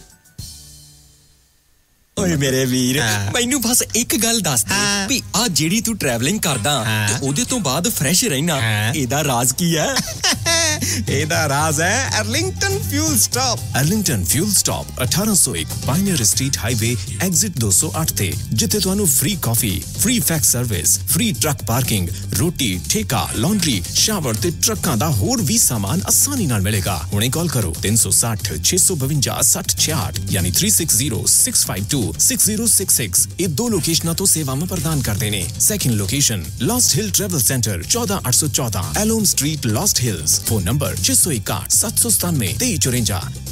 ਓਏ ਮੇਰੇ ਵੀਰ ਮੈਨੂੰ ਬਸ ਇੱਕ ਗੱਲ ਦੱਸ ਦੇ ਵੀ ਆ ਜਿਹੜੀ ਤੂੰ ਟਰੈਵਲਿੰਗ ਕਰਦਾ ਤੇ ਉਹਦੇ ਤੋਂ ਬਾਅਦ ਫਰੈਸ਼ ਰਹਿਣਾ ਇਹਦਾ ਰਾਜ਼ ਕੀ ਹੈ ਇਹਦਾ ਰਾਜ਼ ਹੈ Arlington fuel stop Arlington fuel stop 1801 pioneer street highway exit 208 ਤੇ ਜਿੱਥੇ ਤੁਹਾਨੂੰ free coffee free fax service free truck parking ਰੋਟੀ ਠੇਕਾ ਲਾਂਡਰੀ ਸ਼ਾਵਰ ਤੇ ਟਰੱਕਾਂ ਦਾ ਹੋਰ ਵੀ ਸਾਮਾਨ ਆਸਾਨੀ ਨਾਲ ਮਿਲੇਗਾ ਹੁਣੇ ਕਾਲ ਕਰੋ 360 652 6066 ਯਾਨੀ 3606526066 ਇਹ ਦੋ ਲੋਕੇਸ਼ਨਾਂ ਤੋਂ ਸੇਵਾਵਾਂ ਪ੍ਰਦਾਨ ਕਰਦੇ ਨੇ second location Lost Hill travel centre 14814 ਐਲੋਮ street Lost Hills phone number 601 797 2354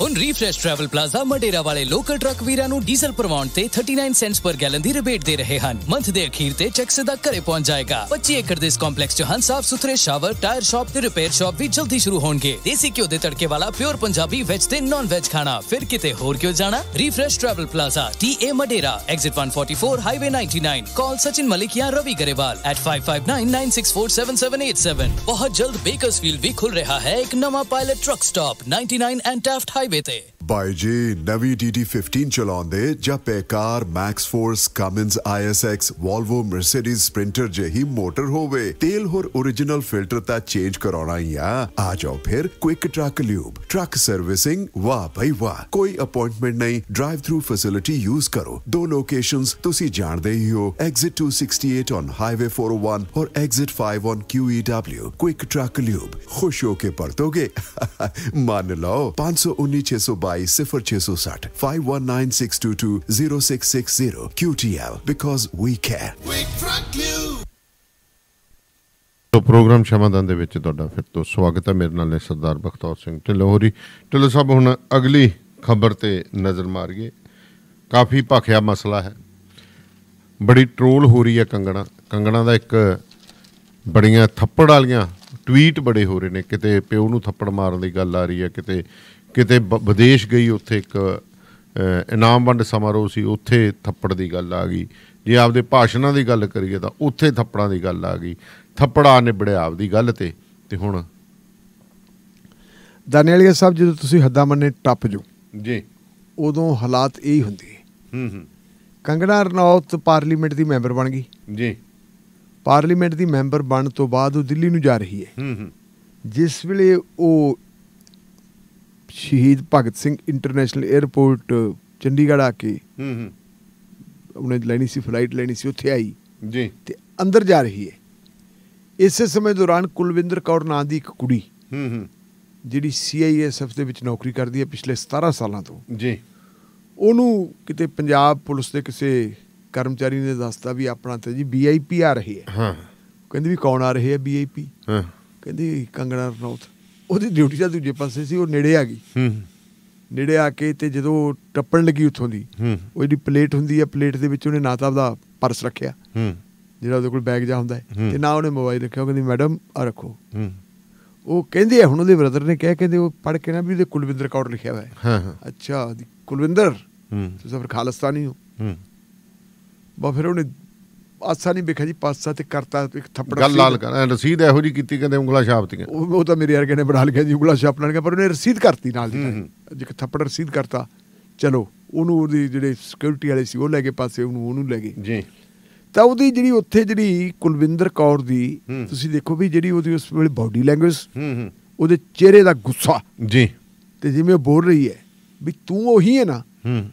ਹੁਣ ਰੀਫਰੈਸ਼ ਟਰੈਵਲ ਪਲਾਜ਼ਾ ਮਡੇਰਾ ਵਾਲੇ ਲੋਕਲ ਟਰੱਕ ਵੀਰਾਂ ਨੂੰ ਡੀਜ਼ਲ ਪਰਵਾਉਣ ਤੇ 39 ਸੈਂਟਸ ਪਰ ਗੈਲਨ ਦੀ ਰਿਬੇਟ ਦੇ ਰਹੇ ਹਨ ਮੰਥ ਦੇ ਅਖੀਰ ਤੇ ਚੈੱਕ ਸਿੱਧਾ ਘਰੇ ਪਹੁੰਚ ਜਾਏਗਾ 25 ਏਕੜ ਦੇ ਇਸ ਕੰਪਲੈਕਸ 'ਚ ਹਨ ਸਾਫ਼ ਸੁਥਰੇ ਸ਼ਾਵਰ ਟਾਇਰ ਸ਼ਾਪ ਤੇ ਰਿਪੇਅਰ ਸ਼ਾਪ ਵੀ ਜਲਦੀ ਸ਼ੁਰੂ ਹੋਣਗੇ ਦੇਸੀ ਘਿਓ ਦੇ ਤੜਕੇ ਵਾਲਾ ਪਿਓਰ ਪੰਜਾਬੀ ਵੈਜ ਤੇ ਨਾਨ ਵੈਜ ਖਾਣਾ ਫਿਰ ਕਿਤੇ ਹੋਰ ਕਿਉਂ ਜਾਣਾ ਰੀਫਰੈਸ਼ ਟਰੈਵਲ ਪਲਾਜ਼ਾ ਏ Madera exit 144 highway 99 call Sachin Malik ਜਾਂ ਰਵੀ ਗਰੇਵਾਲ ਐਟ 559 @5599647787 ਬਹੁਤ ਜਲਦ ਬੇਕਰਸਫੀਲਡ ਵੀ ਖੁੱਲ ਰਿਹਾ ਹੈ ਇੱਕ ਨਵਾਂ pilot truck stop 99 and Taft ਵੇਤੇ ਬਾਈਜੀ ਨਵੀਂ TT15 ਚਲਾਉਂਦੇ ਜਾਂ Paccar max force Cummins ISX Volvo Mercedes Sprinter ਜਹੀ ਮੋਟਰ ਹੋਵੇ ਤੇਲ ਹੋਰ origignal ਫਿਲਟਰ ਤਾਂ ਚੇਂਜ ਕਰਾਉਣਾ ਹੀ ਆ ਆ ਜਾਓ ਫਿਰ quick truck lube truck servicing वाह भाई वाह कोई अपॉइंटमेंट नहीं ड्राइव थ्रू फैसिलिटी यूज करो दो लोकेशंस ਤੁਸੀਂ ਜਾਣਦੇ ਹੀ ਹੋ exit 268 on highway 401 or exit 5 on QEW quick truck lube ਖੁਸ਼ ਹੋ ਕੇ ਪਰਤੋਗੇ ਮੰਨ ਲਓ 519 622 0660 5196220660 QTL because we care. We track you. ਤੋ ਪ੍ਰੋਗਰਾਮ ਸ਼ਮਾਦਾਨ ਦੇ ਵਿੱਚ ਤੁਹਾਡਾ ਫਿਰ ਤੋਂ ਸਵਾਗਤ ਹੈ ਮੇਰੇ ਨਾਲ ਨੇ ਸਰਦਾਰ ਬਖਤੌਰ ਸਿੰਘ ਢਿਲੋਰੀ ਢਿਲੋ ਸਾਹਿਬ ਹੁਣ ਅਗਲੀ ਖਬਰ ਤੇ ਨਜ਼ਰ ਮਾਰੀਏ ਕਾਫੀ ਭਖਿਆ ਮਸਲਾ ਹੈ ਬੜੀ ਟ੍ਰੋਲ ਹੋ ਰਹੀ ਹੈ ਕੰਗਣਾ ਕੰਗਣਾ ਦਾ ਇੱਕ ਬੜੀਆਂ ਥੱਪੜ ਵਾਲੀਆਂ ਟਵੀਟ ਬੜੇ ਹੋ ਰਹੇ ਨੇ ਕਿਤੇ ਪਿਓ ਨੂੰ ਥੱਪੜ ਮਾਰਨ ਦੀ ਗੱਲ ਆ ਰਹੀ ਹੈ ਕਿਤੇ ਕਿਤੇ ਵਿਦੇਸ਼ ਗਈ ਉੱਥੇ ਇੱਕ ਇਨਾਮ ਵੰਡ ਸਮਾਰੋਹ ਸੀ ਉੱਥੇ ਥੱਪੜ ਦੀ ਗੱਲ ਆ ਗਈ ਜੇ ਆਪਦੇ ਭਾਸ਼ਣਾਂ ਦੀ ਗੱਲ ਕਰੀਏ ਤਾਂ ਉੱਥੇ ਥੱਪੜਾਂ ਦੀ ਗੱਲ ਆ ਗਈ ਥੱਪੜਾ ਨਿਬੜਿਆ ਆਪਦੀ ਗੱਲ ਤੇ ਤੇ ਹੁਣ ਦਾਨੇਲੀਆ ਸਾਹਿਬ ਜਦੋਂ ਤੁਸੀਂ ਹੱਦਾਂ ਮੰਨੇ ਟੱਪ ਜੋ ਜੀ ਉਦੋਂ ਹਾਲਾਤ ਇਹ ਹੀ ਹੁੰਦੇ ਹੂੰ ਹੂੰ ਕੰਗਣਾ ਰਣੌਤ ਪਾਰਲੀਮੈਂਟ ਦੀ ਮੈਂਬਰ ਬਣ ਗਈ ਜੀ ਪਾਰਲੀਮੈਂਟ ਦੀ ਮੈਂਬਰ ਬਣ ਤੋਂ ਬਾਅਦ ਉਹ ਦਿੱਲੀ ਨੂੰ ਜਾ ਰਹੀ ਹੈ ਹੂੰ ਹੂੰ ਜਿਸ ਵੇਲੇ ਉਹ ਸ਼ਹੀਦ ਭਗਤ ਸਿੰਘ ਇੰਟਰਨੈਸ਼ਨਲ 에어ਪੋਰਟ ਚੰਡੀਗੜ੍ਹ ਆ ਕੇ ਹੂੰ ਹੂੰ ਉਹਨੇ ਲੈਣੀ ਸੀ ਫਲਾਈਟ ਲੈਣੀ ਸੀ ਉੱਥੇ ਆਈ ਜੀ ਤੇ ਅੰਦਰ ਜਾ ਰਹੀ ਹੈ ਇਸੇ ਸਮੇਂ ਦੌਰਾਨ ਕੁਲਵਿੰਦਰ ਕੌਰ ਨਾਂ ਦੀ ਇੱਕ ਕੁੜੀ ਹੂੰ ਹੂੰ ਜਿਹੜੀ ਸੀਆਈਐਸਐਫ ਦੇ ਵਿੱਚ ਨੌਕਰੀ ਕਰਦੀ ਹੈ ਪਿਛਲੇ 17 ਸਾਲਾਂ ਤੋਂ ਜੀ ਉਹਨੂੰ ਕਿਤੇ ਪੰਜਾਬ ਪੁਲਿਸ ਦੇ ਕਿਸੇ ਕਰਮਚਾਰੀ ਨੇ ਦੱਸਤਾ ਵੀ ਆਪਣਾ ਤੇ ਜੀ ਵੀਆਈਪੀ ਆ ਰਹੀ ਹੈ ਹਾਂ ਕਹਿੰਦੀ ਵੀ ਕੌਣ ਆ ਰਹੇ ਹੈ ਵੀਆਈਪੀ ਹਾਂ ਕਹਿੰਦੀ ਕੰਗਣਾ ਰਣੌਤ ਉਹਦੀ ਡਿਊਟੀ ਦਾ ਦੂਜੇ ਪਾਸੇ ਸੀ ਉਹ ਨੇੜੇ ਆ ਗਈ ਹੂੰ ਨੇੜੇ ਆ ਕੇ ਤੇ ਜਦੋਂ ਟੱਪਣ ਲੱਗੀ ਉੱਥੋਂ ਦੀ ਉਹ ਜਿਹੜੀ ਪਲੇਟ ਹੁੰਦੀ ਹੈ ਪਲੇਟ ਦੇ ਵਿੱਚ ਉਹਨੇ ਨਾ ਤਾਂ ਆਪਦਾ ਪਰਸ ਰੱਖਿਆ ਹੂੰ ਜਿਹੜਾ ਉਹਦੇ ਕੋਲ ਬੈਗ ਜਾ ਹੁੰਦਾ ਹੈ ਤੇ ਨਾ ਉਹਨੇ ਮੋਬਾਈਲ ਰੱਖਿਆ ਉਹ ਕਹਿੰਦੀ ਮੈਡਮ ਆ ਰੱਖੋ ਹੂੰ ਉਹ ਕਹਿੰਦੀ ਹੁਣ ਉਹਦੇ ਬ੍ਰਦਰ ਨੇ ਕਹਿ ਕਹਿੰਦੇ ਉਹ ਪੜ ਕੇ ਨਾ ਵੀ ਉਹਦੇ ਕੁਲਵਿੰਦਰ ਕੌਰ ਲਿਖਿਆ ਹੋਇਆ ਹੈ ਹਾਂ ਹਾਂ ਅੱਛਾ ਕੁਲਵਿੰਦਰ ਹੂੰ ਤੁਸੀਂ ਫਿਰ ਖਾਲਸਤਾਨੀ ਹੋ ਹੂੰ ਬਾ ਫਿਰ ਉਹਨੇ ਪਾਸਾ ਨਹੀਂ ਵੇਖਿਆ ਜੀ ਪਾਸਾ ਤੇ ਕਰਤਾ ਇੱਕ ਥੱਪੜ ਗੱਲ ਲਾਲ ਕਰ ਰਸੀਦ ਇਹੋ ਜੀ ਕੀਤੀ ਕਹਿੰਦੇ ਉਂਗਲਾ ਛਾਪਤੀਆਂ ਉਹ ਤਾਂ ਮੇਰੇ ਯਾਰ ਕਹਿੰਦੇ ਬਣਾ ਲਿਆ ਜੀ ਉਂਗਲਾ ਛਾਪ ਲੈਣਗੇ ਪਰ ਉਹਨੇ ਰਸੀਦ ਕਰਤੀ ਨਾਲ ਦੀ ਜਿੱਕ ਥੱਪੜ ਰਸੀਦ ਕਰਤਾ ਚਲੋ ਉਹਨੂੰ ਉਹਦੀ ਜਿਹੜੇ ਸਿਕਿਉਰਿਟੀ ਵਾਲੇ ਸੀ ਉਹ ਲੈ ਕੇ ਪਾਸੇ ਉਹਨੂੰ ਉਹਨੂੰ ਲੈ ਗਏ ਜੀ ਤਾਂ ਉਹਦੀ ਜਿਹੜੀ ਉੱਥੇ ਜਿਹੜੀ ਕੁਲਵਿੰਦਰ ਕੌਰ ਦੀ ਤੁਸੀਂ ਦੇਖੋ ਵੀ ਜਿਹੜੀ ਉਹਦੀ ਉਸ ਵੇਲੇ ਬਾਡੀ ਲੈਂਗੁਏਜ ਹੂੰ ਹੂੰ ਉਹਦੇ ਚਿਹਰੇ ਦਾ ਗੁੱਸਾ ਜੀ ਤੇ ਜਿਵੇਂ ਉਹ ਬੋਲ ਰਹੀ ਹੈ ਵੀ ਤੂੰ ਉਹੀ ਹੈ ਨਾ ਹੂੰ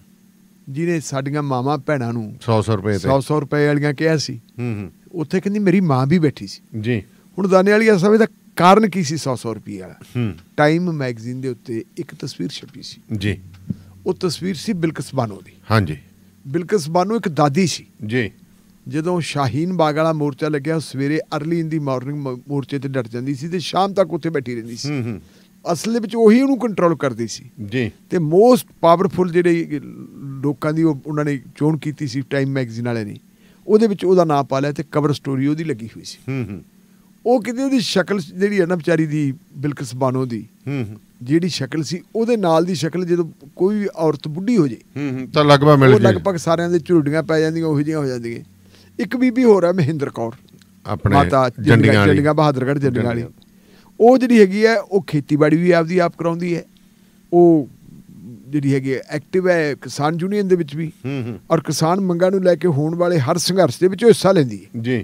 ਜਿਹਨੇ ਸਾਡੀਆਂ ਮਾਵਾਂ ਭੈਣਾਂ ਨੂੰ 100-100 ਰੁਪਏ ਤੇ 100-100 ਰੁਪਏ ਵਾਲੀਆਂ ਕਿਹਾ ਸੀ ਹੂੰ ਹੂੰ ਉੱਥੇ ਕਹਿੰਦੀ ਮੇਰੀ ਮਾਂ ਵੀ ਬੈਠੀ ਸੀ ਜੀ ਹੁਣ ਦਾਨੇ ਵਾਲੀ ਅਸਵੇ ਦਾ ਕਾਰਨ ਕੀ ਸੀ 100-100 ਰੁਪਏ ਵਾਲਾ ਹੂੰ ਟਾਈਮ ਮੈਗਜ਼ੀਨ ਦੇ ਉੱਤੇ ਇੱਕ ਤਸਵੀਰ ਛਪੀ ਸੀ ਜੀ ਉਹ ਤਸਵੀਰ ਸੀ ਬਿਲਕਸ ਬਾਨੋ ਦੀ ਹਾਂਜੀ ਬਿਲਕਸ ਬਾਨੋ ਇੱਕ ਦਾਦੀ ਸੀ ਜੀ ਜਦੋਂ ਸ਼ਾਹੀਨ ਬਾਗ ਵਾਲਾ ਮੋਰਚਾ ਲੱਗਿਆ ਸਵੇਰੇ ਅਰਲੀ ਇਨ ਦੀ ਮਾਰਨਿੰਗ ਮੋਰਚੇ ਤੇ ਡਟ ਜਾਂਦੀ ਸੀ ਤੇ ਸ਼ਾਮ ਤੱਕ ਉੱਥੇ ਬੈਠੀ ਰਹਿੰਦੀ ਸੀ ਹੂੰ ਹੂੰ ਅਸਲ ਵਿੱਚ ਉਹੀ ਉਹਨੂੰ ਕੰਟਰੋਲ ਕਰਦੀ ਸੀ ਜੀ ਤੇ ਮੋਸਟ ਪਾਵਰਫੁਲ ਜਿਹੜੇ ਲੋਕਾਂ ਦੀ ਉਹਨਾਂ ਨੇ ਚੋਣ ਕੀਤੀ ਸੀ ਟਾਈਮ ਮੈਗਜ਼ੀਨ ਵਾਲੇ ਨੇ ਉਹਦੇ ਵਿੱਚ ਉਹਦਾ ਨਾਮ ਪਾ ਲਿਆ ਤੇ ਕਵਰ ਸਟੋਰੀ ਉਹਦੀ ਲੱਗੀ ਹੋਈ ਸੀ ਹੂੰ ਹੂੰ ਉਹ ਕਿਤੇ ਉਹਦੀ ਸ਼ਕਲ ਜਿਹੜੀ ਹੈ ਨਾ ਵਿਚਾਰੀ ਦੀ ਬਿਲਕੁਲ ਬਾਨੋ ਦੀ ਹੂੰ ਹੂੰ ਜਿਹੜੀ ਸ਼ਕਲ ਸੀ ਉਹਦੇ ਨਾਲ ਦੀ ਸ਼ਕਲ ਜਦੋਂ ਕੋਈ ਵੀ ਔਰਤ ਬੁੱਢੀ ਹੋ ਜੇ ਹੂੰ ਹੂੰ ਤਾਂ ਲਗਭਗ ਮਿਲ ਜੇ ਲਗਭਗ ਸਾਰਿਆਂ ਦੇ ਝੁਰੜੀਆਂ ਪੈ ਜਾਂਦੀਆਂ ਉਹੋ ਜਿਹੀਆਂ ਹੋ ਜਾਂਦੀਆਂ ਇੱਕ ਬੀਬੀ ਹੋਰ ਹੈ ਮਹਿੰਦਰ ਕੌਰ ਆਪਣੇ ਮਾਤਾ ਜੰਡੀਆਂ ਬਹਾਦਰਗੜ੍ਹ ਜੰਡੀਆਂ ਵਾਲੀ ਉਹ ਜਿਹੜੀ ਹੈਗੀ ਹੈ ਉਹ ਖੇਤੀਬਾੜੀ ਵੀ ਆਪਦੀ ਆਪ ਕਰਾਉਂਦੀ ਹੈ ਉਹ ਜਿਹੜੀ ਹੈਗੀ ਐਕਟਿਵ ਹੈ ਕਿਸਾਨ ਯੂਨੀਅਨ ਦੇ ਵਿੱਚ ਵੀ ਔਰ ਕਿਸਾਨ ਮੰਗਾਂ ਨੂੰ ਲੈ ਕੇ ਹੋਣ ਵਾਲੇ ਹਰ ਸੰਘਰਸ਼ ਦੇ ਵਿੱਚ ਉਹ ਹਿੱਸਾ ਲੈਂਦੀ ਹੈ ਜੀ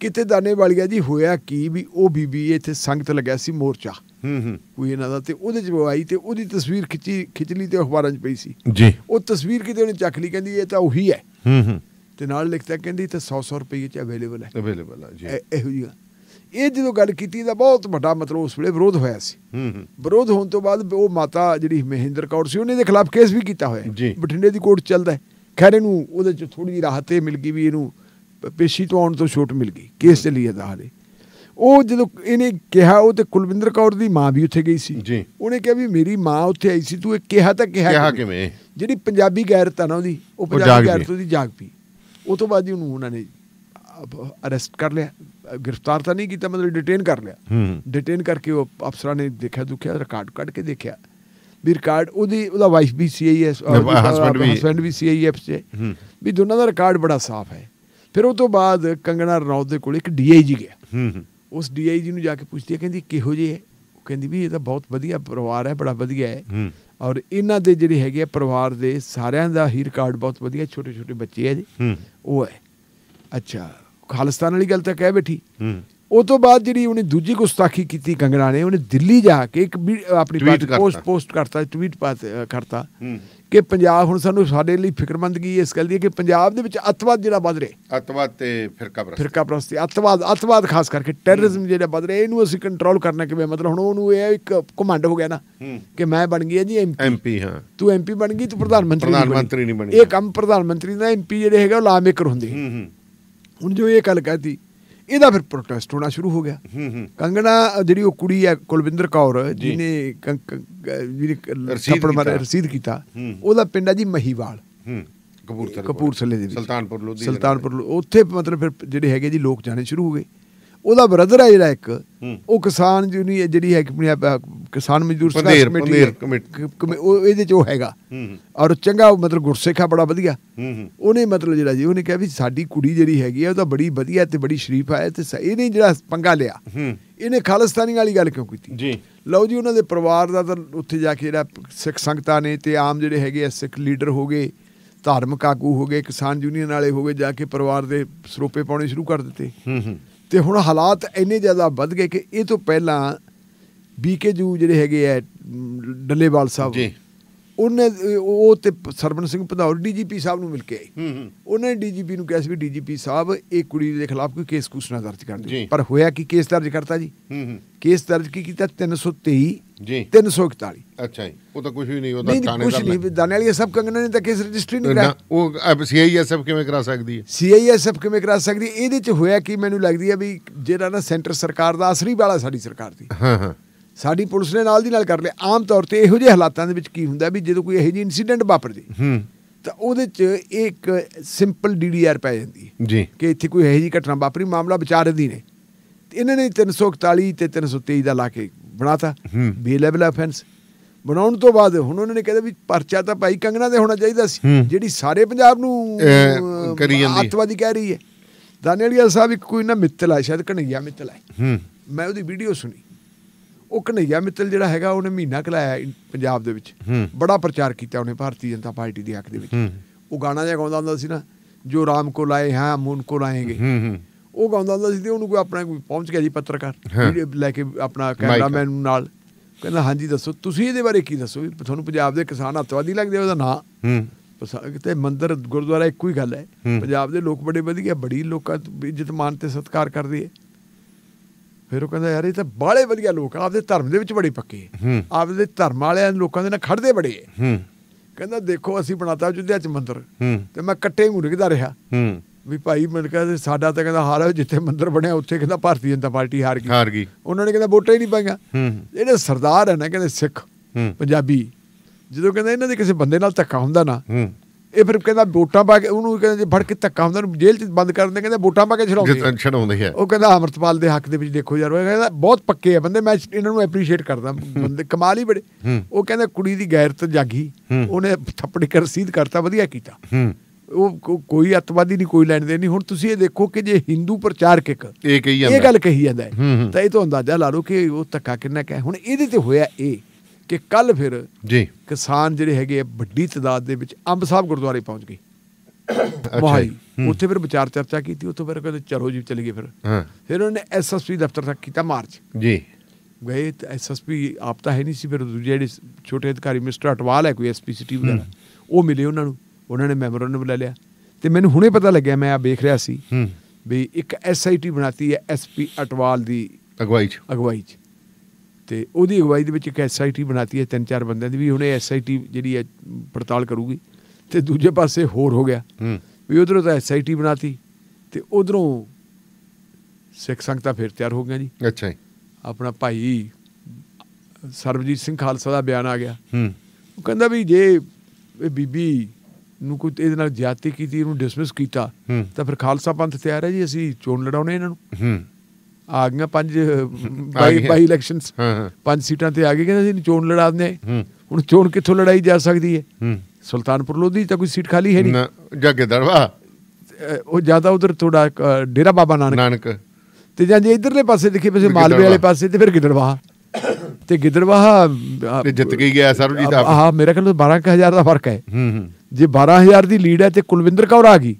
ਕਿਤੇ ਦਾਨੇ ਵਾਲੀਆ ਜੀ ਹੋਇਆ ਕੀ ਵੀ ਉਹ ਬੀਬੀ ਇੱਥੇ ਸੰਗਤ ਲਗਾਇਆ ਸੀ ਮੋਰਚਾ ਹੂੰ ਹੂੰ ਕੋਈ ਇਹਨਾਂ ਦਾ ਤੇ ਉਹਦੇ ਚ ਆਈ ਤੇ ਉਹਦੀ ਤਸਵੀਰ ਖਿੱਚੀ ਲਈ ਤੇ ਅਖਬਾਰਾਂ 'ਚ ਪਈ ਸੀ ਜੀ ਉਹ ਤਸਵੀਰ ਕਿਤੇ ਉਹਨੇ ਚੱਕ ਲਈ ਕਹਿੰਦੀ ਇਹ ਤਾਂ ਉਹੀ ਹੈ ਹੂੰ ਹੂੰ ਤੇ ਨਾਲ ਲਿਖਤਾ ਕਹਿੰਦੀ ਤੇ 100 100 ਰੁਪਏ 'ਚ ਅਵੇਲੇਬਲ ਹੈ ਅਵੇਲੇਬਲ ਹੈ ਜੀ ਇਹੋ ਜੀ ਇਹ ਜਦੋਂ ਗੱਲ ਕੀਤੀ ਤਾਂ ਬਹੁਤ ਵੱਡਾ ਮਤਲਬ ਉਸ ਵੇਲੇ ਵਿਰੋਧ ਹੋਇਆ ਸੀ ਵਿਰੋਧ ਹੋਣ ਤੋਂ ਬਾਅਦ ਉਹ ਮਾਤਾ ਜਿਹੜੀ ਮਹਿੰਦਰ ਕੌਰ ਸੀ ਉਹਨੇ ਦੇ ਖਿਲਾਫ ਕੇਸ ਵੀ ਕੀਤਾ ਹੋਇਆ ਬਠਿੰਡੇ ਦੀ ਕੋਰਟ ਚੱਲਦਾ ਹੈ ਖੈਰ ਇਹਨੂੰ ਉਹਦੇ ਚ ਥੋੜੀ ਜਿਹੀ ਰਾਹਤ ਇਹ ਮਿਲ ਗਈ ਵੀ ਇਹਨੂੰ ਪੇਸ਼ੀ ਤੋਂ ਆਉਣ ਤੋਂ ਛੋਟ ਮਿਲ ਗਈ ਕੇਸ ਚੱਲੀ ਜਾਂਦਾ ਹਾਲੇ ਉਹ ਜਦੋਂ ਇਹਨੇ ਕਿਹਾ ਉਹ ਤੇ ਕੁਲਵਿੰਦਰ ਕੌਰ ਦੀ ਮਾਂ ਵੀ ਉੱਥੇ ਗਈ ਸੀ ਜੀ ਉਹਨੇ ਕਿਹਾ ਵੀ ਮੇਰੀ ਮਾਂ ਉੱਥੇ ਆਈ ਸੀ ਤੂੰ ਇਹ ਕਿਹਾ ਤਾਂ ਕਿਹਾ ਕਿਵੇਂ ਜਿਹੜੀ ਪੰਜਾਬੀ ਗੈਰਤ ਆ ਨਾ ਉਹਦੀ ਉਹ ਪੰਜਾਬੀ ਗੈਰਤ ਉਹਦੀ ਜਾਗ ਪਈ ਉਹ ਤੋਂ ਬਾਅਦ ਉਹਨੂੰ ਉਹਨਾਂ ਨੇ ਅਰੈਸਟ ਕਰ ਲਿਆ ਗ੍ਰਿਫਤਾਰ ਤਾਂ ਨਹੀਂ ਕੀਤਾ ਮਤਲਬ ਡਿਟੇਨ ਕਰ ਲਿਆ ਹੂੰ ਡਿਟੇਨ ਕਰਕੇ ਉਹ ਅਫਸਰਾਂ ਨੇ ਦੇਖਿਆ ਦੁਖਿਆ ਰਿਕਾਰਡ ਕੱਢ ਕੇ ਦੇਖਿਆ ਵੀ ਰਿਕਾਰਡ ਉਹਦੀ ਉਹਦਾ ਵਾਈਫ ਵੀ ਸੀਆਈਐਸ ਹਸਬੰਡ ਵੀ ਸੀਆਈਐਫ ਚ ਵੀ ਦੋਨਾਂ ਦਾ ਰਿਕਾਰਡ ਬੜਾ ਸਾਫ਼ ਹੈ ਫਿਰ ਉਹ ਤੋਂ ਬਾਅਦ ਕੰਗਣਾ ਰਣੌਤ ਦੇ ਕੋਲ ਇੱਕ ਡੀਆਈਜੀ ਗਿਆ ਹੂੰ ਉਸ ਡੀਆਈਜੀ ਨੂੰ ਜਾ ਕੇ ਪੁੱਛਦੀ ਹੈ ਕਹਿੰਦੀ ਕਿਹੋ ਜਿਹੇ ਹੈ ਉਹ ਕਹਿੰਦੀ ਵੀ ਇਹ ਤਾਂ ਬਹੁਤ ਵਧੀਆ ਪਰਿਵਾਰ ਹੈ ਬੜਾ ਵਧੀਆ ਹੈ ਹੂੰ ਔਰ ਇਹਨਾਂ ਦੇ ਜਿਹੜੇ ਹੈਗੇ ਪਰਿਵਾਰ ਦੇ ਸਾਰਿਆਂ ਦਾ ਹੀ ਰਿਕਾਰਡ ਬਹੁਤ ਵਧੀਆ ਛੋਟੇ ਛੋਟੇ ਬੱਚੇ ਹੈ ਜੀ ਹੂੰ ਉਹ ਹੈ ਅੱਛਾ ਖਾਲਿਸਤਾਨ ਵਾਲੀ ਗੱਲ ਤਾਂ ਕਹਿ ਬੈਠੀ ਉਹ ਤੋਂ ਬਾਅਦ ਜਿਹੜੀ ਉਹਨੇ ਦੂਜੀ ਗੁਸਤਾਖੀ ਕੀਤੀ ਕੰਗਣਾ ਨੇ ਉਹਨੇ ਦਿੱਲੀ ਜਾ ਕੇ ਇੱਕ ਆਪਣੀ ਪੋਸਟ ਪੋਸਟ ਕਰਤਾ ਟਵੀਟ ਪਾ ਕਰਤਾ ਕਿ ਪੰਜਾਬ ਹੁਣ ਸਾਨੂੰ ਸਾਡੇ ਲਈ ਫਿਕਰਮੰਦਗੀ ਇਸ ਗੱਲ ਦੀ ਹੈ ਕਿ ਪੰਜਾਬ ਦੇ ਵਿੱਚ ਅਤਵਾਦ ਜਿਹੜਾ ਵੱਧ ਰਿਹਾ ਅਤਵਾਦ ਤੇ ਫਿਰਕਾ ਪ੍ਰਸਤੀ ਅਤਵਾਦ ਅਤਵਾਦ ਖਾਸ ਕਰਕੇ ਟੈਰਰਿਜ਼ਮ ਜਿਹੜਾ ਵੱਧ ਰਿਹਾ ਇਹਨੂੰ ਅਸੀਂ ਕੰਟਰੋਲ ਕਰਨਾ ਕਿਵੇਂ ਮਤਲਬ ਹੁਣ ਉਹਨੂੰ ਇਹ ਇੱਕ ਕਮਾਂਡ ਹੋ ਗਿਆ ਨਾ ਕਿ ਮੈਂ ਬਣ ਗਈ ਜੀ ਐਮਪੀ ਐਮਪੀ ਹਾਂ ਤੂੰ ਐਮਪੀ ਬਣ ਗਈ ਤੂੰ ਪ੍ਰਧਾਨ ਮੰਤਰੀ ਨਹੀਂ ਬਣੀ ਇਹ ਕੰਮ ਪ੍ਰਧਾਨ ਮੰਤਰੀ ਦਾ ਐਮਪੀ ਜਿਹੜੇ ਹੈਗਾ ਉਹ ਮੇਕਰ ਹੁੰਦੇ ਹੁਣ ਜੋ ਇਹ ਗੱਲ ਕਹਤੀ ਇਹਦਾ ਫਿਰ ਪ੍ਰੋਟੈਸਟ ਹੋਣਾ ਸ਼ੁਰੂ ਹੋ ਗਿਆ ਕੰਗਣਾ ਜਿਹੜੀ ਉਹ ਕੁੜੀ ਹੈ ਕੁਲਵਿੰਦਰ ਕੌਰ ਜਿਹਨੇ ਜਿਹੜੀ ਮਾਰੇ ਰਸੀਦ ਕੀਤਾ ਉਹਦਾ ਪਿੰਡ ਹੈ ਜੀ ਮਹੀਵਾਲ ਕਪੂਰਥਲੇ ਕਪੂਰਥਲੇ ਦੇ ਵਿੱਚ ਸੁਲਤਾਨਪੁਰ ਲੋਧੀ ਸੁਲਤਾਨਪੁਰ ਉੱਥੇ ਮਤਲਬ ਫਿਰ ਜਿਹੜੇ ਹੈਗੇ ਜੀ ਲੋਕ ਜਾਣੇ ਸ਼ੁਰੂ ਹੋ ਗਏ ਉਹਦਾ ਬ੍ਰਦਰ ਆ ਜਿਹੜਾ ਇੱਕ ਉਹ ਕਿਸਾਨ ਜੁਨੀ ਜਿਹੜੀ ਹੈ ਪੰਜਾਬ ਕਿਸਾਨ ਮਜ਼ਦੂਰ ਸੰਘਰਸ਼ ਕਮੇਟੀ ਉਹ ਇਹਦੇ ਚ ਉਹ ਹੈਗਾ ਔਰ ਚੰਗਾ ਮਤਲਬ ਗੁਰਸੇਖਾ ਬੜਾ ਵਧੀਆ ਉਹਨੇ ਮਤਲਬ ਜਿਹੜਾ ਜੀ ਉਹਨੇ ਕਿਹਾ ਵੀ ਸਾਡੀ ਕੁੜੀ ਜਿਹੜੀ ਹੈਗੀ ਆ ਉਹ ਤਾਂ ਬੜੀ ਵਧੀਆ ਤੇ ਬੜੀ ਸ਼ਰੀਫ ਆ ਤੇ ਨਹੀਂ ਜਿਹੜਾ ਪੰਗਾ ਲਿਆ ਇਹਨੇ ਖਾਲਸਤਾਨੀ ਵਾਲੀ ਗੱਲ ਕਿਉਂ ਕੀਤੀ ਜੀ ਲਓ ਜੀ ਉਹਨਾਂ ਦੇ ਪਰਿਵਾਰ ਦਾ ਤਾਂ ਉੱਥੇ ਜਾ ਕੇ ਜਿਹੜਾ ਸਿੱਖ ਸੰਗਤਾਂ ਨੇ ਤੇ ਆਮ ਜਿਹੜੇ ਹੈਗੇ ਆ ਸਿੱਖ ਲੀਡਰ ਹੋ ਗਏ ਧਾਰਮਿਕ ਆਗੂ ਹੋ ਗਏ ਕਿਸਾਨ ਯੂਨੀਅਨ ਵਾਲੇ ਹੋ ਗਏ ਜਾ ਕੇ ਪਰਿਵਾਰ ਦੇ ਸਰੋਪੇ ਪਾਉਣੇ ਸ਼ੁਰੂ ਕਰ ਦਿੱਤੇ ਹੂੰ ਹੂੰ ਤੇ ਹੁਣ ਹਾਲਾਤ ਇੰਨੇ ਜ਼ਿਆਦਾ ਵੱਧ ਗਏ ਕਿ ਇਹ ਤੋਂ ਪਹਿਲਾਂ ਬੀਕੇ ਜੂ ਜਿਹੜੇ ਹੈਗੇ ਐ ਡੱਲੇਵਾਲ ਸਾਹਿਬ ਜੀ ਉਹਨੇ ਉਹ ਤੇ ਸਰਬਨ ਸਿੰਘ ਪੰਧੌਰ ਡੀਜੀਪੀ ਸਾਹਿਬ ਨੂੰ ਮਿਲ ਕੇ ਆਈ ਉਹਨੇ ਡੀਜੀਪੀ ਨੂੰ ਕਿਹਾ ਸੀ ਵੀ ਡੀਜੀਪੀ ਸਾਹਿਬ ਇਹ ਕੁੜੀ ਦੇ ਖਿਲਾਫ ਕੋਈ ਕੇਸ ਕੁਛ ਨਾ ਦਰਜ ਕਰ ਦਿਓ ਪਰ ਹੋਇਆ ਕਿ ਕੇਸ ਦਰਜ ਕਰਤਾ ਜੀ ਕੇਸ ਦਰਜ ਕੀ ਕੀਤਾ 323 ਜੀ 341 ਅੱਛਾ ਜੀ ਉਹ ਤਾਂ ਕੁਝ ਵੀ ਨਹੀਂ ਉਹ ਤਾਂ ਥਾਣੇ ਦਾ ਨਹੀਂ ਕੁਝ ਦਾਣੇ ਵਾਲੀ ਸਭ ਕੰਗਨਾ ਨੇ ਤਾਂ ਕੇਸ ਰਜਿਸਟਰੀ ਨਹੀਂ ਕਰਾਇਆ ਉਹ ਸੀਆਈਐਸਐਫ ਕਿਵੇਂ ਕਰਾ ਸਕਦੀ ਹੈ ਸੀਆਈਐਸਐਫ ਕਿਵੇਂ ਕਰਾ ਸਕਦੀ ਇਹਦੇ ਚ ਹੋਇਆ ਕਿ ਮੈਨੂੰ ਲੱਗਦੀ ਹੈ ਵੀ ਜਿਹੜਾ ਨਾ ਸੈਂਟਰ ਸਰਕਾਰ ਦਾ ਅਸਰੀ ਵਾਲਾ ਸਾਡੀ ਸਰਕਾਰ ਦੀ ਹਾਂ ਹਾਂ ਸਾਡੀ ਪੁਲਿਸ ਨੇ ਨਾਲ ਦੀ ਨਾਲ ਕਰ ਲਿਆ ਆਮ ਤੌਰ ਤੇ ਇਹੋ ਜਿਹੇ ਹਾਲਾਤਾਂ ਦੇ ਵਿੱਚ ਕੀ ਹੁੰਦਾ ਵੀ ਜਦੋਂ ਕੋਈ ਇਹੋ ਜਿਹੀ ਇਨਸੀਡੈਂਟ ਵਾਪਰ ਜੇ ਤਾਂ ਉਹਦੇ 'ਚ ਇੱਕ ਸਿੰਪਲ ਡੀਡੀਆਰ ਪੈ ਜਾਂਦੀ ਹੈ ਜੀ ਕਿ ਇੱਥੇ ਕੋਈ ਇਹੋ ਜਿਹੀ ਘਟਨਾ ਵਾਪਰੀ ਮਾਮਲਾ ਵਿਚਾਰੇ ਦੀ ਨੇ ਇਹਨਾਂ ਨੇ 341 ਤੇ 323 ਦਾ ਲਾ ਕੇ ਬਣਾਤਾ ਬੀ ਲੈਵਲ ਅਫੈਂਸ ਬਣਾਉਣ ਤੋਂ ਬਾਅਦ ਹੁਣ ਉਹਨਾਂ ਨੇ ਕਹਿੰਦਾ ਵੀ ਪਰਚਾ ਤਾਂ ਭਾਈ ਕੰਗਣਾ ਦੇ ਹੋਣਾ ਚਾਹੀਦਾ ਸੀ ਜਿਹੜੀ ਸਾਰੇ ਪੰਜਾਬ ਨੂੰ ਕਰੀ ਜਾਂਦੀ ਅਤਵਾਦੀ ਕਹਿ ਰਹੀ ਹੈ ਦਾਨੇੜੀਆ ਸਾਹਿਬ ਇੱਕ ਕੋਈ ਨਾ ਮਿੱਤਲ ਆ ਸ਼ਾਇਦ ਕਨਈਆ ਮਿੱਤਲ ਆ ਮੈਂ ਉਹਦੀ ਵੀਡੀਓ ਸੁਣੀ ਉਹ ਕਨਈਆ ਮਿੱਤਲ ਜਿਹੜਾ ਹੈਗਾ ਉਹਨੇ ਮਹੀਨਾ ਕਲਾਇਆ ਪੰਜਾਬ ਦੇ ਵਿੱਚ ਬੜਾ ਪ੍ਰਚਾਰ ਕੀਤਾ ਉਹਨੇ ਭਾਰਤੀ ਜਨਤਾ ਪਾਰਟੀ ਦੇ ਹੱਕ ਦੇ ਵਿੱਚ ਉਹ ਗਾਣਾ ਜਿਹਾ ਗਾਉਂਦਾ ਹੁੰਦਾ ਸੀ ਨਾ ਜੋ ਰਾਮ ਕੋ ਲਾਏ ਹਾਂ ਮੂਨ ਕੋ ਲਾਏਗੇ ਉਹ ਗਾਉਂਦਾ ਹੁੰਦਾ ਸੀ ਤੇ ਉਹਨੂੰ ਕੋਈ ਆਪਣਾ ਕੋਈ ਪਹੁੰਚ ਗਿਆ ਜੀ ਪੱਤਰਕਾਰ ਲੈ ਕੇ ਆਪਣਾ ਕੈਮਰਾਮੈਨ ਨਾਲ ਕਹਿੰਦਾ ਹਾਂਜੀ ਦੱਸੋ ਤੁਸੀਂ ਇਹਦੇ ਬਾਰੇ ਕੀ ਦੱਸੋ ਵੀ ਤੁਹਾਨੂੰ ਪੰਜਾਬ ਦੇ ਕਿਸਾਨ ਹੱਤਵਾਦੀ ਲੱਗਦੇ ਉਹਦਾ ਨਾਂ ਕਿਤੇ ਮੰਦਰ ਗੁਰਦੁਆਰਾ ਇੱਕੋ ਹੀ ਗੱਲ ਹੈ ਪੰਜਾਬ ਦੇ ਲੋਕ ਬੜੇ ਵਧੀਆ ਬੜੀ ਲੋਕਾਂ ਇੱਜ਼ਤ ਮਾਨ ਤੇ ਸਤਿਕਾਰ ਕਰਦੇ ਹੈ ਫਿਰ ਉਹ ਕਹਿੰਦਾ ਯਾਰ ਇਹ ਤਾਂ ਬਾਲੇ ਵਧੀਆ ਲੋਕ ਆਪਦੇ ਧਰਮ ਦੇ ਵਿੱਚ ਬੜੇ ਪੱਕੇ ਆਪਦੇ ਧਰਮ ਵਾਲਿਆਂ ਲੋਕਾਂ ਦੇ ਨਾਲ ਖੜਦੇ ਬੜੇ ਕਹਿੰਦਾ ਦੇਖੋ ਅਸੀਂ ਬਣਾਤਾ ਜੁੱਧਿਆ ਚ ਮੰਦਿਰ ਤੇ ਮੈਂ ਕੱਟੇ ਮੁਰਗਦਾ ਰਿਹਾ ਵੀ ਭਾਈ ਮੈਂ ਕਹਿੰਦਾ ਸਾਡਾ ਤਾਂ ਕਹਿੰਦਾ ਹਾਰ ਜਿੱਥੇ ਮੰਦਿਰ ਬਣਿਆ ਉੱਥੇ ਕਹਿੰਦਾ ਭਾਰਤੀ ਜਨਤਾ ਪਾਰਟੀ ਹਾਰ ਗਈ ਹਾਰ ਗਈ ਉਹਨਾਂ ਨੇ ਕਹਿੰਦਾ ਵੋਟਾਂ ਹੀ ਨਹੀਂ ਪਾਈਆਂ ਜਿਹੜੇ ਸਰਦਾਰ ਹਨ ਕਹਿੰਦੇ ਸਿੱਖ ਪੰਜਾਬੀ ਜਦੋਂ ਕਹਿੰਦਾ ਇਹਨਾਂ ਦੇ ਕਿਸੇ ਬੰਦੇ ਨਾਲ ਧੱਕਾ ਹੁੰਦਾ ਨਾ ਇਹ ਫਿਰ ਕਹਿੰਦਾ ਵੋਟਾਂ ਪਾ ਕੇ ਉਹਨੂੰ ਕਹਿੰਦਾ ਜੇ ਫੜ ਕੇ ਧੱਕਾ ਹੁੰਦਾ ਉਹਨੂੰ ਜੇਲ੍ਹ 'ਚ ਬੰਦ ਕਰ ਦਿੰਦੇ ਕਹਿੰਦਾ ਵੋਟਾਂ ਪਾ ਕੇ ਛਡਾਉਂਦੇ ਛਡਾਉਂਦੇ ਆ ਉਹ ਕਹਿੰਦਾ ਅਮਰਤਪਾਲ ਦੇ ਹੱਕ ਦੇ ਵਿੱਚ ਦੇਖੋ ਯਾਰ ਉਹ ਕਹਿੰਦਾ ਬਹੁਤ ਪੱਕੇ ਆ ਬੰਦੇ ਮੈਂ ਇਹਨਾਂ ਨੂੰ ਐਪਰੀਸ਼ੀਏਟ ਕਰਦਾ ਬੰਦੇ ਕਮਾਲ ਹੀ ਬੜੇ ਉਹ ਕਹਿੰਦਾ ਕੁੜੀ ਦੀ ਗੈਰਤ ਜਾਗੀ ਉਹਨੇ ਥੱਪੜ ਕੇ ਰਸੀਦ ਕਰਤਾ ਵਧੀਆ ਕੀਤਾ ਉਹ ਕੋਈ ਅਤਵਾਦੀ ਨਹੀਂ ਕੋਈ ਲੈਣ ਦੇ ਨਹੀਂ ਹੁਣ ਤੁਸੀਂ ਇਹ ਦੇਖੋ ਕਿ ਜੇ ਹਿੰਦੂ ਪ੍ਰਚਾਰਕ ਇਹ ਕਹੀ ਜਾਂਦਾ ਇਹ ਗੱਲ ਕਹੀ ਜਾਂਦਾ ਤਾਂ ਇਹ ਤੋਂ ਅੰਦਾਜ਼ਾ ਲਾ ਲਓ ਕਿ ਉਹ ਧੱਕਾ ਕਿੰਨਾ ਕਹੇ ਹੁਣ ਇਹਦੇ ਤੇ ਹੋਇਆ ਇਹ ਕਿ ਕੱਲ ਫਿਰ ਜੀ ਕਿਸਾਨ ਜਿਹੜੇ ਹੈਗੇ ਆ ਵੱਡੀ ਤਦਾਦ ਦੇ ਵਿੱਚ ਅੰਬ ਸਾਹਿਬ ਗੁਰਦੁਆਰੇ ਪਹੁੰਚ ਗਏ ਮੋਹਾਲੀ ਉੱਥੇ ਫਿਰ ਵਿਚਾਰ ਚਰਚਾ ਕੀਤੀ ਉੱਥੋਂ ਫਿਰ ਕਹਿੰਦੇ ਚਲੋ ਜੀ ਚਲੀਏ ਗਏ ਫਿਰ ਫਿਰ ਉਹਨਾਂ ਨੇ ਐਸਐਸਪੀ ਦਫ਼ਤਰ ਤੱਕ ਕੀਤਾ ਮਾਰਚ ਜੀ ਗਏ ਐਸਐਸਪੀ ਆਪ ਤਾਂ ਹੈ ਨਹੀਂ ਸੀ ਫਿਰ ਦੂਜੇ ਜਿਹੜੇ ਛੋਟੇ ਅਧਿਕਾਰੀ ਮਿਸਟਰ ਅਟਵਾਲ ਹੈ ਕੋਈ ਐਸਪੀਸੀਟੀ ਵਗੈਰਾ ਉਹ ਮਿਲੇ ਉਹਨਾਂ ਨੂੰ ਉਹਨਾਂ ਨੇ ਮੈਮੋਰੰਡਮ ਲੈ ਲਿਆ ਤੇ ਮੈਨੂੰ ਹੁਣੇ ਪਤਾ ਲੱਗਿਆ ਮੈਂ ਆ ਵੇਖ ਰਿਹਾ ਸੀ ਵੀ ਇੱਕ ਐਸਆਈਟੀ ਬਣਾਤੀ ਹੈ ਐਸਪੀ ਅਟਵਾਲ ਦੀ ਅਗਵਾਈ ਚ ਅਗਵਾਈ ਚ ਤੇ ਉਹਦੀ ਅਗਵਾਈ ਦੇ ਵਿੱਚ ਇੱਕ ਐਸਆਈਟੀ ਬਣਾਤੀ ਹੈ ਤਿੰਨ ਚਾਰ ਬੰਦਿਆਂ ਦੀ ਵੀ ਹੁਣ ਇਹ ਐਸਆਈਟੀ ਜਿਹੜੀ ਹੈ ਪੜਤਾਲ ਕਰੂਗੀ ਤੇ ਦੂਜੇ ਪਾਸੇ ਹੋਰ ਹੋ ਗਿਆ ਵੀ ਉਧਰੋਂ ਤਾਂ ਐਸਆਈਟੀ ਬਣਾਤੀ ਤੇ ਉਧਰੋਂ ਸਿੱਖ ਸੰਗਤਾਂ ਫਿਰ ਤਿਆਰ ਹੋ ਗਈਆਂ ਜੀ ਅੱਛਾ ਜੀ ਆਪਣਾ ਭਾਈ ਸਰਬਜੀਤ ਸਿੰਘ ਖਾਲਸਾ ਦਾ ਬਿਆਨ ਆ ਗਿਆ ਹੂੰ ਉਹ ਕਹਿੰਦਾ ਵੀ ਜੇ ਇਹ ਬੀਬੀ ਨੂੰ ਕੋਈ ਇਹਦੇ ਨਾਲ ਜ਼ਿਆਦਤੀ ਕੀਤੀ ਇਹਨੂੰ ਡਿਸਮਿਸ ਕੀਤਾ ਤਾਂ ਫਿਰ ਖਾਲਸਾ ਪੰਥ ਤਿਆਰ ਹੈ ਜੀ ਅਸੀਂ ਚੋਣ ਲੜਾਉਣੇ ਇਹਨਾਂ ਨੂੰ ਹੂੰ ਆ ਗਈਆਂ ਪੰਜ ਬਾਈ ਬਾਈ ਇਲੈਕਸ਼ਨਸ ਪੰਜ ਸੀਟਾਂ ਤੇ ਆ ਗਏ ਕਹਿੰਦੇ ਸੀ ਚੋਣ ਦਨੇ ਹੁਣ ਚੋਣ ਕਿੱਥੋਂ ਲੜਾਈ ਜਾ ਸਕਦੀ ਹੈ ਸੁਲਤਾਨਪੁਰ ਲੋਧੀ ਤਾਂ ਕੋਈ ਸੀਟ ਖਾਲੀ ਹੈ ਨਹੀਂ ਜੱਗੇ ਦਰਵਾ ਉਹ ਜਿਆਦਾ ਉਧਰ ਥੋੜਾ ਡੇਰਾ ਬਾਬਾ ਨਾਨਕ ਨਾਨਕ ਤੇ ਜਾਂ ਜੇ ਇਧਰਲੇ ਪਾਸੇ ਦੇਖੀ ਪਾਸੇ ਮਾਲਵੇ ਵਾਲੇ ਪਾਸੇ ਤੇ ਫਿਰ ਗਿੱਦੜਵਾ ਤੇ ਗਿੱਦੜਵਾ ਤੇ ਜਿੱਤ ਗਈ ਗਿਆ ਜੀ ਦਾ ਹਾਂ ਮੇਰੇ ਕੋਲ 12000 ਦਾ ਫਰਕ ਹੈ ਜੇ 12000 ਦੀ ਲੀਡ ਹੈ ਤੇ ਕੁਲਵਿੰਦਰ ਕੌਰ ਆ ਗਈ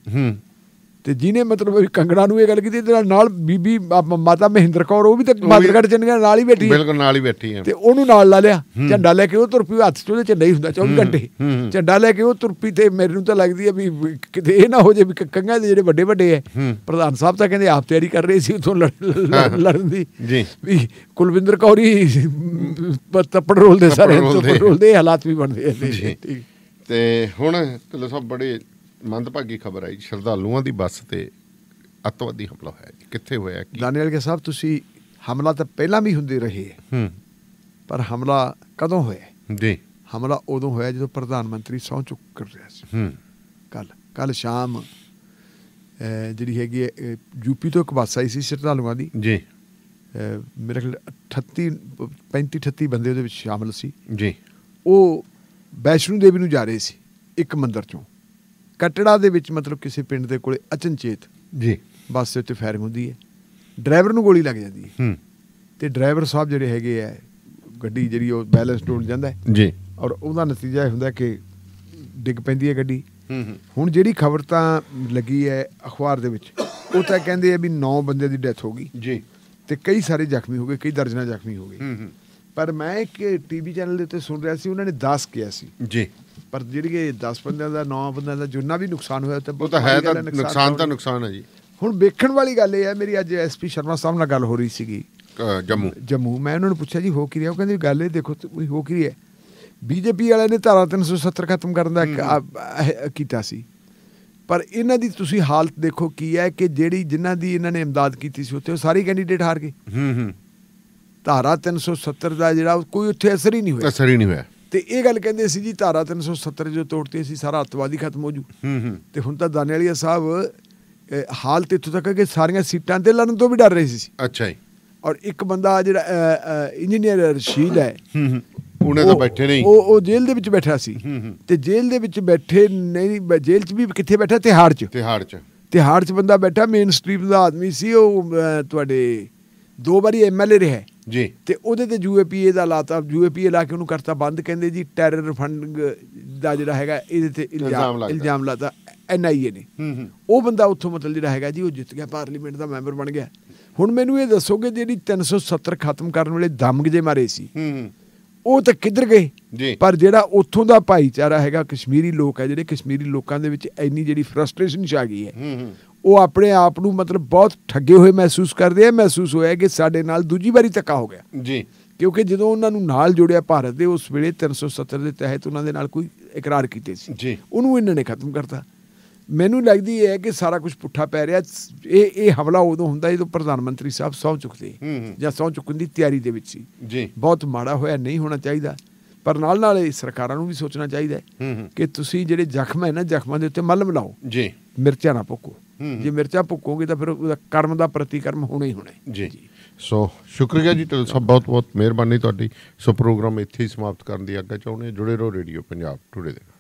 ਤੇ ਜਿਹਨੇ ਮਤਲਬ ਕੰਗਣਾ ਨੂੰ ਇਹ ਗੱਲ ਕੀਤੀ ਤੇ ਨਾਲ ਬੀਬੀ ਮਾਤਾ ਮਹਿੰਦਰ ਕੌਰ ਉਹ ਵੀ ਤੇ ਮਾਦਰਗੜ ਚੰਡੀਗੜ੍ਹ ਨਾਲ ਹੀ ਬੈਠੀ ਬਿਲਕੁਲ ਨਾਲ ਹੀ ਬੈਠੀ ਹੈ ਤੇ ਉਹਨੂੰ ਨਾਲ ਲਾ ਲਿਆ ਝੰਡਾ ਲੈ ਕੇ ਉਹ ਤੁਰਪੀ ਹੱਥ ਚ ਉਹਦੇ ਚ ਨਹੀਂ ਹੁੰਦਾ 24 ਘੰਟੇ ਝੰਡਾ ਲੈ ਕੇ ਉਹ ਤੁਰਪੀ ਤੇ ਤੇ ਮੈਨੂੰ ਤਾਂ ਲੱਗਦੀ ਹੈ ਵੀ ਕਿਤੇ ਇਹ ਨਾ ਹੋ ਜੇ ਵੀ ਕੰਗਾ ਦੇ ਜਿਹੜੇ ਵੱਡੇ ਵੱਡੇ ਐ ਪ੍ਰਧਾਨ ਸਾਹਿਬ ਤਾਂ ਕਹਿੰਦੇ ਆਪ ਤਿਆਰੀ ਕਰ ਰਹੇ ਸੀ ਉਥੋਂ ਲੜਨ ਦੀ ਜੀ ਵੀ ਕੁਲਵਿੰਦਰ ਕੌਰੀ ਤੱਪੜ ਰੋਲ ਦੇ ਸਾਰੇ ਤੱਪੜ ਰੋਲ ਦੇ ਹਾਲਾਤ ਵੀ ਬਣਦੇ ਜੀ ਤੇ ਹੁਣ ਢਿੱਲੋਂ ਸਭ ਬੜੇ ਮੰਦਭਾਗੀ ਖਬਰ ਆਈ ਸ਼ਰਧਾਲੂਆਂ ਦੀ ਬੱਸ ਤੇ ਅਤਵਾਦੀ ਹਮਲਾ ਹੋਇਆ ਜੀ ਕਿੱਥੇ ਹੋਇਆ ਕੀ ਦਾਨੀਅਲ ਕੇ ਸਾਹਿਬ ਤੁਸੀਂ ਹਮਲਾ ਤਾਂ ਪਹਿਲਾਂ ਵੀ ਹੁੰਦੇ ਰਹੇ ਹੂੰ ਪਰ ਹਮਲਾ ਕਦੋਂ ਹੋਇਆ ਜੀ ਹਮਲਾ ਉਦੋਂ ਹੋਇਆ ਜਦੋਂ ਪ੍ਰਧਾਨ ਮੰਤਰੀ ਸੌਂ ਚੁੱਕ ਕਰ ਰਿਹਾ ਸੀ ਹੂੰ ਕੱਲ ਕੱਲ ਸ਼ਾਮ ਜਿਹੜੀ ਹੈਗੀ ਯੂਪੀ ਤੋਂ ਇੱਕ ਬੱਸ ਆਈ ਸੀ ਸ਼ਰਧਾਲੂਆਂ ਦੀ ਜੀ ਮੇਰੇ ਖਿਆਲ 38 35 38 ਬੰਦੇ ਉਹਦੇ ਵਿੱਚ ਸ਼ਾਮਲ ਸੀ ਜੀ ਉਹ ਬੈਸ਼ਨੂ ਦੇਵੀ ਨੂੰ ਜਾ ਰਹੇ ਸੀ ਇੱਕ ਮੰਦਰ ਚੋਂ ਕਟੜਾ ਦੇ ਵਿੱਚ ਮਤਲਬ ਕਿਸੇ ਪਿੰਡ ਦੇ ਕੋਲੇ ਅਚਨਚੇਤ ਜੀ ਬੱਸ ਦੇ ਉੱਤੇ ਫਾਇਰਿੰਗ ਹੁੰਦੀ ਹੈ ਡਰਾਈਵਰ ਨੂੰ ਗੋਲੀ ਲੱਗ ਜਾਂਦੀ ਹੈ ਹੂੰ ਤੇ ਡਰਾਈਵਰ ਸਾਹਿਬ ਜਿਹੜੇ ਹੈਗੇ ਆ ਗੱਡੀ ਜਿਹੜੀ ਉਹ ਬੈਲੈਂਸ ਟੁੱਟ ਜਾਂਦਾ ਜੀ ਔਰ ਉਹਦਾ ਨਤੀਜਾ ਇਹ ਹੁੰਦਾ ਕਿ ਡਿੱਗ ਪੈਂਦੀ ਹੈ ਗੱਡੀ ਹੂੰ ਹੁਣ ਜਿਹੜੀ ਖਬਰ ਤਾਂ ਲੱਗੀ ਹੈ ਅਖਬਾਰ ਦੇ ਵਿੱਚ ਉਹ ਤਾਂ ਕਹਿੰਦੇ ਆ ਵੀ 9 ਬੰਦੇ ਦੀ ਡੈਥ ਹੋ ਗਈ ਜੀ ਤੇ ਕਈ ਸਾਰੇ ਜ਼ਖਮੀ ਹੋ ਗਏ ਕਈ ਦਰਜਨਾਂ ਜ਼ਖਮੀ ਹੋ ਗਏ ਹੂੰ ਹੂੰ ਪਰ ਮੈਂ ਇੱਕ ਟੀਵੀ ਚੈਨਲ ਦੇ ਉੱਤੇ ਸੁਣ ਰਿਹਾ ਸੀ ਉਹਨਾਂ ਨੇ 10 ਕਿਹਾ ਸੀ ਜੀ ਪਰ ਜਿਹੜੀ 10 ਬੰਦਿਆਂ ਦਾ 9 ਬੰਦਿਆਂ ਦਾ ਜੁਨਾ ਵੀ ਨੁਕਸਾਨ ਹੋਇਆ ਤੇ ਉਹ ਤਾਂ ਹੈ ਤਾਂ ਨੁਕਸਾਨ ਤਾਂ ਨੁਕਸਾਨ ਹੈ ਜੀ ਹੁਣ ਵੇਖਣ ਵਾਲੀ ਗੱਲ ਇਹ ਹੈ ਮੇਰੀ ਅੱਜ ਐਸਪੀ ਸ਼ਰਮਾ ਸਾਹਿਬ ਨਾਲ ਗੱਲ ਹੋ ਰਹੀ ਸੀਗੀ ਜੰਮੂ ਜੰਮੂ ਮੈਂ ਉਹਨਾਂ ਨੂੰ ਪੁੱਛਿਆ ਜੀ ਹੋ ਕੀ ਰਿਹਾ ਉਹ ਕਹਿੰਦੇ ਗੱਲ ਇਹ ਦੇਖੋ ਹੋ ਕੀ ਰਿਹਾ ਬੀਜੇਪੀ ਵਾਲਿਆਂ ਨੇ ਧਾਰਾ 370 ਖਤਮ ਕਰਨ ਦਾ ਕੀਤਾ ਸੀ ਪਰ ਇਹਨਾਂ ਦੀ ਤੁਸੀਂ ਹਾਲਤ ਦੇਖੋ ਕੀ ਹੈ ਕਿ ਜਿਹੜੀ ਜਿਨ੍ਹਾਂ ਦੀ ਇਹਨਾਂ ਨੇ ਇਮਦਾਦ ਕੀਤੀ ਸੀ ਉੱਥੇ ਉਹ ਸਾਰੇ ਕੈਂਡੀਡੇਟ ਹਾਰ ਗਏ ਹੂੰ ਹੂੰ ਧਾਰਾ 370 ਦਾ ਜਿਹੜਾ ਕੋਈ ਉੱਥੇ ਅਸਰ ਹੀ ਨਹੀਂ ਹੋਇਆ ਅਸਰ ਹੀ ਨਹੀਂ ਹੋਇਆ ਤੇ ਇਹ ਗੱਲ ਕਹਿੰਦੇ ਸੀ ਜੀ ਧਾਰਾ 370 ਜੋ ਤੋੜਤੀ ਸੀ ਸਾਰਾ ਅਤਵਾਦੀ ਖਤਮ ਹੋ ਜੂ ਤੇ ਹੁਣ ਤਾਂ ਦਾਨੇ ਵਾਲੀਆ ਸਾਹਿਬ ਹਾਲ ਇੱਥੋਂ ਤੱਕ ਕਿ ਸਾਰੀਆਂ ਸੀਟਾਂ ਤੇ ਲੜਨ ਤੋਂ ਵੀ ਡਰ ਰਹੇ ਸੀ ਅੱਛਾ ਜੀ ਔਰ ਇੱਕ ਬੰਦਾ ਜਿਹੜਾ ਇੰਜੀਨੀਅਰ ਰਸ਼ੀਦ ਹੈ ਉਹਨੇ ਤਾਂ ਬੈਠੇ ਨਹੀਂ ਉਹ ਉਹ ਜੇਲ੍ਹ ਦੇ ਵਿੱਚ ਬੈਠਾ ਸੀ ਤੇ ਜੇਲ੍ਹ ਦੇ ਵਿੱਚ ਬੈਠੇ ਨਹੀਂ ਜੇਲ੍ਹ 'ਚ ਵੀ ਕਿੱਥੇ ਬੈਠਾ ਤਿਹਾੜ 'ਚ ਤਿਹਾੜ 'ਚ ਤਿਹਾੜ 'ਚ ਬੰਦਾ ਬੈਠਾ ਮੇਨ ਸਟ੍ਰੀਮ ਦਾ ਆਦਮੀ ਸੀ ਉਹ ਤੁਹਾਡੇ ਦੋ ਵਾਰੀ ਐਮਐਲਏ ਰਿਹਾ ਜੀ ਤੇ ਉਹਦੇ ਤੇ ਯੂਏਪੀਏ ਦਾ ਲਾਤਾ ਯੂਏਪੀਏ ਲਾ ਕੇ ਉਹਨੂੰ ਕਰਤਾ ਬੰਦ ਕਹਿੰਦੇ ਜੀ ਟੈਰਰ ਫੰਡ ਦਾ ਜਿਹੜਾ ਹੈਗਾ ਇਹਦੇ ਤੇ ਇਲਜ਼ਾਮ ਇਲਜ਼ਾਮ ਲਾਤਾ ਐਨਆਈਏ ਨੇ ਉਹ ਬੰਦਾ ਉੱਥੋਂ ਮਤਲਬ ਜਿਹੜਾ ਹੈਗਾ ਜੀ ਉਹ ਜਿੱਤ ਗਿਆ ਪਾਰਲੀਮੈਂਟ ਦਾ ਮੈਂਬਰ ਬਣ ਗਿਆ ਹੁਣ ਮੈਨੂੰ ਇਹ ਦੱਸੋਗੇ ਜਿਹੜੀ 370 ਖਤਮ ਕਰਨ ਵੇਲੇ ਦਮਗ ਜੇ ਮਾਰੇ ਸੀ ਉਹ ਤਾਂ ਕਿੱਧਰ ਗਏ ਜੀ ਪਰ ਜਿਹੜਾ ਉੱਥੋਂ ਦਾ ਭਾਈਚਾਰਾ ਹੈਗਾ ਕਸ਼ਮੀਰੀ ਲੋਕ ਹੈ ਜਿਹੜੇ ਕਸ਼ਮੀਰੀ ਲੋਕਾਂ ਦੇ ਵਿੱਚ ਇੰਨੀ ਜਿਹੜੀ ਫਰਸਟ੍ਰੇਸ਼ਨ ਛਾ ਗਈ ਹੈ ਉਹ ਆਪਣੇ ਆਪ ਨੂੰ ਮਤਲਬ ਬਹੁਤ ਠੱਗੇ ਹੋਏ ਮਹਿਸੂਸ ਕਰਦੇ ਆ ਮਹਿਸੂਸ ਹੋਇਆ ਕਿ ਸਾਡੇ ਨਾਲ ਦੂਜੀ ਵਾਰੀ ਧੱਕਾ ਹੋ ਗਿਆ ਜੀ ਕਿਉਂਕਿ ਜਦੋਂ ਉਹਨਾਂ ਨੂੰ ਨਾਲ ਜੋੜਿਆ ਭਾਰਤ ਦੇ ਉਸ ਵੇਲੇ 370 ਦੇ ਤਹਿਤ ਉਹਨਾਂ ਦੇ ਨਾਲ ਕੋਈ ਇਕਰਾਰ ਕੀਤੇ ਸੀ ਜੀ ਉਹਨੂੰ ਇਹਨਾਂ ਨੇ ਖਤਮ ਕਰਤਾ ਮੈਨੂੰ ਲੱਗਦੀ ਹੈ ਕਿ ਸਾਰਾ ਕੁਝ ਪੁੱਠਾ ਪੈ ਰਿਹਾ ਇਹ ਇਹ ਹਮਲਾ ਉਦੋਂ ਹੁੰਦਾ ਜਦੋਂ ਪ੍ਰਧਾਨ ਮੰਤਰੀ ਸਾਹਿਬ ਸੌਂ ਚੁੱਕਦੇ ਜਾਂ ਸੌਂ ਚੁੱਕਣ ਦੀ ਤਿਆਰੀ ਦੇ ਵਿੱਚ ਸੀ ਜੀ ਬਹੁਤ ਮਾੜਾ ਹੋਇਆ ਨਹੀਂ ਹੋਣਾ ਚਾਹੀਦਾ ਪਰ ਨਾਲ ਨਾਲ ਇਹ ਸਰਕਾਰਾਂ ਨੂੰ ਵੀ ਸੋਚਣਾ ਚਾਹੀਦਾ ਹੈ ਕਿ ਤੁਸੀਂ ਜਿਹੜੇ ਜ਼ਖਮ ਹੈ ਨਾ ਜ਼ਖਮਾਂ ਦੇ ਉੱਤੇ ਮਲਮ ਲਾਓ ਜੀ ਮਿਰਚਾਂ ਨਾ ਪੋਕੋ ਜੇ ਮਿਰਚਾਂ ਭੁੱਕੋਗੇ ਤਾਂ ਫਿਰ ਉਹਦਾ ਕਰਮ ਦਾ ਪ੍ਰਤੀਕਰਮ ਹੋਣਾ ਹੀ ਹੋਣਾ ਜੀ ਸੋ ਸ਼ੁਕਰੀਆ ਜੀ ਤੁਹਾਡਾ ਸਭ ਬਹੁਤ ਬਹੁਤ ਮਿਹਰਬਾਨੀ ਤੁਹਾਡੀ ਸੋ ਪ੍ਰੋਗਰਾਮ ਇੱਥੇ ਹੀ ਸਮਾਪਤ ਕਰਨ ਦੀ ਅੱਗੇ ਚਾਹੁੰਦੇ ਜੁੜੇ ਰਹੋ ਰੇਡੀਓ ਪੰਜਾਬ ਟੁਡੇ ਦੇ